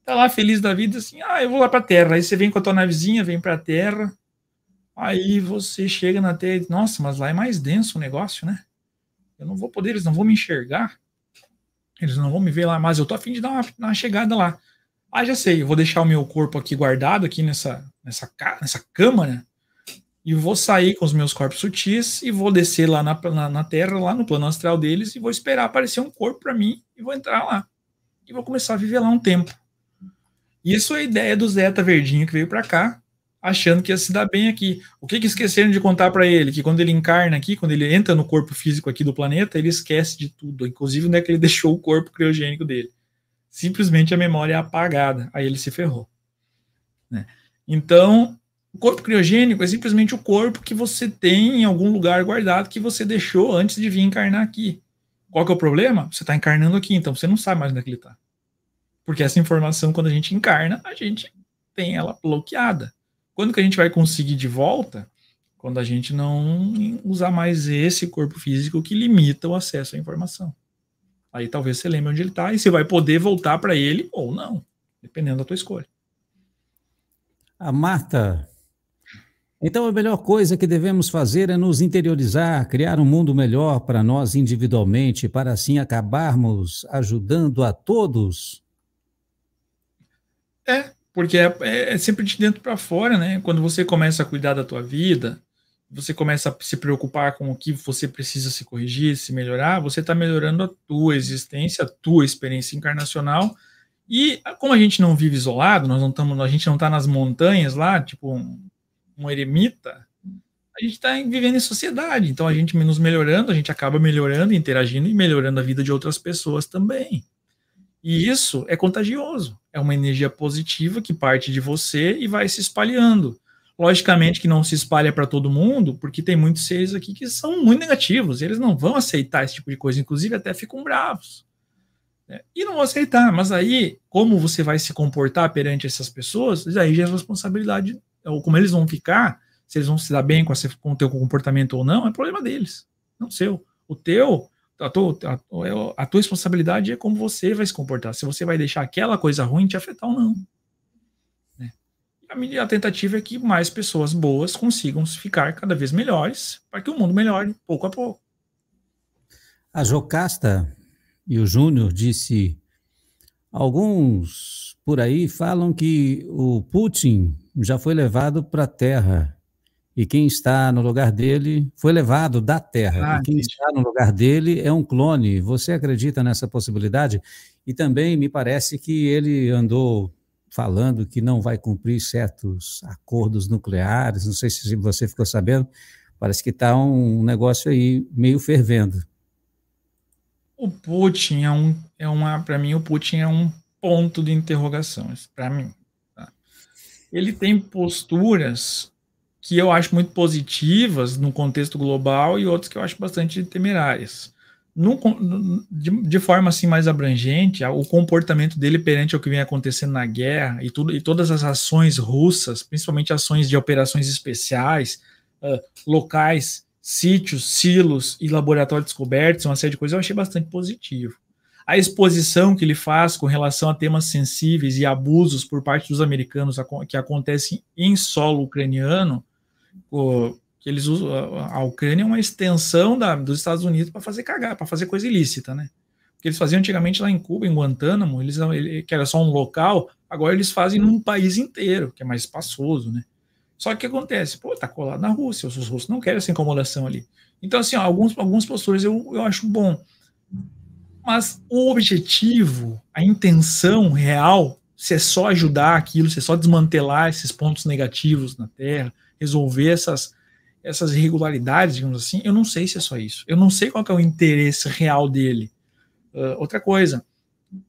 Tá lá feliz da vida, assim, ah, eu vou lá pra Terra. Aí você vem com a tua navezinha, vem pra Terra, Aí você chega na Terra e nossa, mas lá é mais denso o negócio, né? Eu não vou poder, eles não vão me enxergar. Eles não vão me ver lá, mas eu tô afim de dar uma, uma chegada lá. Ah, já sei, eu vou deixar o meu corpo aqui guardado, aqui nessa, nessa, nessa cama, né? E vou sair com os meus corpos sutis e vou descer lá na, na, na Terra, lá no plano astral deles, e vou esperar aparecer um corpo para mim e vou entrar lá. E vou começar a viver lá um tempo. Isso é a ideia do Zeta Verdinho que veio para cá, achando que ia se dar bem aqui. O que, que esqueceram de contar para ele? Que quando ele encarna aqui, quando ele entra no corpo físico aqui do planeta, ele esquece de tudo, inclusive onde é que ele deixou o corpo criogênico dele. Simplesmente a memória é apagada, aí ele se ferrou. Né? Então, o corpo criogênico é simplesmente o corpo que você tem em algum lugar guardado que você deixou antes de vir encarnar aqui. Qual que é o problema? Você está encarnando aqui, então você não sabe mais onde é que ele está. Porque essa informação, quando a gente encarna, a gente tem ela bloqueada. Quando que a gente vai conseguir de volta? Quando a gente não usar mais esse corpo físico que limita o acesso à informação. Aí talvez você lembre onde ele está e você vai poder voltar para ele ou não, dependendo da tua escolha. A ah, Marta. Então a melhor coisa que devemos fazer é nos interiorizar, criar um mundo melhor para nós individualmente, para assim acabarmos ajudando a todos. É, porque é, é, é sempre de dentro para fora, né? Quando você começa a cuidar da tua vida, você começa a se preocupar com o que você precisa se corrigir, se melhorar, você está melhorando a tua existência, a tua experiência encarnacional. E ah, como a gente não vive isolado, nós não estamos, a gente não está nas montanhas lá, tipo um, um eremita, a gente está vivendo em sociedade. Então a gente menos melhorando, a gente acaba melhorando, interagindo e melhorando a vida de outras pessoas também. E isso é contagioso é uma energia positiva que parte de você e vai se espalhando. Logicamente que não se espalha para todo mundo, porque tem muitos seres aqui que são muito negativos, eles não vão aceitar esse tipo de coisa, inclusive até ficam bravos. Né? E não vão aceitar, mas aí, como você vai se comportar perante essas pessoas, aí já é responsabilidade, ou como eles vão ficar, se eles vão se dar bem com, a, com o teu comportamento ou não, é problema deles, não seu. O teu a tua, a, é, a tua responsabilidade é como você vai se comportar, se você vai deixar aquela coisa ruim te afetar ou não. Né? A, minha tentativa é que mais pessoas boas consigam ficar cada vez melhores, para que o mundo melhore pouco a pouco. A Jocasta e o Júnior disse: alguns por aí falam que o Putin já foi levado para a Terra e quem está no lugar dele foi levado da Terra. Ah, e quem está no lugar dele é um clone. Você acredita nessa possibilidade? E também me parece que ele andou falando que não vai cumprir certos acordos nucleares. Não sei se você ficou sabendo. Parece que está um negócio aí meio fervendo. O Putin é um, é uma, para mim, o Putin é um ponto de interrogação, para mim. Tá? Ele tem posturas que eu acho muito positivas no contexto global e outras que eu acho bastante temerárias. No, de, de, forma assim mais abrangente, o comportamento dele perante o que vem acontecendo na guerra e, tudo, e todas as ações russas, principalmente ações de operações especiais, uh, locais, sítios, silos e laboratórios descobertos, uma série de coisas, eu achei bastante positivo. A exposição que ele faz com relação a temas sensíveis e abusos por parte dos americanos que acontecem em solo ucraniano, que eles usam, a Ucrânia é uma extensão da, dos Estados Unidos para fazer cagar, para fazer coisa ilícita, né? que eles faziam antigamente lá em Cuba, em Guantánamo, eles, ele, que era só um local, agora eles fazem num país inteiro, que é mais espaçoso, né? Só que o que acontece? Pô, tá colado na Rússia, os russos não querem essa incomodação ali. Então, assim, ó, alguns, algumas posturas eu, eu acho bom. Mas o objetivo, a intenção real, se é só ajudar aquilo, se é só desmantelar esses pontos negativos na Terra, resolver essas, essas irregularidades, digamos assim, eu não sei se é só isso. Eu não sei qual é o interesse real dele. Uh, outra coisa,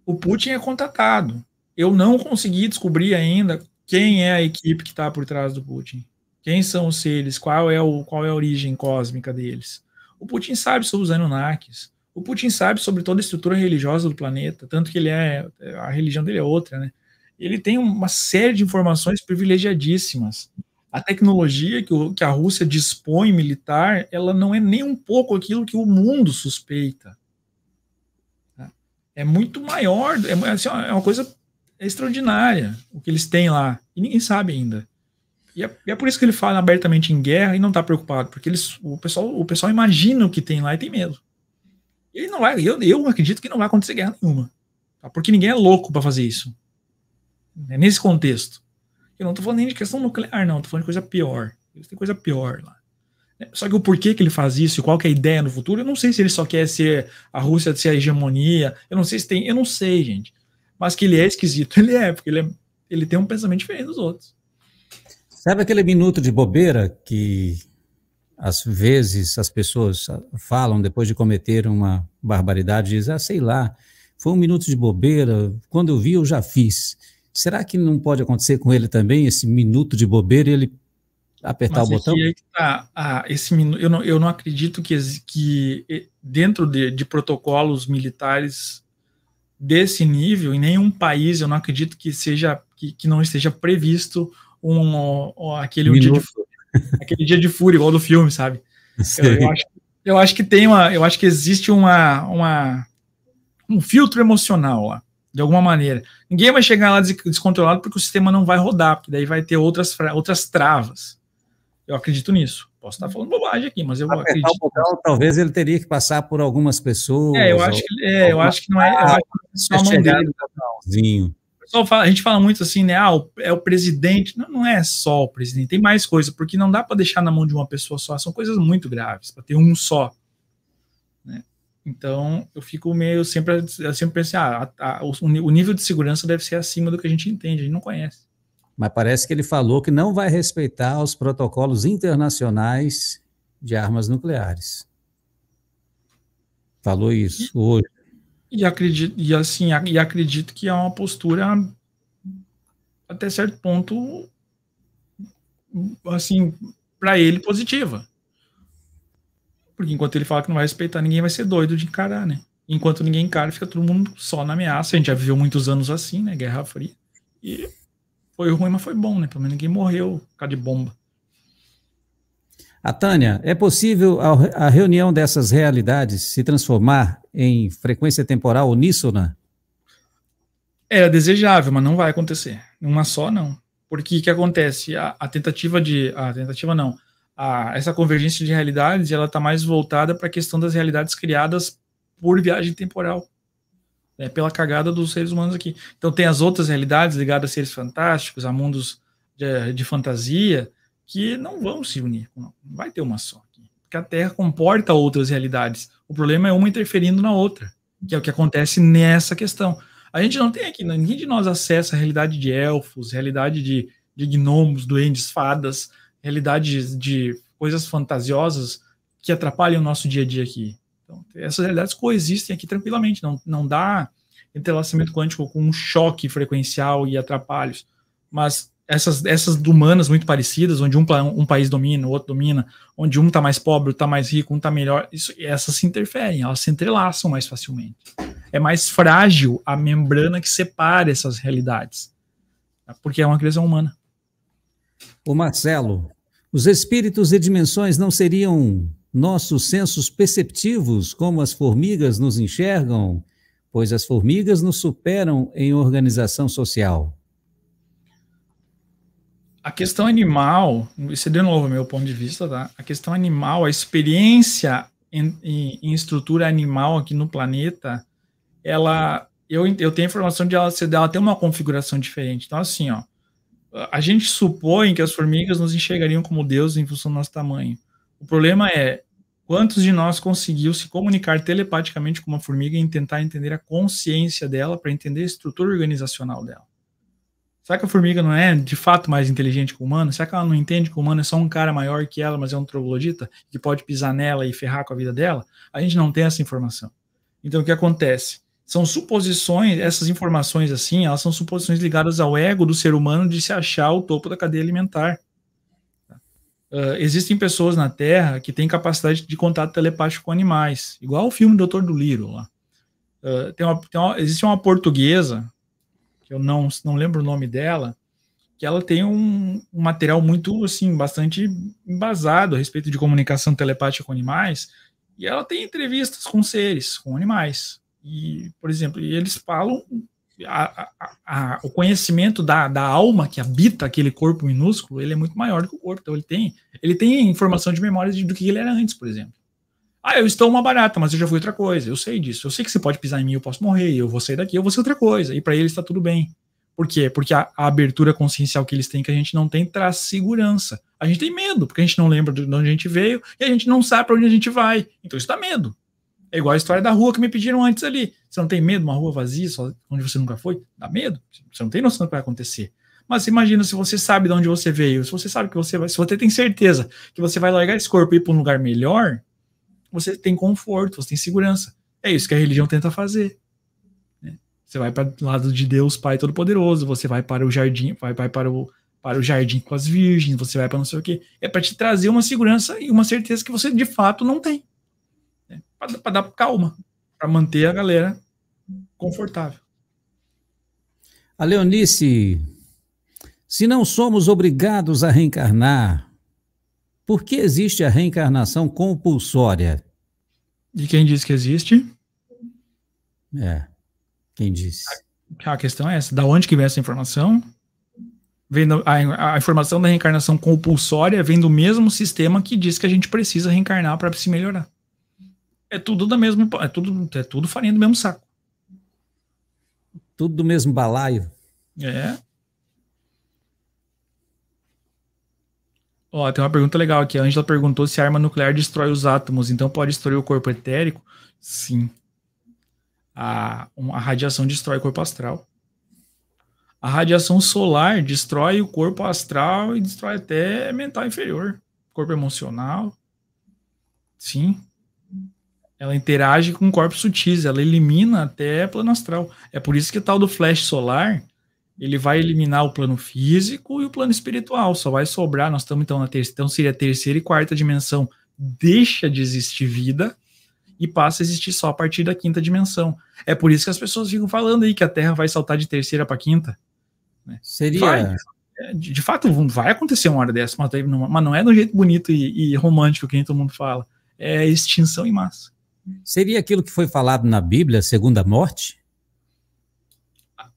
o Putin é contratado. Eu não consegui descobrir ainda quem é a equipe que está por trás do Putin. Quem são os seres? Qual é, o, qual é a origem cósmica deles? O Putin sabe sobre os Anunnakis. O Putin sabe sobre toda a estrutura religiosa do planeta, tanto que ele é a religião dele é outra, né? Ele tem uma série de informações privilegiadíssimas. A tecnologia que, o, que a Rússia dispõe militar, ela não é nem um pouco aquilo que o mundo suspeita. Tá? É muito maior, é, é assim, é uma coisa extraordinária o que eles têm lá. E ninguém sabe ainda. E é, é, por isso que ele fala abertamente em guerra e não está preocupado, porque eles, o, pessoal, o pessoal imagina o que tem lá e tem medo. Ele não vai, eu, eu acredito que não vai acontecer guerra nenhuma. Tá? Porque ninguém é louco para fazer isso. É nesse contexto. Eu não tô falando nem de questão nuclear, não. Tô falando de coisa pior. Eles têm coisa pior lá. Só que o porquê que ele faz isso, qual que é a ideia no futuro, eu não sei se ele só quer ser a Rússia ser a hegemonia, eu não sei se tem, eu não sei, gente. Mas que ele é esquisito, ele é, porque ele, é, ele tem um pensamento diferente dos outros. Sabe aquele minuto de bobeira que às vezes as pessoas falam depois de cometer uma barbaridade, diz, ah, sei lá, foi um minuto de bobeira, quando eu vi eu já fiz. Será que não pode acontecer com ele também, esse minuto de bobeira, ele apertar Mas o é botão? Aí tá, ah, esse minu, eu, não, eu não acredito que, que dentro de, de protocolos militares desse nível, em nenhum país, eu não acredito que seja que, que não esteja previsto um, um, um aquele, um dia de, aquele dia de fúria, igual do filme, sabe? Eu, eu, acho, eu acho que tem uma. Eu acho que existe uma, uma um filtro emocional lá de alguma maneira. Ninguém vai chegar lá descontrolado porque o sistema não vai rodar, porque daí vai ter outras, outras travas. Eu acredito nisso. Posso estar falando bobagem aqui, mas eu Apertar acredito. O botão, talvez ele teria que passar por algumas pessoas. É, eu acho que, é, eu acho que não é, eu acho que é só a mão dele. Não. Fala, a gente fala muito assim, né? Ah, é o presidente. Não, não é só o presidente, tem mais coisa, porque não dá para deixar na mão de uma pessoa só, são coisas muito graves, para ter um só. Então, eu fico meio sempre, eu sempre pensei, ah, a, a, o, o, nível de segurança deve ser acima do que a gente entende, a gente não conhece. Mas parece que ele falou que não vai respeitar os protocolos internacionais de armas nucleares. Falou isso hoje. E acredito, e assim, e acredito que é uma postura até certo ponto assim, para ele positiva. Porque enquanto ele fala que não vai respeitar, ninguém vai ser doido de encarar, né? Enquanto ninguém encara, fica todo mundo só na ameaça. A gente já viveu muitos anos assim, né? Guerra Fria. E foi ruim, mas foi bom, né? Pelo menos ninguém morreu por causa de bomba. A Tânia, é possível a reunião dessas realidades se transformar em frequência temporal uníssona? Era é desejável, mas não vai acontecer. Uma só, não. Porque o que acontece? A, a, tentativa de. A tentativa não a, essa convergência de realidades ela está mais voltada para a questão das realidades criadas por viagem temporal, né, pela cagada dos seres humanos aqui. Então tem as outras realidades ligadas a seres fantásticos, a mundos de, de fantasia, que não vão se unir, não vai ter uma só. Aqui, porque a Terra comporta outras realidades. O problema é uma interferindo na outra, que é o que acontece nessa questão. A gente não tem aqui, ninguém de nós acessa a realidade de elfos, realidade de, de gnomos, duendes, fadas, realidades de coisas fantasiosas que atrapalham o nosso dia a dia aqui. Então, essas realidades coexistem aqui tranquilamente, não, não dá entrelaçamento quântico com um choque frequencial e atrapalhos. Mas essas, essas humanas muito parecidas, onde um, um país domina, o outro domina, onde um está mais pobre, está mais rico, um está melhor, isso, essas se interferem, elas se entrelaçam mais facilmente. É mais frágil a membrana que separa essas realidades, tá? porque é uma criação humana. O Marcelo, os espíritos e dimensões não seriam nossos sensos perceptivos, como as formigas nos enxergam, pois as formigas nos superam em organização social. A questão animal, isso é de novo meu ponto de vista, tá? A questão animal, a experiência em, em, em estrutura animal aqui no planeta, ela, eu, eu tenho informação de ela, ela ter uma configuração diferente. Então, assim, ó, a gente supõe que as formigas nos enxergariam como deuses em função do nosso tamanho. O problema é quantos de nós conseguiu se comunicar telepaticamente com uma formiga e tentar entender a consciência dela para entender a estrutura organizacional dela. Será que a formiga não é de fato mais inteligente que o humano? Será que ela não entende que o humano é só um cara maior que ela, mas é um troglodita que pode pisar nela e ferrar com a vida dela? A gente não tem essa informação. Então o que acontece? são suposições, essas informações assim, elas são suposições ligadas ao ego do ser humano de se achar o topo da cadeia alimentar. Uh, existem pessoas na Terra que têm capacidade de contato telepático com animais, igual o filme Doutor do Liro lá. Uh, tem, uma, tem uma, existe uma portuguesa, que eu não, não lembro o nome dela, que ela tem um, um material muito, assim, bastante embasado a respeito de comunicação telepática com animais, e ela tem entrevistas com seres, com animais, e, por exemplo, eles falam a, a, a, o conhecimento da, da alma que habita aquele corpo minúsculo, ele é muito maior do que o corpo. Então ele tem, ele tem informação de memória de, do que ele era antes, por exemplo. Ah, eu estou uma barata, mas eu já fui outra coisa. Eu sei disso. Eu sei que você pode pisar em mim, eu posso morrer. Eu vou sair daqui, eu vou ser outra coisa. E para eles está tudo bem. Por quê? Porque a, a, abertura consciencial que eles têm, é que a gente não tem, traz segurança. A gente tem medo, porque a gente não lembra de onde a gente veio e a gente não sabe para onde a gente vai. Então isso dá medo. É igual a história da rua que me pediram antes ali. Você não tem medo de uma rua vazia, onde você nunca foi? Dá medo. Você não tem noção do que vai acontecer. Mas imagina se você sabe de onde você veio, se você sabe que você vai, se você tem certeza que você vai largar esse corpo e ir para um lugar melhor, você tem conforto, você tem segurança. É isso que a religião tenta fazer. Né? Você vai para o lado de Deus Pai Todo-Poderoso, você vai para o jardim, vai, vai para o para o jardim com as virgens, você vai para não sei o quê. É para te trazer uma segurança e uma certeza que você de fato não tem para dar calma, para manter a galera confortável. A Leonice, se não somos obrigados a reencarnar, por que existe a reencarnação compulsória? De quem diz que existe? É, quem disse? A, questão é essa, da onde que vem essa informação? Vem do, a, a informação da reencarnação compulsória vem do mesmo sistema que diz que a gente precisa reencarnar para se melhorar. É tudo da mesma, é tudo, é tudo farinha do mesmo saco. Tudo do mesmo balaio. É. Ó, tem uma pergunta legal aqui. A Angela perguntou se a arma nuclear destrói os átomos, então pode destruir o corpo etérico? Sim. A, a radiação destrói o corpo astral. A radiação solar destrói o corpo astral e destrói até mental inferior, corpo emocional. Sim. Ela interage com corpos sutis, ela elimina até plano astral. É por isso que o tal do flash solar, ele vai eliminar o plano físico e o plano espiritual, só vai sobrar, nós estamos então na terceira, então seria a terceira e quarta dimensão, deixa de existir vida e passa a existir só a partir da quinta dimensão. É por isso que as pessoas ficam falando aí que a Terra vai saltar de terceira para quinta. Né? Seria... Vai, é, de, fato, vai acontecer uma hora dessa, mas não é do jeito bonito e, e romântico que nem todo mundo fala. É extinção em massa. Seria aquilo que foi falado na Bíblia, a segunda morte?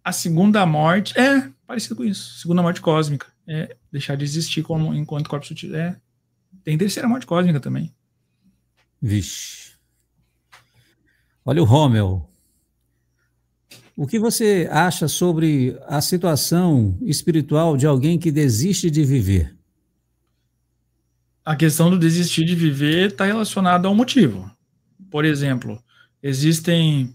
A segunda morte é parecido com isso. Segunda morte cósmica. É deixar de existir como, enquanto corpo sutil. É. Tem terceira morte cósmica também. Vixe. Olha o Rommel. O que você acha sobre a situação espiritual de alguém que desiste de viver? A questão do desistir de viver está relacionada ao motivo. Por exemplo, existem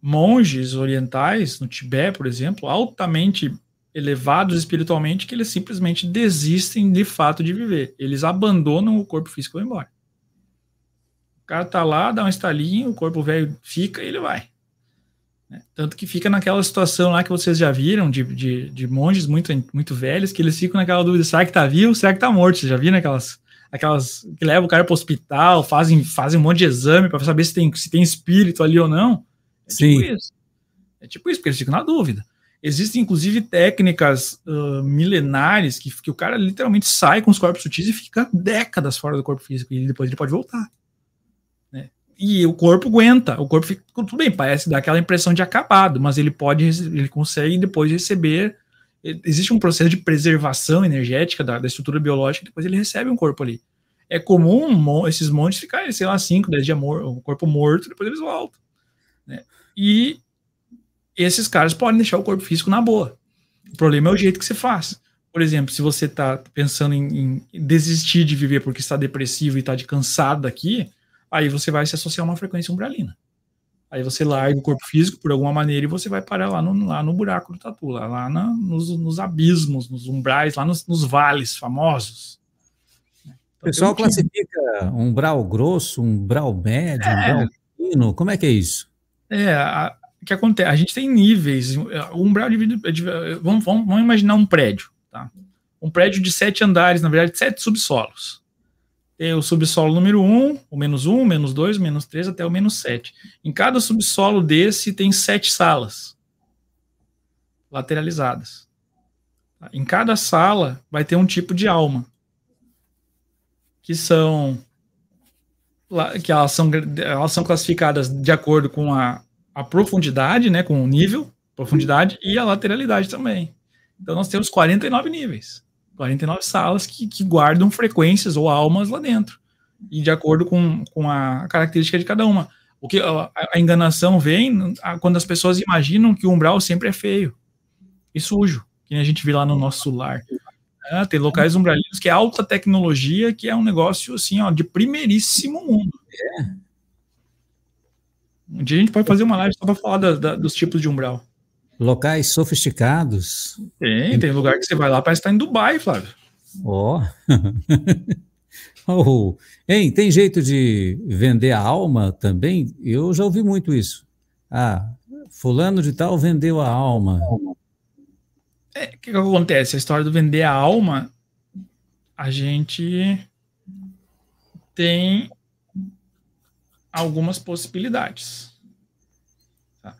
monges orientais no Tibete, por exemplo, altamente elevados espiritualmente que eles simplesmente desistem de fato de viver. Eles abandonam o corpo físico e vão embora. O cara tá lá, dá um estalinho, o corpo velho fica e ele vai. Né? Tanto que fica naquela situação lá que vocês já viram, de, de, de monges muito, muito velhos, que eles ficam naquela dúvida: será que tá vivo, será que tá morto? Vocês já viram aquelas aquelas que levam o cara para o hospital, fazem, fazem um monte de exame para saber se tem, se tem espírito ali ou não. É Sim. tipo isso. É tipo isso, porque eles ficam na dúvida. Existem, inclusive, técnicas uh, milenares que, que o cara literalmente sai com os corpos sutis e fica décadas fora do corpo físico, e depois ele pode voltar. Né? E o corpo aguenta, o corpo fica. Tudo bem, parece dar aquela impressão de acabado, mas ele pode, ele consegue depois receber existe um processo de preservação energética da, da estrutura biológica, depois ele recebe um corpo ali. É comum esses montes ficarem, sei lá, 5, 10 dias mor o corpo morto, depois eles voltam. Né? E esses caras podem deixar o corpo físico na boa. O problema é o jeito que você faz. Por exemplo, se você está pensando em, em, desistir de viver porque está depressivo e está de cansado daqui, aí você vai se associar a uma frequência umbralina. Aí você larga o corpo físico por alguma maneira e você vai parar lá no, lá no buraco do tatu, lá, lá na, nos, nos, abismos, nos umbrais, lá nos, nos vales famosos. Então, o pessoal então, um classifica umbral grosso, umbral médio, é. umbral fino, como é que é isso? É, o que acontece? A gente tem níveis, umbral dividido, vamos, vamos, vamos imaginar um prédio, tá? Um prédio de sete andares, na verdade, sete subsolos tem o subsolo número 1, o menos 1, menos 2, menos 3 até o menos 7. Em cada subsolo desse tem sete salas lateralizadas. Em cada sala vai ter um tipo de alma, que são que elas são, elas são classificadas de acordo com a, a profundidade, né, com o nível, profundidade e a lateralidade também. Então nós temos 49 níveis. 49 salas que, que guardam frequências ou almas lá dentro, e de acordo com, com a característica de cada uma. O que a, a enganação vem quando as pessoas imaginam que o umbral sempre é feio e sujo, que a gente vê lá no nosso lar. É, tem locais umbralinos que é alta tecnologia, que é um negócio assim, ó, de primeiríssimo mundo. É. Um dia a gente pode fazer uma live só para falar da, da, dos tipos de umbral locais sofisticados. Tem, tem, lugar que você vai lá para estar tá em Dubai, Flávio. Ó. Oh. oh. Hein, tem jeito de vender a alma também? Eu já ouvi muito isso. Ah, fulano de tal vendeu a alma. É, o que, que acontece? A história do vender a alma, a gente tem algumas possibilidades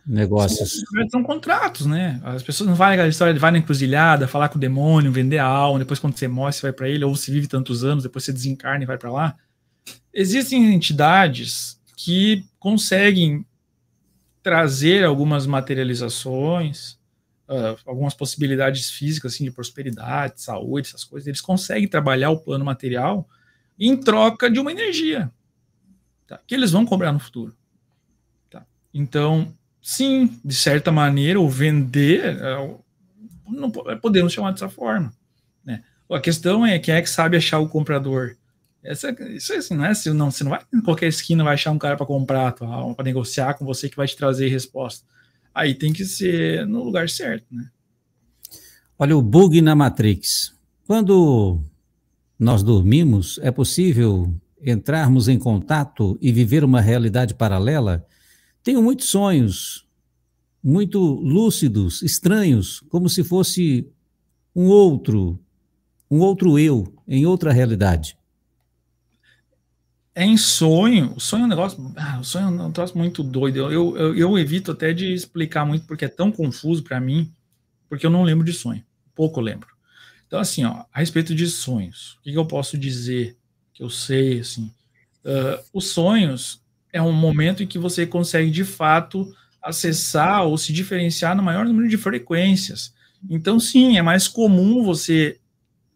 negócios. São, contratos, né? As pessoas não vai naquela história de vai na encruzilhada, falar com o demônio, vender a alma, depois quando você morre, você vai para ele, ou você vive tantos anos, depois você desencarna e vai para lá. Existem entidades que conseguem trazer algumas materializações, uh, algumas possibilidades físicas, assim, de prosperidade, saúde, essas coisas. Eles conseguem trabalhar o plano material em troca de uma energia tá? que eles vão cobrar no futuro. Tá? Então, Sim, de certa maneira, o vender, é, não é, podemos chamar dessa forma. Né? A questão é quem é que sabe achar o comprador. Essa, isso é assim, não é se não, você não vai em qualquer esquina vai achar um cara para comprar, tá, para negociar com você que vai te trazer resposta. Aí tem que ser no lugar certo, né? Olha o bug na Matrix. Quando nós dormimos, é possível entrarmos em contato e viver uma realidade paralela? Tenho muitos sonhos, muito lúcidos, estranhos, como se fosse um outro, um outro eu, em outra realidade. É em sonho, o sonho é um negócio, ah, o sonho é um troço muito doido. Eu, eu, eu evito até de explicar muito porque é tão confuso para mim, porque eu não lembro de sonho, pouco lembro. Então, assim, ó, a respeito de sonhos, o que, que eu posso dizer que eu sei, assim? Uh, os sonhos, é um momento em que você consegue de fato acessar ou se diferenciar no maior número de frequências. Então, sim, é mais comum você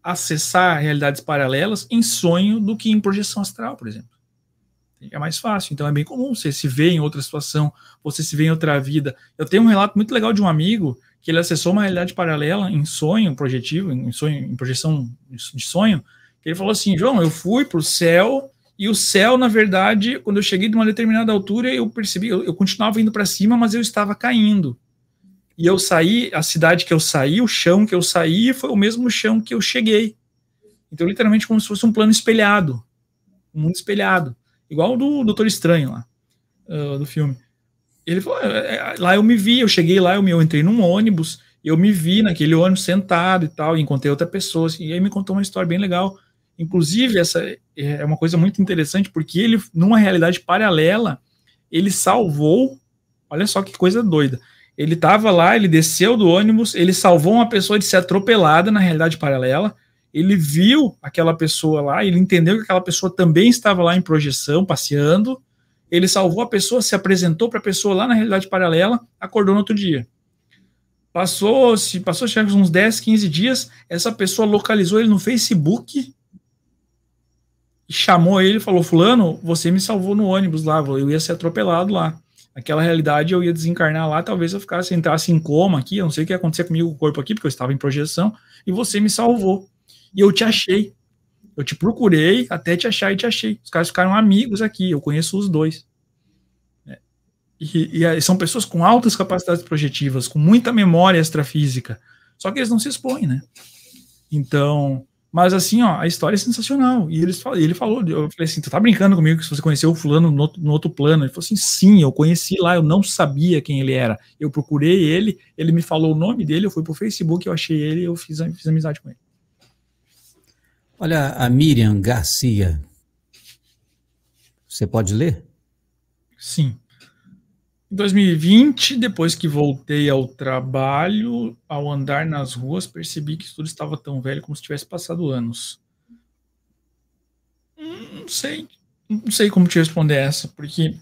acessar realidades paralelas em sonho do que em projeção astral, por exemplo. É mais fácil. Então, é bem comum você se ver em outra situação, você se vê em outra vida. Eu tenho um relato muito legal de um amigo que ele acessou uma realidade paralela em sonho projetivo, em sonho, em projeção de sonho, que ele falou assim: João, eu fui para o céu e o céu, na verdade, quando eu cheguei de uma determinada altura, eu percebi, eu, eu continuava indo para cima, mas eu estava caindo. E eu saí, a cidade que eu saí, o chão que eu saí, foi o mesmo chão que eu cheguei. Então, literalmente, como se fosse um plano espelhado. Um mundo espelhado. Igual o do Doutor Estranho lá, uh, do filme. Ele falou, é, é, é, lá eu me vi, eu cheguei lá, eu, me, eu entrei num ônibus, eu me vi naquele ônibus sentado e tal, e encontrei outra pessoa, assim, e aí me contou uma história bem legal Inclusive, essa é uma coisa muito interessante, porque ele, numa realidade paralela, ele salvou. Olha só que coisa doida. Ele estava lá, ele desceu do ônibus, ele salvou uma pessoa de ser atropelada na realidade paralela. Ele viu aquela pessoa lá, ele entendeu que aquela pessoa também estava lá em projeção, passeando. Ele salvou a pessoa, se apresentou para a pessoa lá na realidade paralela, acordou no outro dia. Passou-se, passou, -se, passou -se uns 10, 15 dias, essa pessoa localizou ele no Facebook chamou ele e falou: Fulano, você me salvou no ônibus lá, eu ia ser atropelado lá. Naquela realidade, eu ia desencarnar lá, talvez eu ficasse, entrasse em coma aqui, eu não sei o que ia acontecer comigo o corpo aqui, porque eu estava em projeção, e você me salvou. E eu te achei. Eu te procurei até te achar e te achei. Os caras ficaram amigos aqui, eu conheço os dois. É. E, e são pessoas com altas capacidades projetivas, com muita memória extrafísica. Só que eles não se expõem, né? Então, mas assim, ó, a história é sensacional. E ele falou, eu falei assim, tu tá brincando comigo que você conheceu o fulano no outro, no outro plano? Ele falou assim, sim, eu conheci lá, eu não sabia quem ele era. Eu procurei ele, ele me falou o nome dele, eu fui pro Facebook, eu achei ele, eu fiz, fiz amizade com ele. Olha a Miriam Garcia. Você pode ler? Sim. Em 2020, depois que voltei ao trabalho, ao andar nas ruas, percebi que tudo estava tão velho como se tivesse passado anos. Não sei, não sei como te responder essa, porque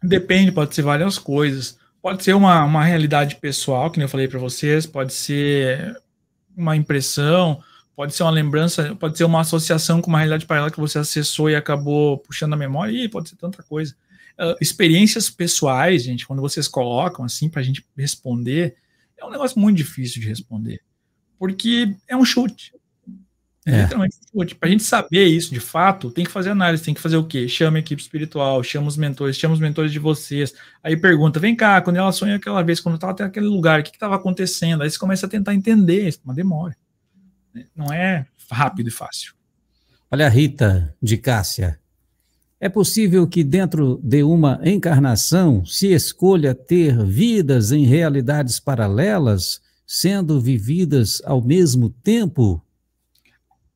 depende, pode ser várias coisas. Pode ser uma, uma realidade pessoal, que eu falei para vocês, pode ser uma impressão, pode ser uma lembrança, pode ser uma associação com uma realidade paralela que você acessou e acabou puxando a memória, e pode ser tanta coisa uh, experiências pessoais, gente, quando vocês colocam assim para a gente responder, é um negócio muito difícil de responder, porque é um chute. É. é. Literalmente um chute. Para a gente saber isso de fato, tem que fazer análise, tem que fazer o quê? Chama a equipe espiritual, chama os mentores, chama os mentores de vocês. Aí pergunta: vem cá, quando ela sonhou aquela vez, quando estava até aquele lugar, o que estava acontecendo? Aí você começa a tentar entender, é uma demora. Não é rápido e fácil. Olha a Rita de Cássia. É possível que dentro de uma encarnação se escolha ter vidas em realidades paralelas, sendo vividas ao mesmo tempo?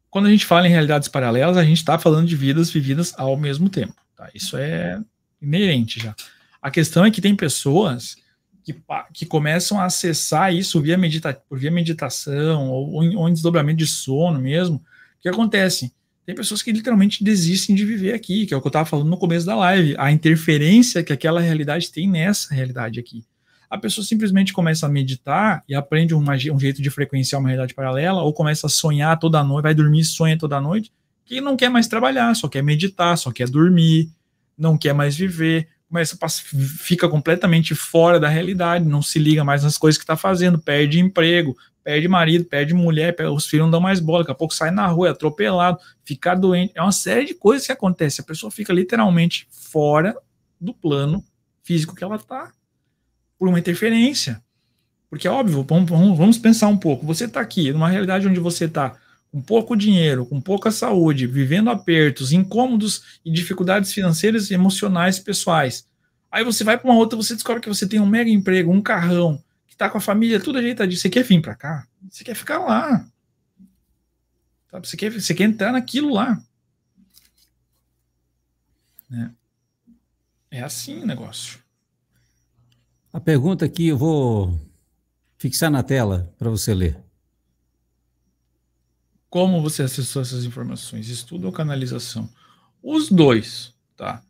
Quando a gente fala em realidades paralelas, a gente está falando de vidas vividas ao mesmo tempo. Tá? Isso é inerente já. A questão é que tem pessoas que, que começam a acessar isso via, medita via meditação ou, em, ou em desdobramento de sono mesmo. O que acontece? Tem pessoas que literalmente desistem de viver aqui, que é o que eu estava falando no começo da live, a interferência que aquela realidade tem nessa realidade aqui. A pessoa simplesmente começa a meditar e aprende um jeito de frequenciar uma realidade paralela, ou começa a sonhar toda noite, vai dormir e sonha toda noite, que não quer mais trabalhar, só quer meditar, só quer dormir, não quer mais viver, começa a, fica completamente fora da realidade, não se liga mais nas coisas que está fazendo, perde emprego, perde marido, perde mulher, os filhos não dão mais bola, daqui a pouco sai na rua, é atropelado, fica doente. É uma série de coisas que acontece. A pessoa fica literalmente fora do plano físico que ela está por uma interferência. Porque é óbvio, vamos, vamos pensar um pouco. Você está aqui, numa realidade onde você está com pouco dinheiro, com pouca saúde, vivendo apertos, incômodos e dificuldades financeiras, emocionais, pessoais. Aí você vai para uma outra, você descobre que você tem um mega emprego, um carrão, tá com a família tudo ajeitadinho, você quer vir para cá? Você quer ficar lá. Você, quer, você quer entrar naquilo lá. Né? É assim o negócio. A pergunta que eu vou fixar na tela para você ler. Como você acessou essas informações? Estudo ou canalização? Os dois, tá?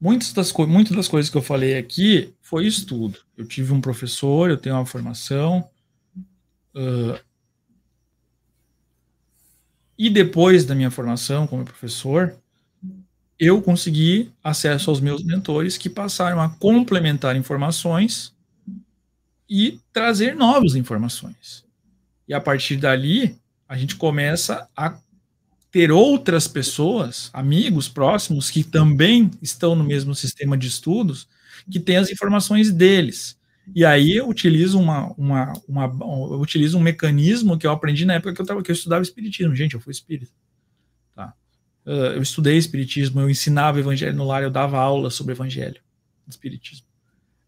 Muitas das, muitas das coisas que eu falei aqui foi estudo. Eu tive um professor, eu tenho uma formação. Uh, e depois da minha formação como professor, eu consegui acesso aos meus mentores que passaram a complementar informações e trazer novas informações. E a partir dali, a gente começa a ter outras pessoas, amigos próximos, que também estão no mesmo sistema de estudos, que têm as informações deles. E aí eu utilizo, uma, uma, uma eu utilizo um mecanismo que eu aprendi na época que eu, tava, que eu estudava espiritismo. Gente, eu fui espírita. Tá? Ah, eu estudei espiritismo, eu ensinava evangelho no lar, eu dava aula sobre evangelho, espiritismo.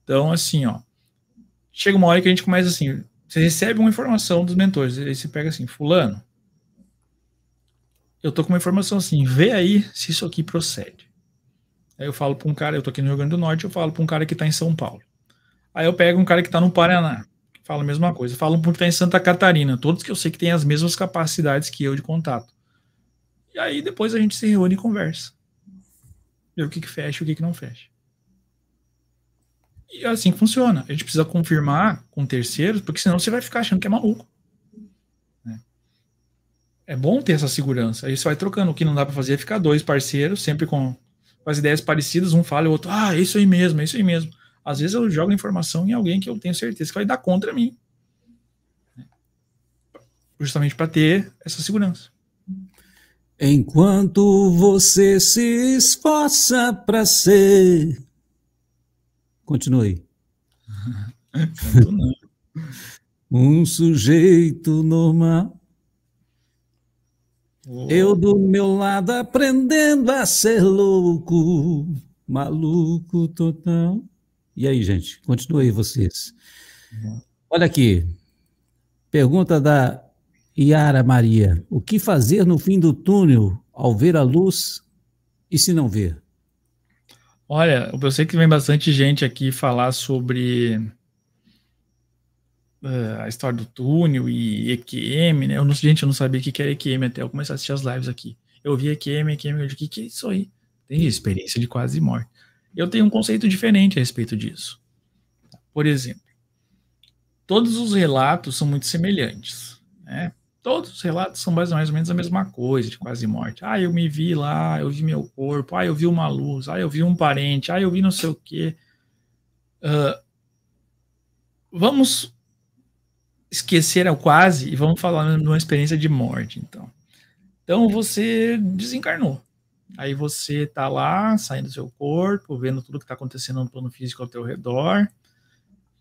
Então, assim, ó, chega uma hora que a gente começa assim, você recebe uma informação dos mentores, aí você pega assim, fulano, eu tô com uma informação assim, vê aí se isso aqui procede. Aí eu falo para um cara, eu tô aqui no Rio Grande do Norte, eu falo para um cara que tá em São Paulo. Aí eu pego um cara que tá no Paraná, falo fala a mesma coisa. Falo um que tá em Santa Catarina, todos que eu sei que têm as mesmas capacidades que eu de contato. E aí depois a gente se reúne e conversa. Ver o que que fecha e o que que não fecha. E é assim funciona. A gente precisa confirmar com terceiros, porque senão você vai ficar achando que é maluco é bom ter essa segurança. Aí você vai trocando. O que não dá para fazer é ficar dois parceiros, sempre com as ideias parecidas. Um fala, e o outro, ah, é isso aí mesmo, é isso aí mesmo. Às vezes eu jogo informação em alguém que eu tenho certeza que vai dar contra mim. Justamente para ter essa segurança. Enquanto você se esforça para ser. Continue. um sujeito normal. Eu do meu lado aprendendo a ser louco, maluco total. E aí, gente? Continuem aí vocês. Uhum. Olha aqui. Pergunta da Yara Maria. O que fazer no fim do túnel ao ver a luz e se não ver? Olha, eu sei que vem bastante gente aqui falar sobre a história do túnel e EQM, né? Eu não, gente, eu não sabia o que era EQM até eu começar a assistir as lives aqui. Eu vi EQM, EQM, eu disse, o que é isso aí? Tem experiência de quase morte. Eu tenho um conceito diferente a respeito disso. Por exemplo, todos os relatos são muito semelhantes, né? Todos os relatos são mais ou menos a mesma coisa, de quase morte. Ah, eu me vi lá, eu vi meu corpo, ah, eu vi uma luz, ah, eu vi um parente, ah, eu vi não sei o quê. Uh, vamos esqueceram quase e vamos falar de uma experiência de morte, então. Então você desencarnou. Aí você tá lá, saindo do seu corpo, vendo tudo que tá acontecendo no plano físico ao teu redor,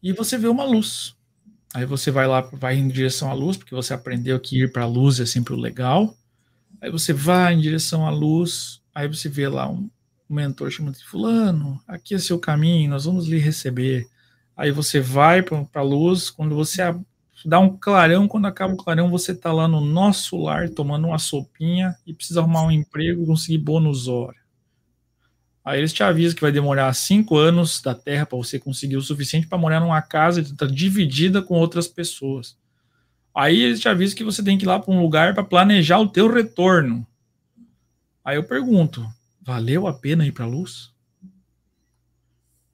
e você vê uma luz. Aí você vai lá, vai em direção à luz, porque você aprendeu que ir para a luz é sempre o legal. Aí você vai em direção à luz, aí você vê lá um, mentor chamando de fulano, aqui é seu caminho, nós vamos lhe receber. Aí você vai para a luz, quando você dá um clarão, quando acaba o clarão, você tá lá no nosso lar tomando uma sopinha e precisa arrumar um emprego, conseguir bônus hora. Aí eles te avisam que vai demorar cinco anos da terra para você conseguir o suficiente para morar numa casa tá dividida com outras pessoas. Aí eles te avisam que você tem que ir lá para um lugar para planejar o teu retorno. Aí eu pergunto, valeu a pena ir para a luz?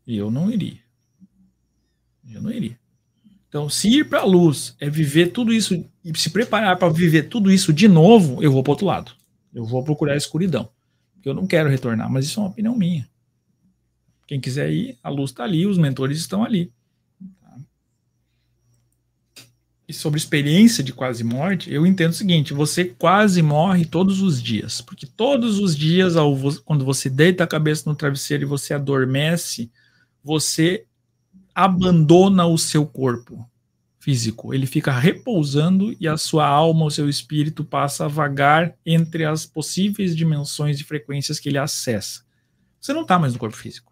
E eu não iria. Eu não iria. Então, se ir para a luz é viver tudo isso e se preparar para viver tudo isso de novo, eu vou para outro lado. Eu vou procurar a escuridão. Eu não quero retornar, mas isso é uma opinião minha. Quem quiser ir, a luz está ali, os mentores estão ali. E sobre experiência de quase morte, eu entendo o seguinte: você quase morre todos os dias, porque todos os dias, quando você deita a cabeça no travesseiro e você adormece, você abandona o seu corpo físico, ele fica repousando e a sua alma, o seu espírito passa a vagar entre as possíveis dimensões e frequências que ele acessa. Você não está mais no corpo físico.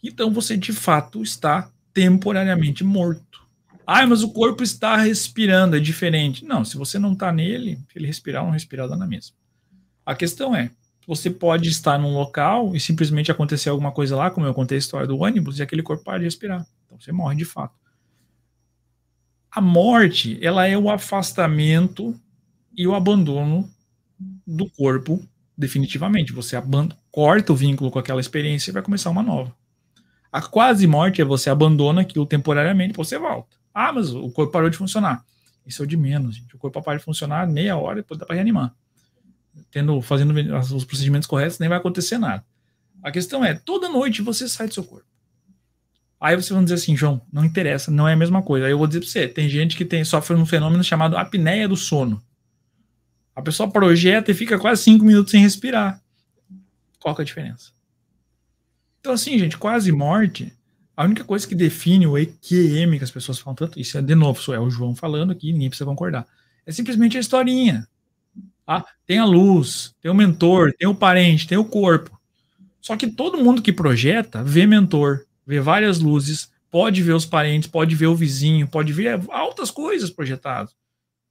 Então você de fato está temporariamente morto. Ah, mas o corpo está respirando, é diferente. Não, se você não está nele, ele respirar ou não respirar dá na mesma. A questão é, você pode estar num local e simplesmente acontecer alguma coisa lá, como eu contei a história do ônibus, e aquele corpo para de respirar. Então você morre de fato. A morte, ela é o afastamento e o abandono do corpo definitivamente. Você corta o vínculo com aquela experiência e vai começar uma nova. A quase morte é você abandona aquilo temporariamente e você volta. Ah, mas o corpo parou de funcionar. Isso é o de menos, gente. O corpo para de funcionar meia hora e depois dá para reanimar. Tendo, fazendo os procedimentos corretos, nem vai acontecer nada. A questão é, toda noite você sai do seu corpo. Aí vocês vão dizer assim, João, não interessa, não é a mesma coisa. Aí eu vou dizer para você, tem gente que tem, sofre um fenômeno chamado apneia do sono. A pessoa projeta e fica quase cinco minutos sem respirar. Qual que é a diferença? Então assim, gente, quase morte, a única coisa que define o EQM que as pessoas falam tanto, isso é de novo, é o João falando aqui, ninguém precisa concordar. É simplesmente a historinha. Ah, tem a luz, tem o mentor, tem o parente, tem o corpo. Só que todo mundo que projeta vê mentor, ver várias luzes, pode ver os parentes, pode ver o vizinho, pode ver altas coisas projetadas.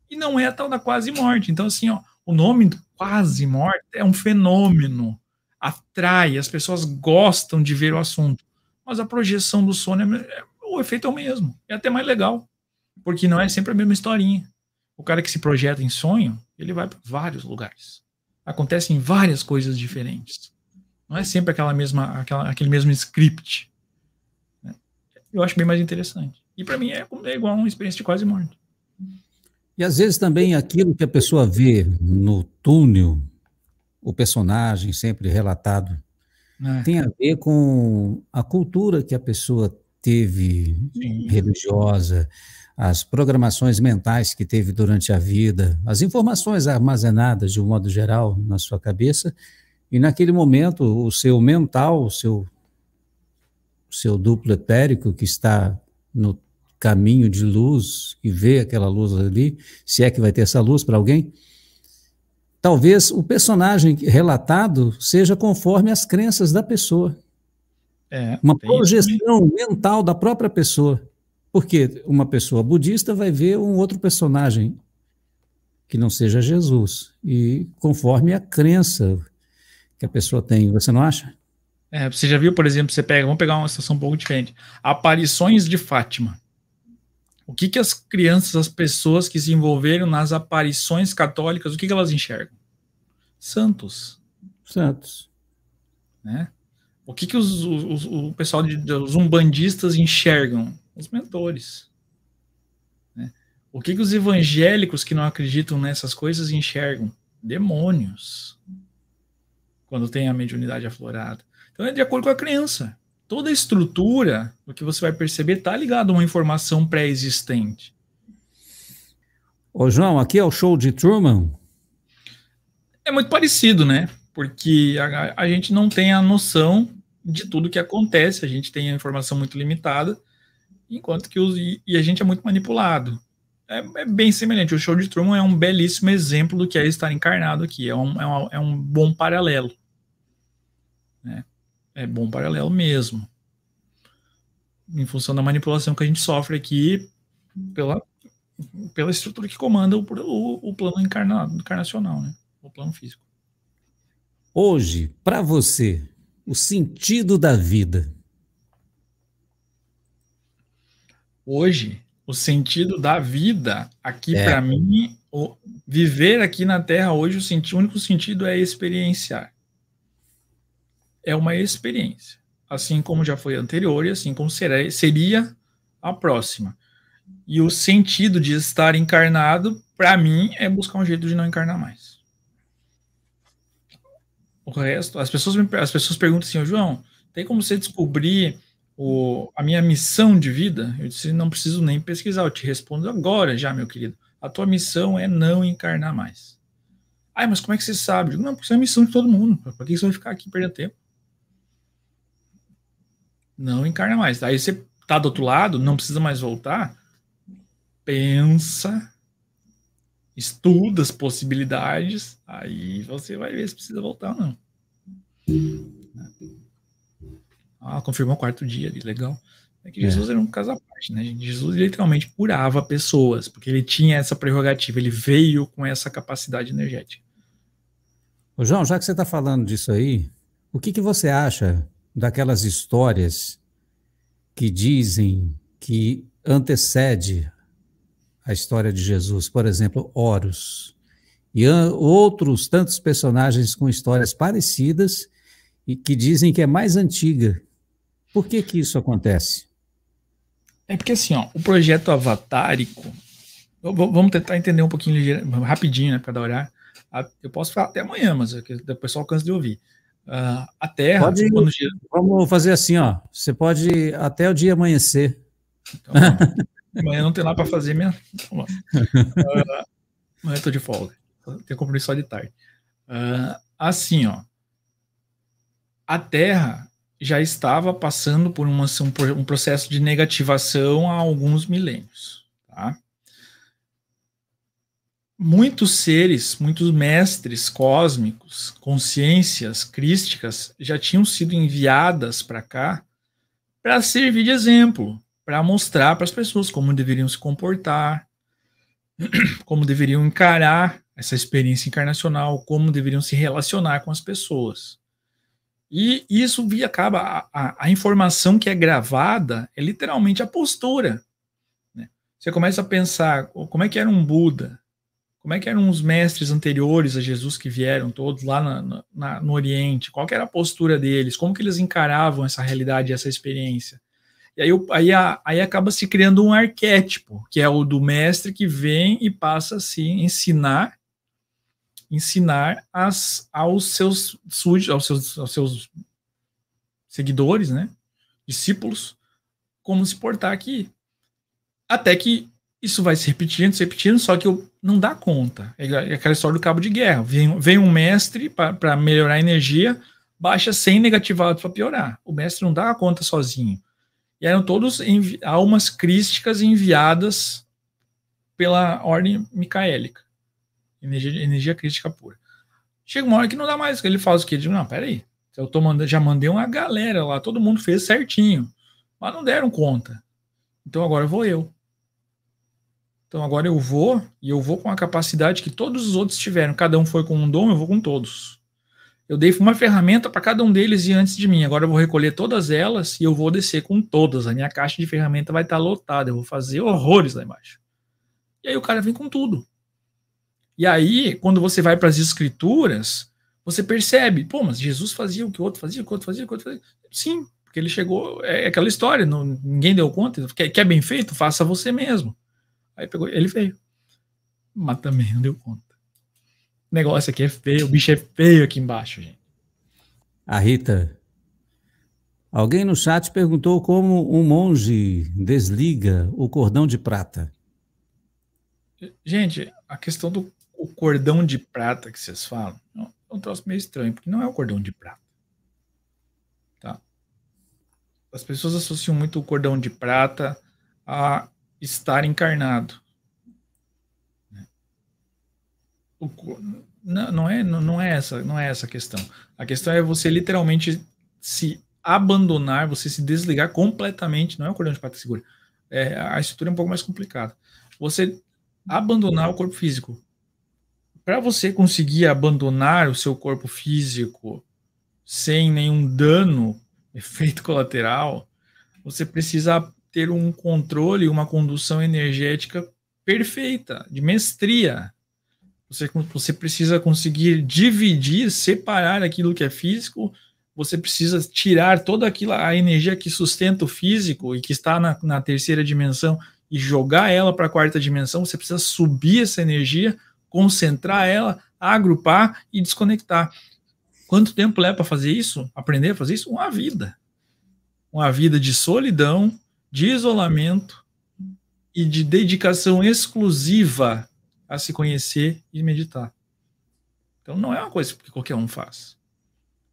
E não é a tal da quase morte. Então, assim, ó, o nome quase morte é um fenômeno. Atrai, as pessoas gostam de ver o assunto. Mas a projeção do sono, é, é, o efeito é o mesmo. É até mais legal. Porque não é sempre a mesma historinha. O cara que se projeta em sonho, ele vai para vários lugares. Acontecem várias coisas diferentes. Não é sempre aquela mesma, aquela, aquele mesmo script eu acho bem mais interessante. E para mim é, é igual uma experiência de quase morte. E às vezes também aquilo que a pessoa vê no túnel, o personagem sempre relatado, é. tem a ver com a cultura que a pessoa teve Sim. religiosa, as programações mentais que teve durante a vida, as informações armazenadas de um modo geral na sua cabeça, e naquele momento o seu mental, o seu seu duplo etérico que está no caminho de luz e vê aquela luz ali, se é que vai ter essa luz para alguém, talvez o personagem relatado seja conforme as crenças da pessoa. É, uma projeção mental da própria pessoa. Porque uma pessoa budista vai ver um outro personagem que não seja Jesus, e conforme a crença que a pessoa tem, você não acha? É, você já viu, por exemplo, você pega, vamos pegar uma situação um pouco diferente. Aparições de Fátima. O que, que as crianças, as pessoas que se envolveram nas aparições católicas, o que, que elas enxergam? Santos. Santos. Né? O que, que os, os, o pessoal, de, os umbandistas enxergam? Os mentores. Né? O que, que os evangélicos que não acreditam nessas coisas enxergam? Demônios. Quando tem a mediunidade aflorada. Então é de acordo com a criança. Toda a estrutura, o que você vai perceber, está ligado a uma informação pré-existente. Ô, João, aqui é o show de Truman? É muito parecido, né? Porque a, a gente não tem a noção de tudo que acontece, a gente tem a informação muito limitada, enquanto que os, e, a gente é muito manipulado. É, é, bem semelhante. O show de Truman é um belíssimo exemplo do que é estar encarnado aqui. É um, é um, é um bom paralelo. Né? É bom paralelo mesmo. Em função da manipulação que a gente sofre aqui pela, pela estrutura que comanda o, o, o plano encarnado, encarnacional, né? o plano físico. Hoje, para você, o sentido da vida. Hoje, o sentido da vida aqui é. para mim, o, viver aqui na Terra hoje, o, senti, o único sentido é experienciar é uma experiência, assim como já foi anterior e assim como será, seria a próxima. E o sentido de estar encarnado, para mim, é buscar um jeito de não encarnar mais. O resto, as pessoas, me, as pessoas perguntam assim, João, tem como você descobrir o, a minha missão de vida? Eu disse, não preciso nem pesquisar, eu te respondo agora já, meu querido. A tua missão é não encarnar mais. Ah, mas como é que você sabe? não, porque isso é a missão de todo mundo. Para que você vai ficar aqui perdendo tempo? Não encarna mais. Aí você tá do outro lado, não precisa mais voltar. Pensa, estuda as possibilidades, aí você vai ver se precisa voltar ou não. Ah, confirmou o quarto dia ali, legal. É que Jesus é. era um caso à parte, né? Jesus literalmente curava pessoas, porque ele tinha essa prerrogativa, ele veio com essa capacidade energética. Ô João, já que você está falando disso aí, o que, que você acha daquelas histórias que dizem que antecede a história de Jesus, por exemplo, Horus, e outros tantos personagens com histórias parecidas e que dizem que é mais antiga. Por que que isso acontece? É porque assim, ó, o projeto avatárico, vamos tentar entender um pouquinho rapidinho, né, para dar olhar. Eu posso falar até amanhã, mas depois só cansa de ouvir uh, a terra. Pode, dia... Vamos fazer assim, ó. Você pode até o dia amanhecer. Então, amanhã não tem lá para fazer mesmo. Uh, amanhã eu tô de folga. Tenho compromisso só de tarde. Uh, assim, ó. A Terra já estava passando por uma, um processo de negativação há alguns milênios. Tá? muitos seres, muitos mestres cósmicos, consciências crísticas já tinham sido enviadas para cá para servir de exemplo, para mostrar para as pessoas como deveriam se comportar, como deveriam encarar essa experiência encarnacional, como deveriam se relacionar com as pessoas. E isso via acaba a, a, informação que é gravada é literalmente a postura. Né? Você começa a pensar como é que era um Buda, como é que eram os mestres anteriores a Jesus que vieram todos lá na, na, no Oriente? Qual era a postura deles? Como que eles encaravam essa realidade, essa experiência? E aí, aí, aí acaba se criando um arquétipo, que é o do mestre que vem e passa a se ensinar, ensinar as, aos seus aos seus, aos seus seguidores, né? discípulos, como se portar aqui. Até que isso vai se repetindo, se repetindo, só que eu não dá conta. É, é aquela história do cabo de guerra. Vem, vem um mestre para melhorar a energia, baixa 100 negativados para piorar. O mestre não dá conta sozinho. E eram todos almas crísticas enviadas pela ordem micaélica. Energia, energia crítica pura. Chega uma hora que não dá mais. Ele faz o quê? Ele diz, não, peraí. Eu tô mandando, já mandei uma galera lá, todo mundo fez certinho. Mas não deram conta. Então agora vou eu. Então agora eu vou e eu vou com a capacidade que todos os outros tiveram. Cada um foi com um dom, eu vou com todos. Eu dei uma ferramenta para cada um deles e antes de mim. Agora eu vou recolher todas elas e eu vou descer com todas. A minha caixa de ferramenta vai estar tá lotada. Eu vou fazer horrores lá embaixo. E aí o cara vem com tudo. E aí, quando você vai para as escrituras, você percebe, pô, mas Jesus fazia o que o outro fazia, o que o outro fazia, o que o outro fazia. Sim, porque ele chegou, é aquela história, não, ninguém deu conta, quer, quer bem feito, faça você mesmo. Aí pegou, ele veio. Mas também não deu conta. O negócio aqui é feio, o bicho é feio aqui embaixo, gente. A Rita. Alguém no chat perguntou como um monge desliga o cordão de prata. Gente, a questão do cordão de prata que vocês falam é, é um troço meio estranho, porque não é o cordão de prata. Tá? As pessoas associam muito o cordão de prata a estar encarnado. O, não, não, é, não, é essa, não é essa a questão. A questão é você literalmente se abandonar, você se desligar completamente. Não é o cordão de prata segura. É, a estrutura é um pouco mais complicada. Você abandonar o corpo físico. Para você conseguir abandonar o seu corpo físico sem nenhum dano, efeito colateral, você precisa ter um controle, uma condução energética perfeita, de mestria. Você, você precisa conseguir dividir, separar aquilo que é físico, você precisa tirar toda aquela a energia que sustenta o físico e que está na, na terceira dimensão e jogar ela para a quarta dimensão, você precisa subir essa energia, concentrar ela, agrupar e desconectar. Quanto tempo leva para fazer isso? Aprender a fazer isso? Uma vida. Uma vida de solidão, de isolamento e de dedicação exclusiva a se conhecer e meditar. Então não é uma coisa que qualquer um faz.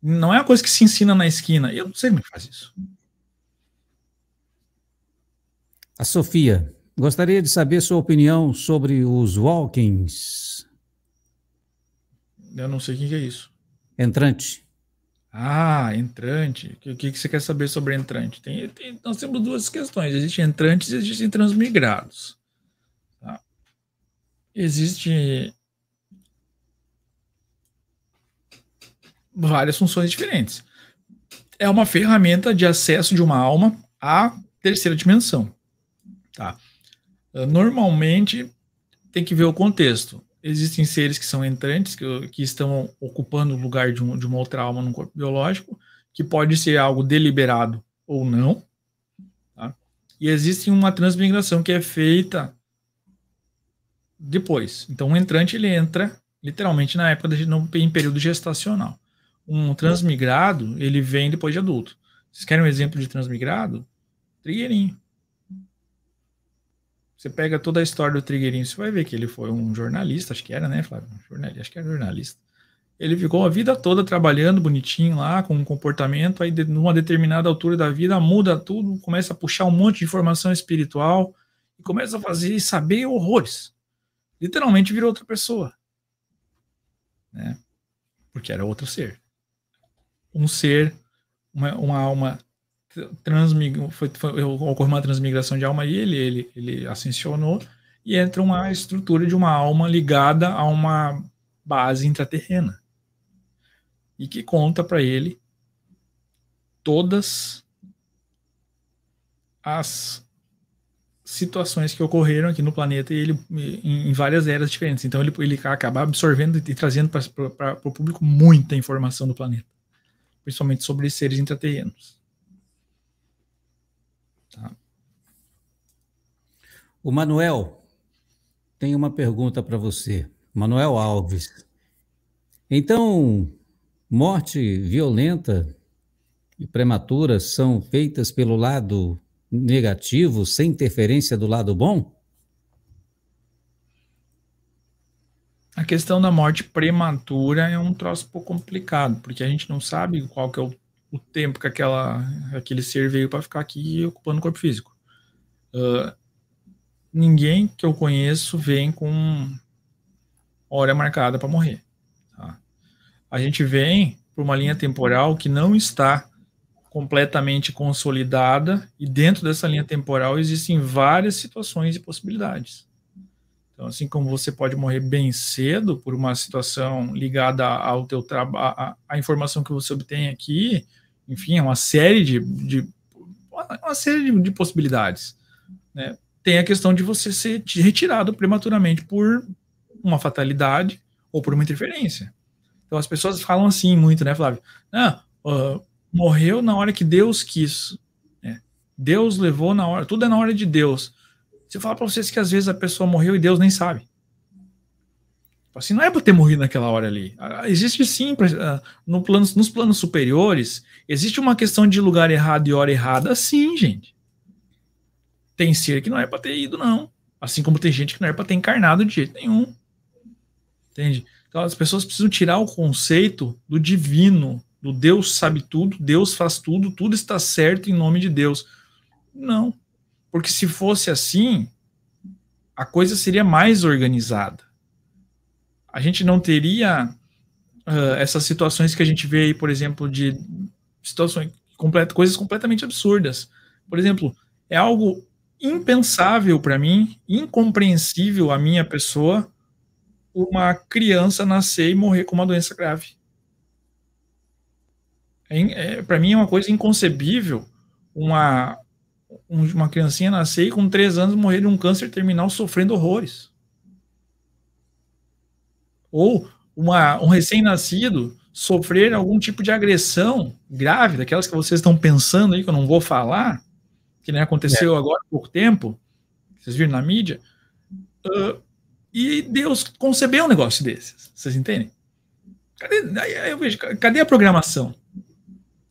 Não é uma coisa que se ensina na esquina. Eu não sei como é faz isso. A Sofia, gostaria de saber sua opinião sobre os walkings. Eu não sei o que é isso. Entrante. Ah, entrante. O que, que você quer saber sobre entrante? Tem, tem, nós temos duas questões: existem entrantes e existem transmigrados. Tá? Existe várias funções diferentes. É uma ferramenta de acesso de uma alma à terceira dimensão. Tá? Normalmente tem que ver o contexto existem seres que são entrantes, que, que estão ocupando o lugar de, um, de uma outra alma no corpo biológico, que pode ser algo deliberado ou não. Tá? E existe uma transmigração que é feita depois. Então, o um entrante ele entra literalmente na época de, no, em período gestacional. Um transmigrado ele vem depois de adulto. Vocês querem um exemplo de transmigrado? Trigueirinho você pega toda a história do Trigueirinho, você vai ver que ele foi um jornalista, acho que era, né, Flávio? Jornalista, acho que era jornalista. Ele ficou a vida toda trabalhando bonitinho lá, com um comportamento, aí de, numa determinada altura da vida muda tudo, começa a puxar um monte de informação espiritual e começa a fazer e saber horrores. Literalmente virou outra pessoa. Né? Porque era outro ser. Um ser, uma, uma alma transmig... foi, foi, ocorreu uma transmigração de alma e ele, ele, ele ascensionou e entra uma estrutura de uma alma ligada a uma base intraterrena e que conta para ele todas as situações que ocorreram aqui no planeta e ele em várias eras diferentes. Então ele, ele acaba absorvendo e trazendo para o público muita informação do planeta, principalmente sobre seres intraterrenos. O Manuel tem uma pergunta para você. Manuel Alves. Então, morte violenta e prematura são feitas pelo lado negativo, sem interferência do lado bom? A questão da morte prematura é um troço um pouco complicado, porque a gente não sabe qual que é o, o tempo que aquela, aquele ser veio para ficar aqui ocupando o corpo físico. Uh, ninguém que eu conheço vem com hora marcada para morrer. Tá? A gente vem por uma linha temporal que não está completamente consolidada e dentro dessa linha temporal existem várias situações e possibilidades. Então, assim como você pode morrer bem cedo por uma situação ligada ao teu trabalho, a informação que você obtém aqui, enfim, é uma série de, de uma série de, de possibilidades, né? tem a questão de você ser retirado prematuramente por uma fatalidade ou por uma interferência. Então as pessoas falam assim muito, né, Flávio? Ah, uh, morreu na hora que Deus quis. Né? Deus levou na hora, tudo é na hora de Deus. Se eu falar para vocês que às vezes a pessoa morreu e Deus nem sabe. Tipo assim, não é para ter morrido naquela hora ali. Existe sim, ah, no plano, nos planos superiores, existe uma questão de lugar errado e hora errada, sim, gente. Tem ser que não é para ter ido, não. Assim como tem gente que não é para ter encarnado de jeito nenhum. Entende? Então as pessoas precisam tirar o conceito do divino, do Deus sabe tudo, Deus faz tudo, tudo está certo em nome de Deus. Não. Porque se fosse assim, a coisa seria mais organizada. A gente não teria uh, essas situações que a gente vê aí, por exemplo, de situações complet coisas completamente absurdas. Por exemplo, é algo impensável para mim, incompreensível à minha pessoa, uma criança nascer e morrer com uma doença grave. É, é, para mim é uma coisa inconcebível uma, uma criancinha nascer e com três anos morrer de um câncer terminal sofrendo horrores. Ou uma, um recém-nascido sofrer algum tipo de agressão grave, daquelas que vocês estão pensando aí, que eu não vou falar, que nem aconteceu é. agora há pouco tempo, vocês viram na mídia, uh, e Deus concebeu um negócio desses, vocês entendem? Cadê, aí eu vejo, cadê a programação?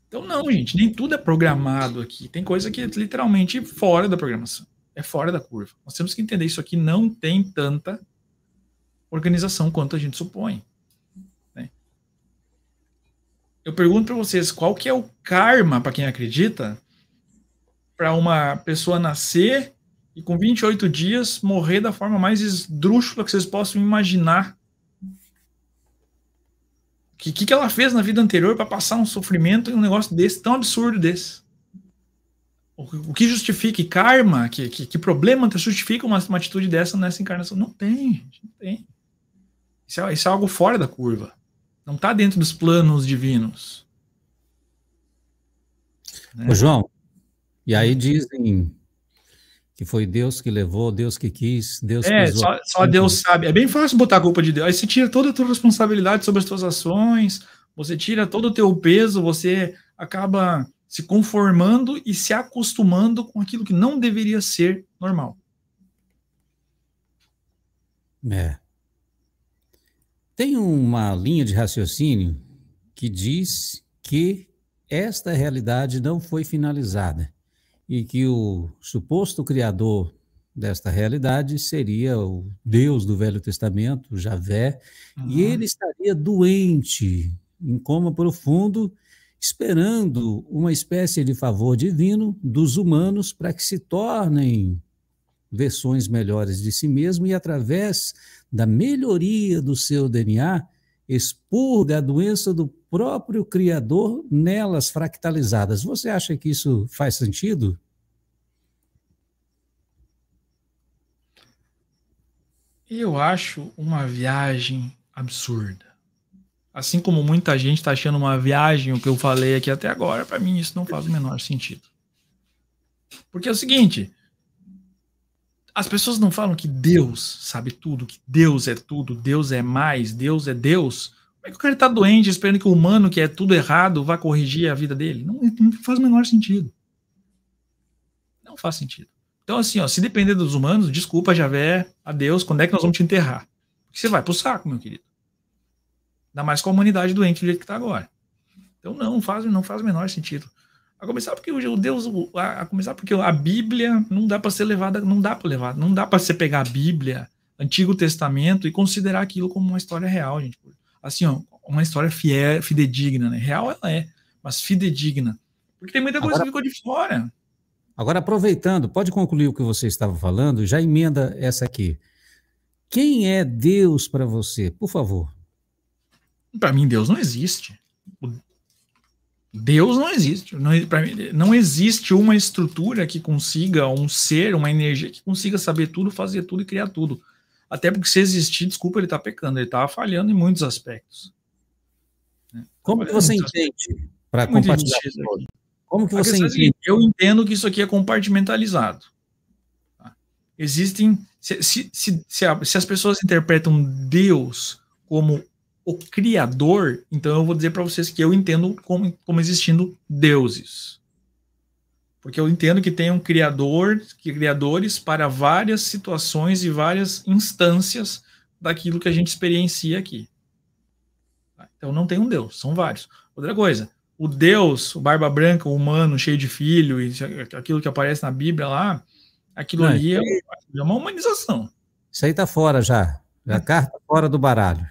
Então, não, gente, nem tudo é programado aqui. Tem coisa que é literalmente fora da programação, é fora da curva. Nós temos que entender isso aqui não tem tanta organização quanto a gente supõe. Né? Eu pergunto para vocês, qual que é o karma para quem acredita para uma pessoa nascer e com 28 dias morrer da forma mais esdrúxula que vocês possam imaginar. O que, que, ela fez na vida anterior para passar um sofrimento e um negócio desse, tão absurdo desse? O, o que justifica karma? Que, que, que problema justifica uma, uma, atitude dessa nessa encarnação? Não tem, não tem. Isso é, isso é algo fora da curva. Não está dentro dos planos divinos. Né? Ô, João, e aí uhum. dizem que foi Deus que levou, Deus que quis, Deus que. É, só, só Deus sabe. É bem fácil botar a culpa de Deus. Aí você tira toda a tua responsabilidade sobre as tuas ações, você tira todo o teu peso, você acaba se conformando e se acostumando com aquilo que não deveria ser normal. É. Tem uma linha de raciocínio que diz que esta realidade não foi finalizada e que o suposto criador desta realidade seria o Deus do Velho Testamento, Javé, uhum. e ele estaria doente, em coma profundo, esperando uma espécie de favor divino dos humanos para que se tornem versões melhores de si mesmo e através da melhoria do seu DNA expurga a doença do próprio Criador nelas fractalizadas. Você acha que isso faz sentido? Eu acho uma viagem absurda. Assim como muita gente está achando uma viagem o que eu falei aqui até agora, para mim isso não faz o menor sentido. Porque é o seguinte, as pessoas não falam que Deus sabe tudo, que Deus é tudo, Deus é mais, Deus é Deus. Como é que o cara está doente esperando que o humano, que é tudo errado, vá corrigir a vida dele? Não, não faz o menor sentido. Não faz sentido. Então, assim, ó, se depender dos humanos, desculpa, Javé, adeus, quando é que nós vamos te enterrar? Porque você vai pro saco, meu querido. Ainda mais com a humanidade doente do jeito que está agora. Então, não faz, não faz o menor sentido. A começar porque o Deus, a começar porque a Bíblia não dá para ser levada, não dá para levar, não dá para você pegar a Bíblia, Antigo Testamento e considerar aquilo como uma história real, gente. Assim, ó, uma história fiel, fidedigna, né? Real ela é, mas fidedigna. Porque tem muita coisa Agora... que ficou de fora. Agora, aproveitando, pode concluir o que você estava falando, já emenda essa aqui. Quem é Deus para você? Por favor. Para mim, Deus não existe. Deus não existe. Não, mim, não existe uma estrutura que consiga, um ser, uma energia que consiga saber tudo, fazer tudo e criar tudo. Até porque se existir, desculpa, ele está pecando, ele está falhando em muitos aspectos. Né? Como que você entende? Para compartilhar. Como que você entende? eu entendo que isso aqui é compartimentalizado. Tá? Existem. Se, se, se, se, a, se as pessoas interpretam Deus como o Criador, então eu vou dizer para vocês que eu entendo como, como existindo deuses. Porque eu entendo que tem um criador, que criadores para várias situações e várias instâncias daquilo que a gente experiencia aqui. Tá? Então não tem um Deus, são vários. Outra coisa, o Deus, o barba branca, o humano, cheio de filho, e aquilo que aparece na Bíblia lá, aquilo não, ali é, é uma humanização. Isso aí tá fora já. Hum? a carta fora do baralho.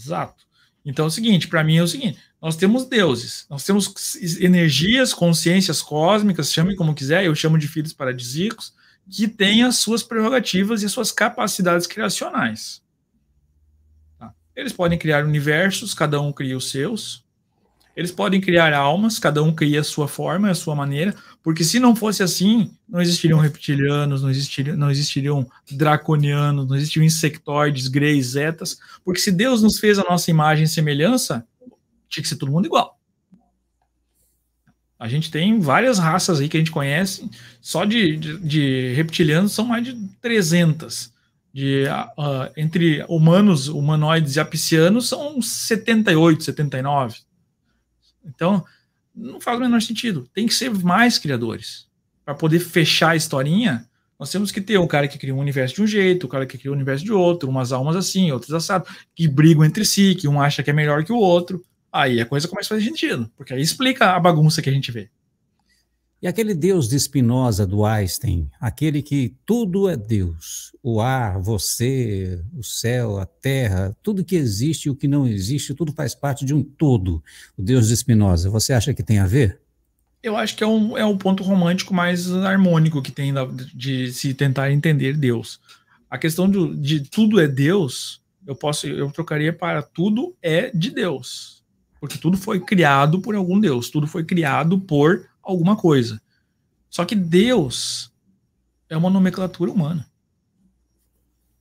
Exato. Então é o seguinte, para mim é o seguinte, nós temos deuses, nós temos energias, consciências cósmicas, chame como quiser, eu chamo de filhos paradisíacos, que têm as suas prerrogativas e as suas capacidades criacionais. Tá? Eles podem criar universos, cada um cria os seus. Eles podem criar almas, cada um cria a sua forma, a sua maneira. Porque se não fosse assim, não existiriam reptilianos, não existiriam, não existiriam draconianos, não existiriam insectoides, greys, zetas. Porque se Deus nos fez a nossa imagem e semelhança, tinha que ser todo mundo igual. A gente tem várias raças aí que a gente conhece, só de, de, de reptilianos são mais de 300. De, uh, entre humanos, humanoides e apicianos são 78, 79. Então, não faz o menor sentido. Tem que ser mais criadores. Para poder fechar a historinha, nós temos que ter um cara que cria um universo de um jeito, o um cara que cria um universo de outro, umas almas assim, outras assado, que brigam entre si, que um acha que é melhor que o outro. Aí a coisa começa a fazer sentido, porque aí explica a bagunça que a gente vê. E aquele Deus de Spinoza, do Einstein, aquele que tudo é Deus, o ar, você, o céu, a terra, tudo que existe e o que não existe, tudo faz parte de um todo. O Deus de Spinoza, você acha que tem a ver? Eu acho que é um, é um ponto romântico mais harmônico que tem de se tentar entender Deus. A questão de, de tudo é Deus, eu posso eu trocaria para tudo é de Deus, porque tudo foi criado por algum Deus, tudo foi criado por alguma coisa. Só que Deus é uma nomenclatura humana.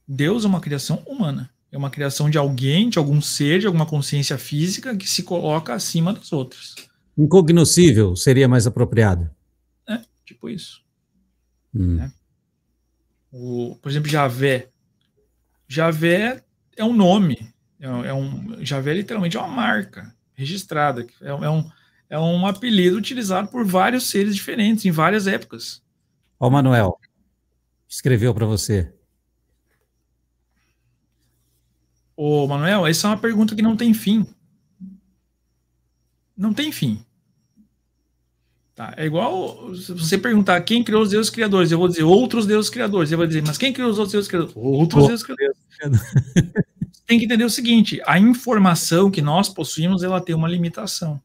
Deus é uma criação humana. É uma criação de alguém, de algum ser, de alguma consciência física que se coloca acima das outras. Incognoscível seria mais apropriado. É, tipo isso. Hum. Né? O, por exemplo, Javé. Javé é um nome. É, é um, Javé literalmente é uma marca registrada. É, é um, é um apelido utilizado por vários seres diferentes em várias épocas. Ó, oh, Manuel, escreveu para você. Ô, Manuel, essa é uma pergunta que não tem fim. Não tem fim. Tá, é igual se você perguntar quem criou os deuses criadores, eu vou dizer outros deuses criadores. Eu vou dizer, mas quem criou os outros deuses criadores? Outros deuses criadores. tem que entender o seguinte: a informação que nós possuímos ela tem uma limitação.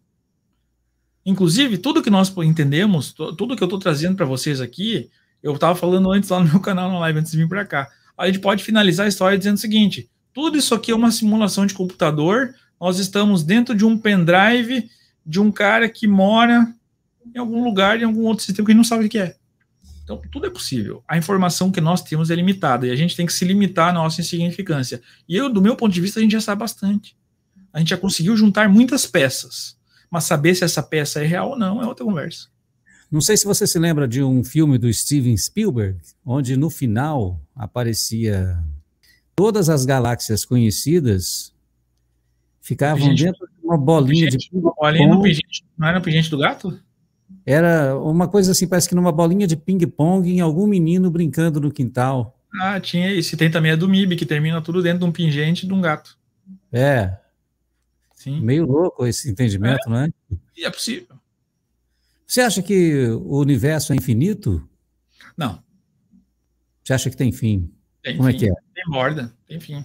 Inclusive, tudo que nós entendemos, tudo que eu estou trazendo para vocês aqui, eu estava falando antes lá no meu canal, na live, antes de vir para cá. A gente pode finalizar a história dizendo o seguinte: tudo isso aqui é uma simulação de computador. Nós estamos dentro de um pendrive de um cara que mora em algum lugar, em algum outro sistema que a gente não sabe o que é. Então, tudo é possível. A informação que nós temos é limitada e a gente tem que se limitar à nossa insignificância. E eu, do meu ponto de vista, a gente já sabe bastante. A gente já conseguiu juntar muitas peças. Mas saber se essa peça é real ou não é outra conversa. Não sei se você se lembra de um filme do Steven Spielberg, onde no final aparecia todas as galáxias conhecidas ficavam pigente. dentro de uma bolinha pigente. de ping-pong. Não, era o pingente do gato? Era uma coisa assim, parece que numa bolinha de ping-pong em algum menino brincando no quintal. Ah, tinha. E tem também a do MIB, que termina tudo dentro de um pingente de um gato. É, Sim. Meio louco esse entendimento, é. não é? E é possível. Você acha que o universo é infinito? Não. Você acha que tem fim? Tem Como é fim, é que é? Tem borda, tem fim.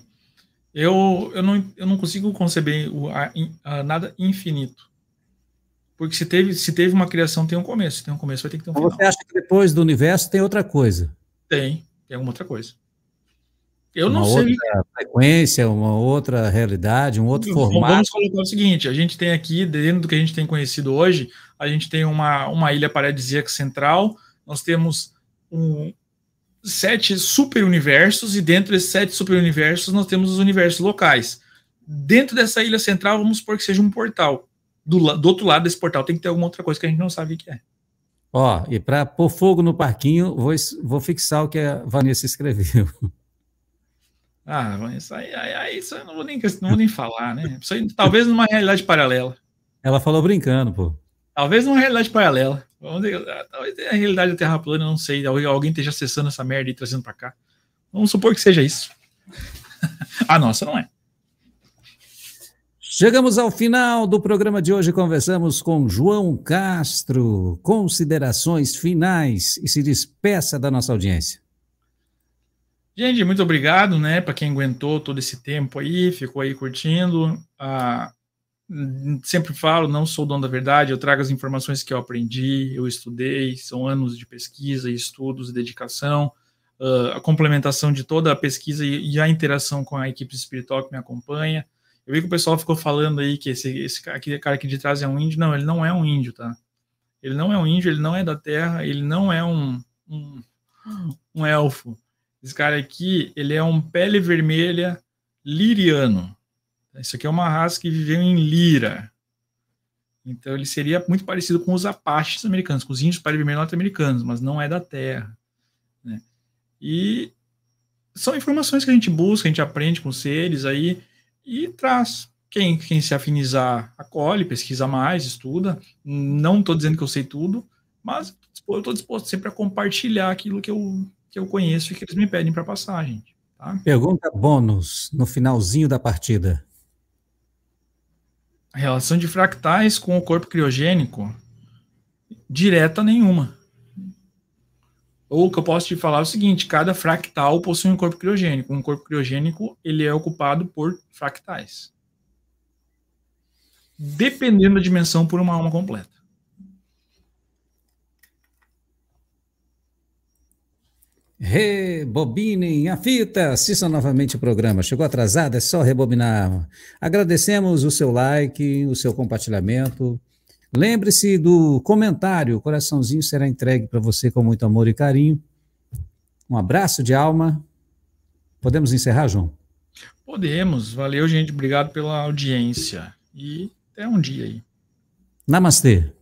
Eu, eu, não, eu não consigo conceber o, a, a, nada infinito. Porque se teve, se teve uma criação, tem um começo. tem um começo, vai ter que ter um final. Você acha que depois do universo tem outra coisa? Tem, tem alguma outra coisa. Eu uma não sei. outra frequência, uma outra realidade, um outro Vamos formato. Vamos colocar o seguinte: a gente tem aqui, dentro do que a gente tem conhecido hoje, a gente tem uma, uma ilha paradisíaca central, nós temos um, sete super universos, e dentro desses sete super universos nós temos os universos locais. Dentro dessa ilha central, vamos supor que seja um portal. Do, do outro lado desse portal tem que ter alguma outra coisa que a gente não sabe o que é. Ó, e para pôr fogo no parquinho, vou, vou fixar o que a Vanessa escreveu. Ah, isso aí, aí, aí isso eu não vou, nem, não vou nem falar, né? Aí, talvez numa realidade paralela. Ela falou brincando, pô. Talvez numa realidade paralela. Dizer, ah, talvez a realidade da Terra plana, não sei. Alguém esteja acessando essa merda e trazendo para cá. Vamos supor que seja isso. a nossa não é. Chegamos ao final do programa de hoje. Conversamos com João Castro. Considerações finais e se despeça da nossa audiência. Gente, muito obrigado, né, para quem aguentou todo esse tempo aí, ficou aí curtindo. Ah, sempre falo, não sou dono da verdade, eu trago as informações que eu aprendi, eu estudei, são anos de pesquisa, estudos, dedicação, uh, a complementação de toda a pesquisa e, e, a interação com a equipe espiritual que me acompanha. Eu vi que o pessoal ficou falando aí que esse, esse cara, aqui, cara aqui de trás é um índio. Não, ele não é um índio, tá? Ele não é um índio, ele não é da terra, ele não é um, um, um elfo. Esse cara aqui, ele é um pele vermelha liriano. Isso aqui é uma raça que viveu em Lira. Então ele seria muito parecido com os apaches americanos, com os índios pele vermelha norte-americanos, mas não é da terra. Né? E são informações que a gente busca, a gente aprende com seres aí e traz. Quem, quem se afinizar, acolhe, pesquisa mais, estuda. Não estou dizendo que eu sei tudo, mas eu estou disposto sempre a compartilhar aquilo que eu que eu conheço e que eles me pedem para passar, gente. Tá? Pergunta bônus no finalzinho da partida. A relação de fractais com o corpo criogênico direta nenhuma. Ou o que eu posso te falar é o seguinte: cada fractal possui um corpo criogênico. Um corpo criogênico ele é ocupado por fractais, dependendo da dimensão por uma alma completa. Rebobinem a fita, assista novamente o programa. Chegou atrasado, é só rebobinar. Agradecemos o seu like, o seu compartilhamento. Lembre-se do comentário, o coraçãozinho será entregue para você com muito amor e carinho. Um abraço de alma. Podemos encerrar, João? Podemos. Valeu, gente. Obrigado pela audiência. E até um dia aí. Namastê.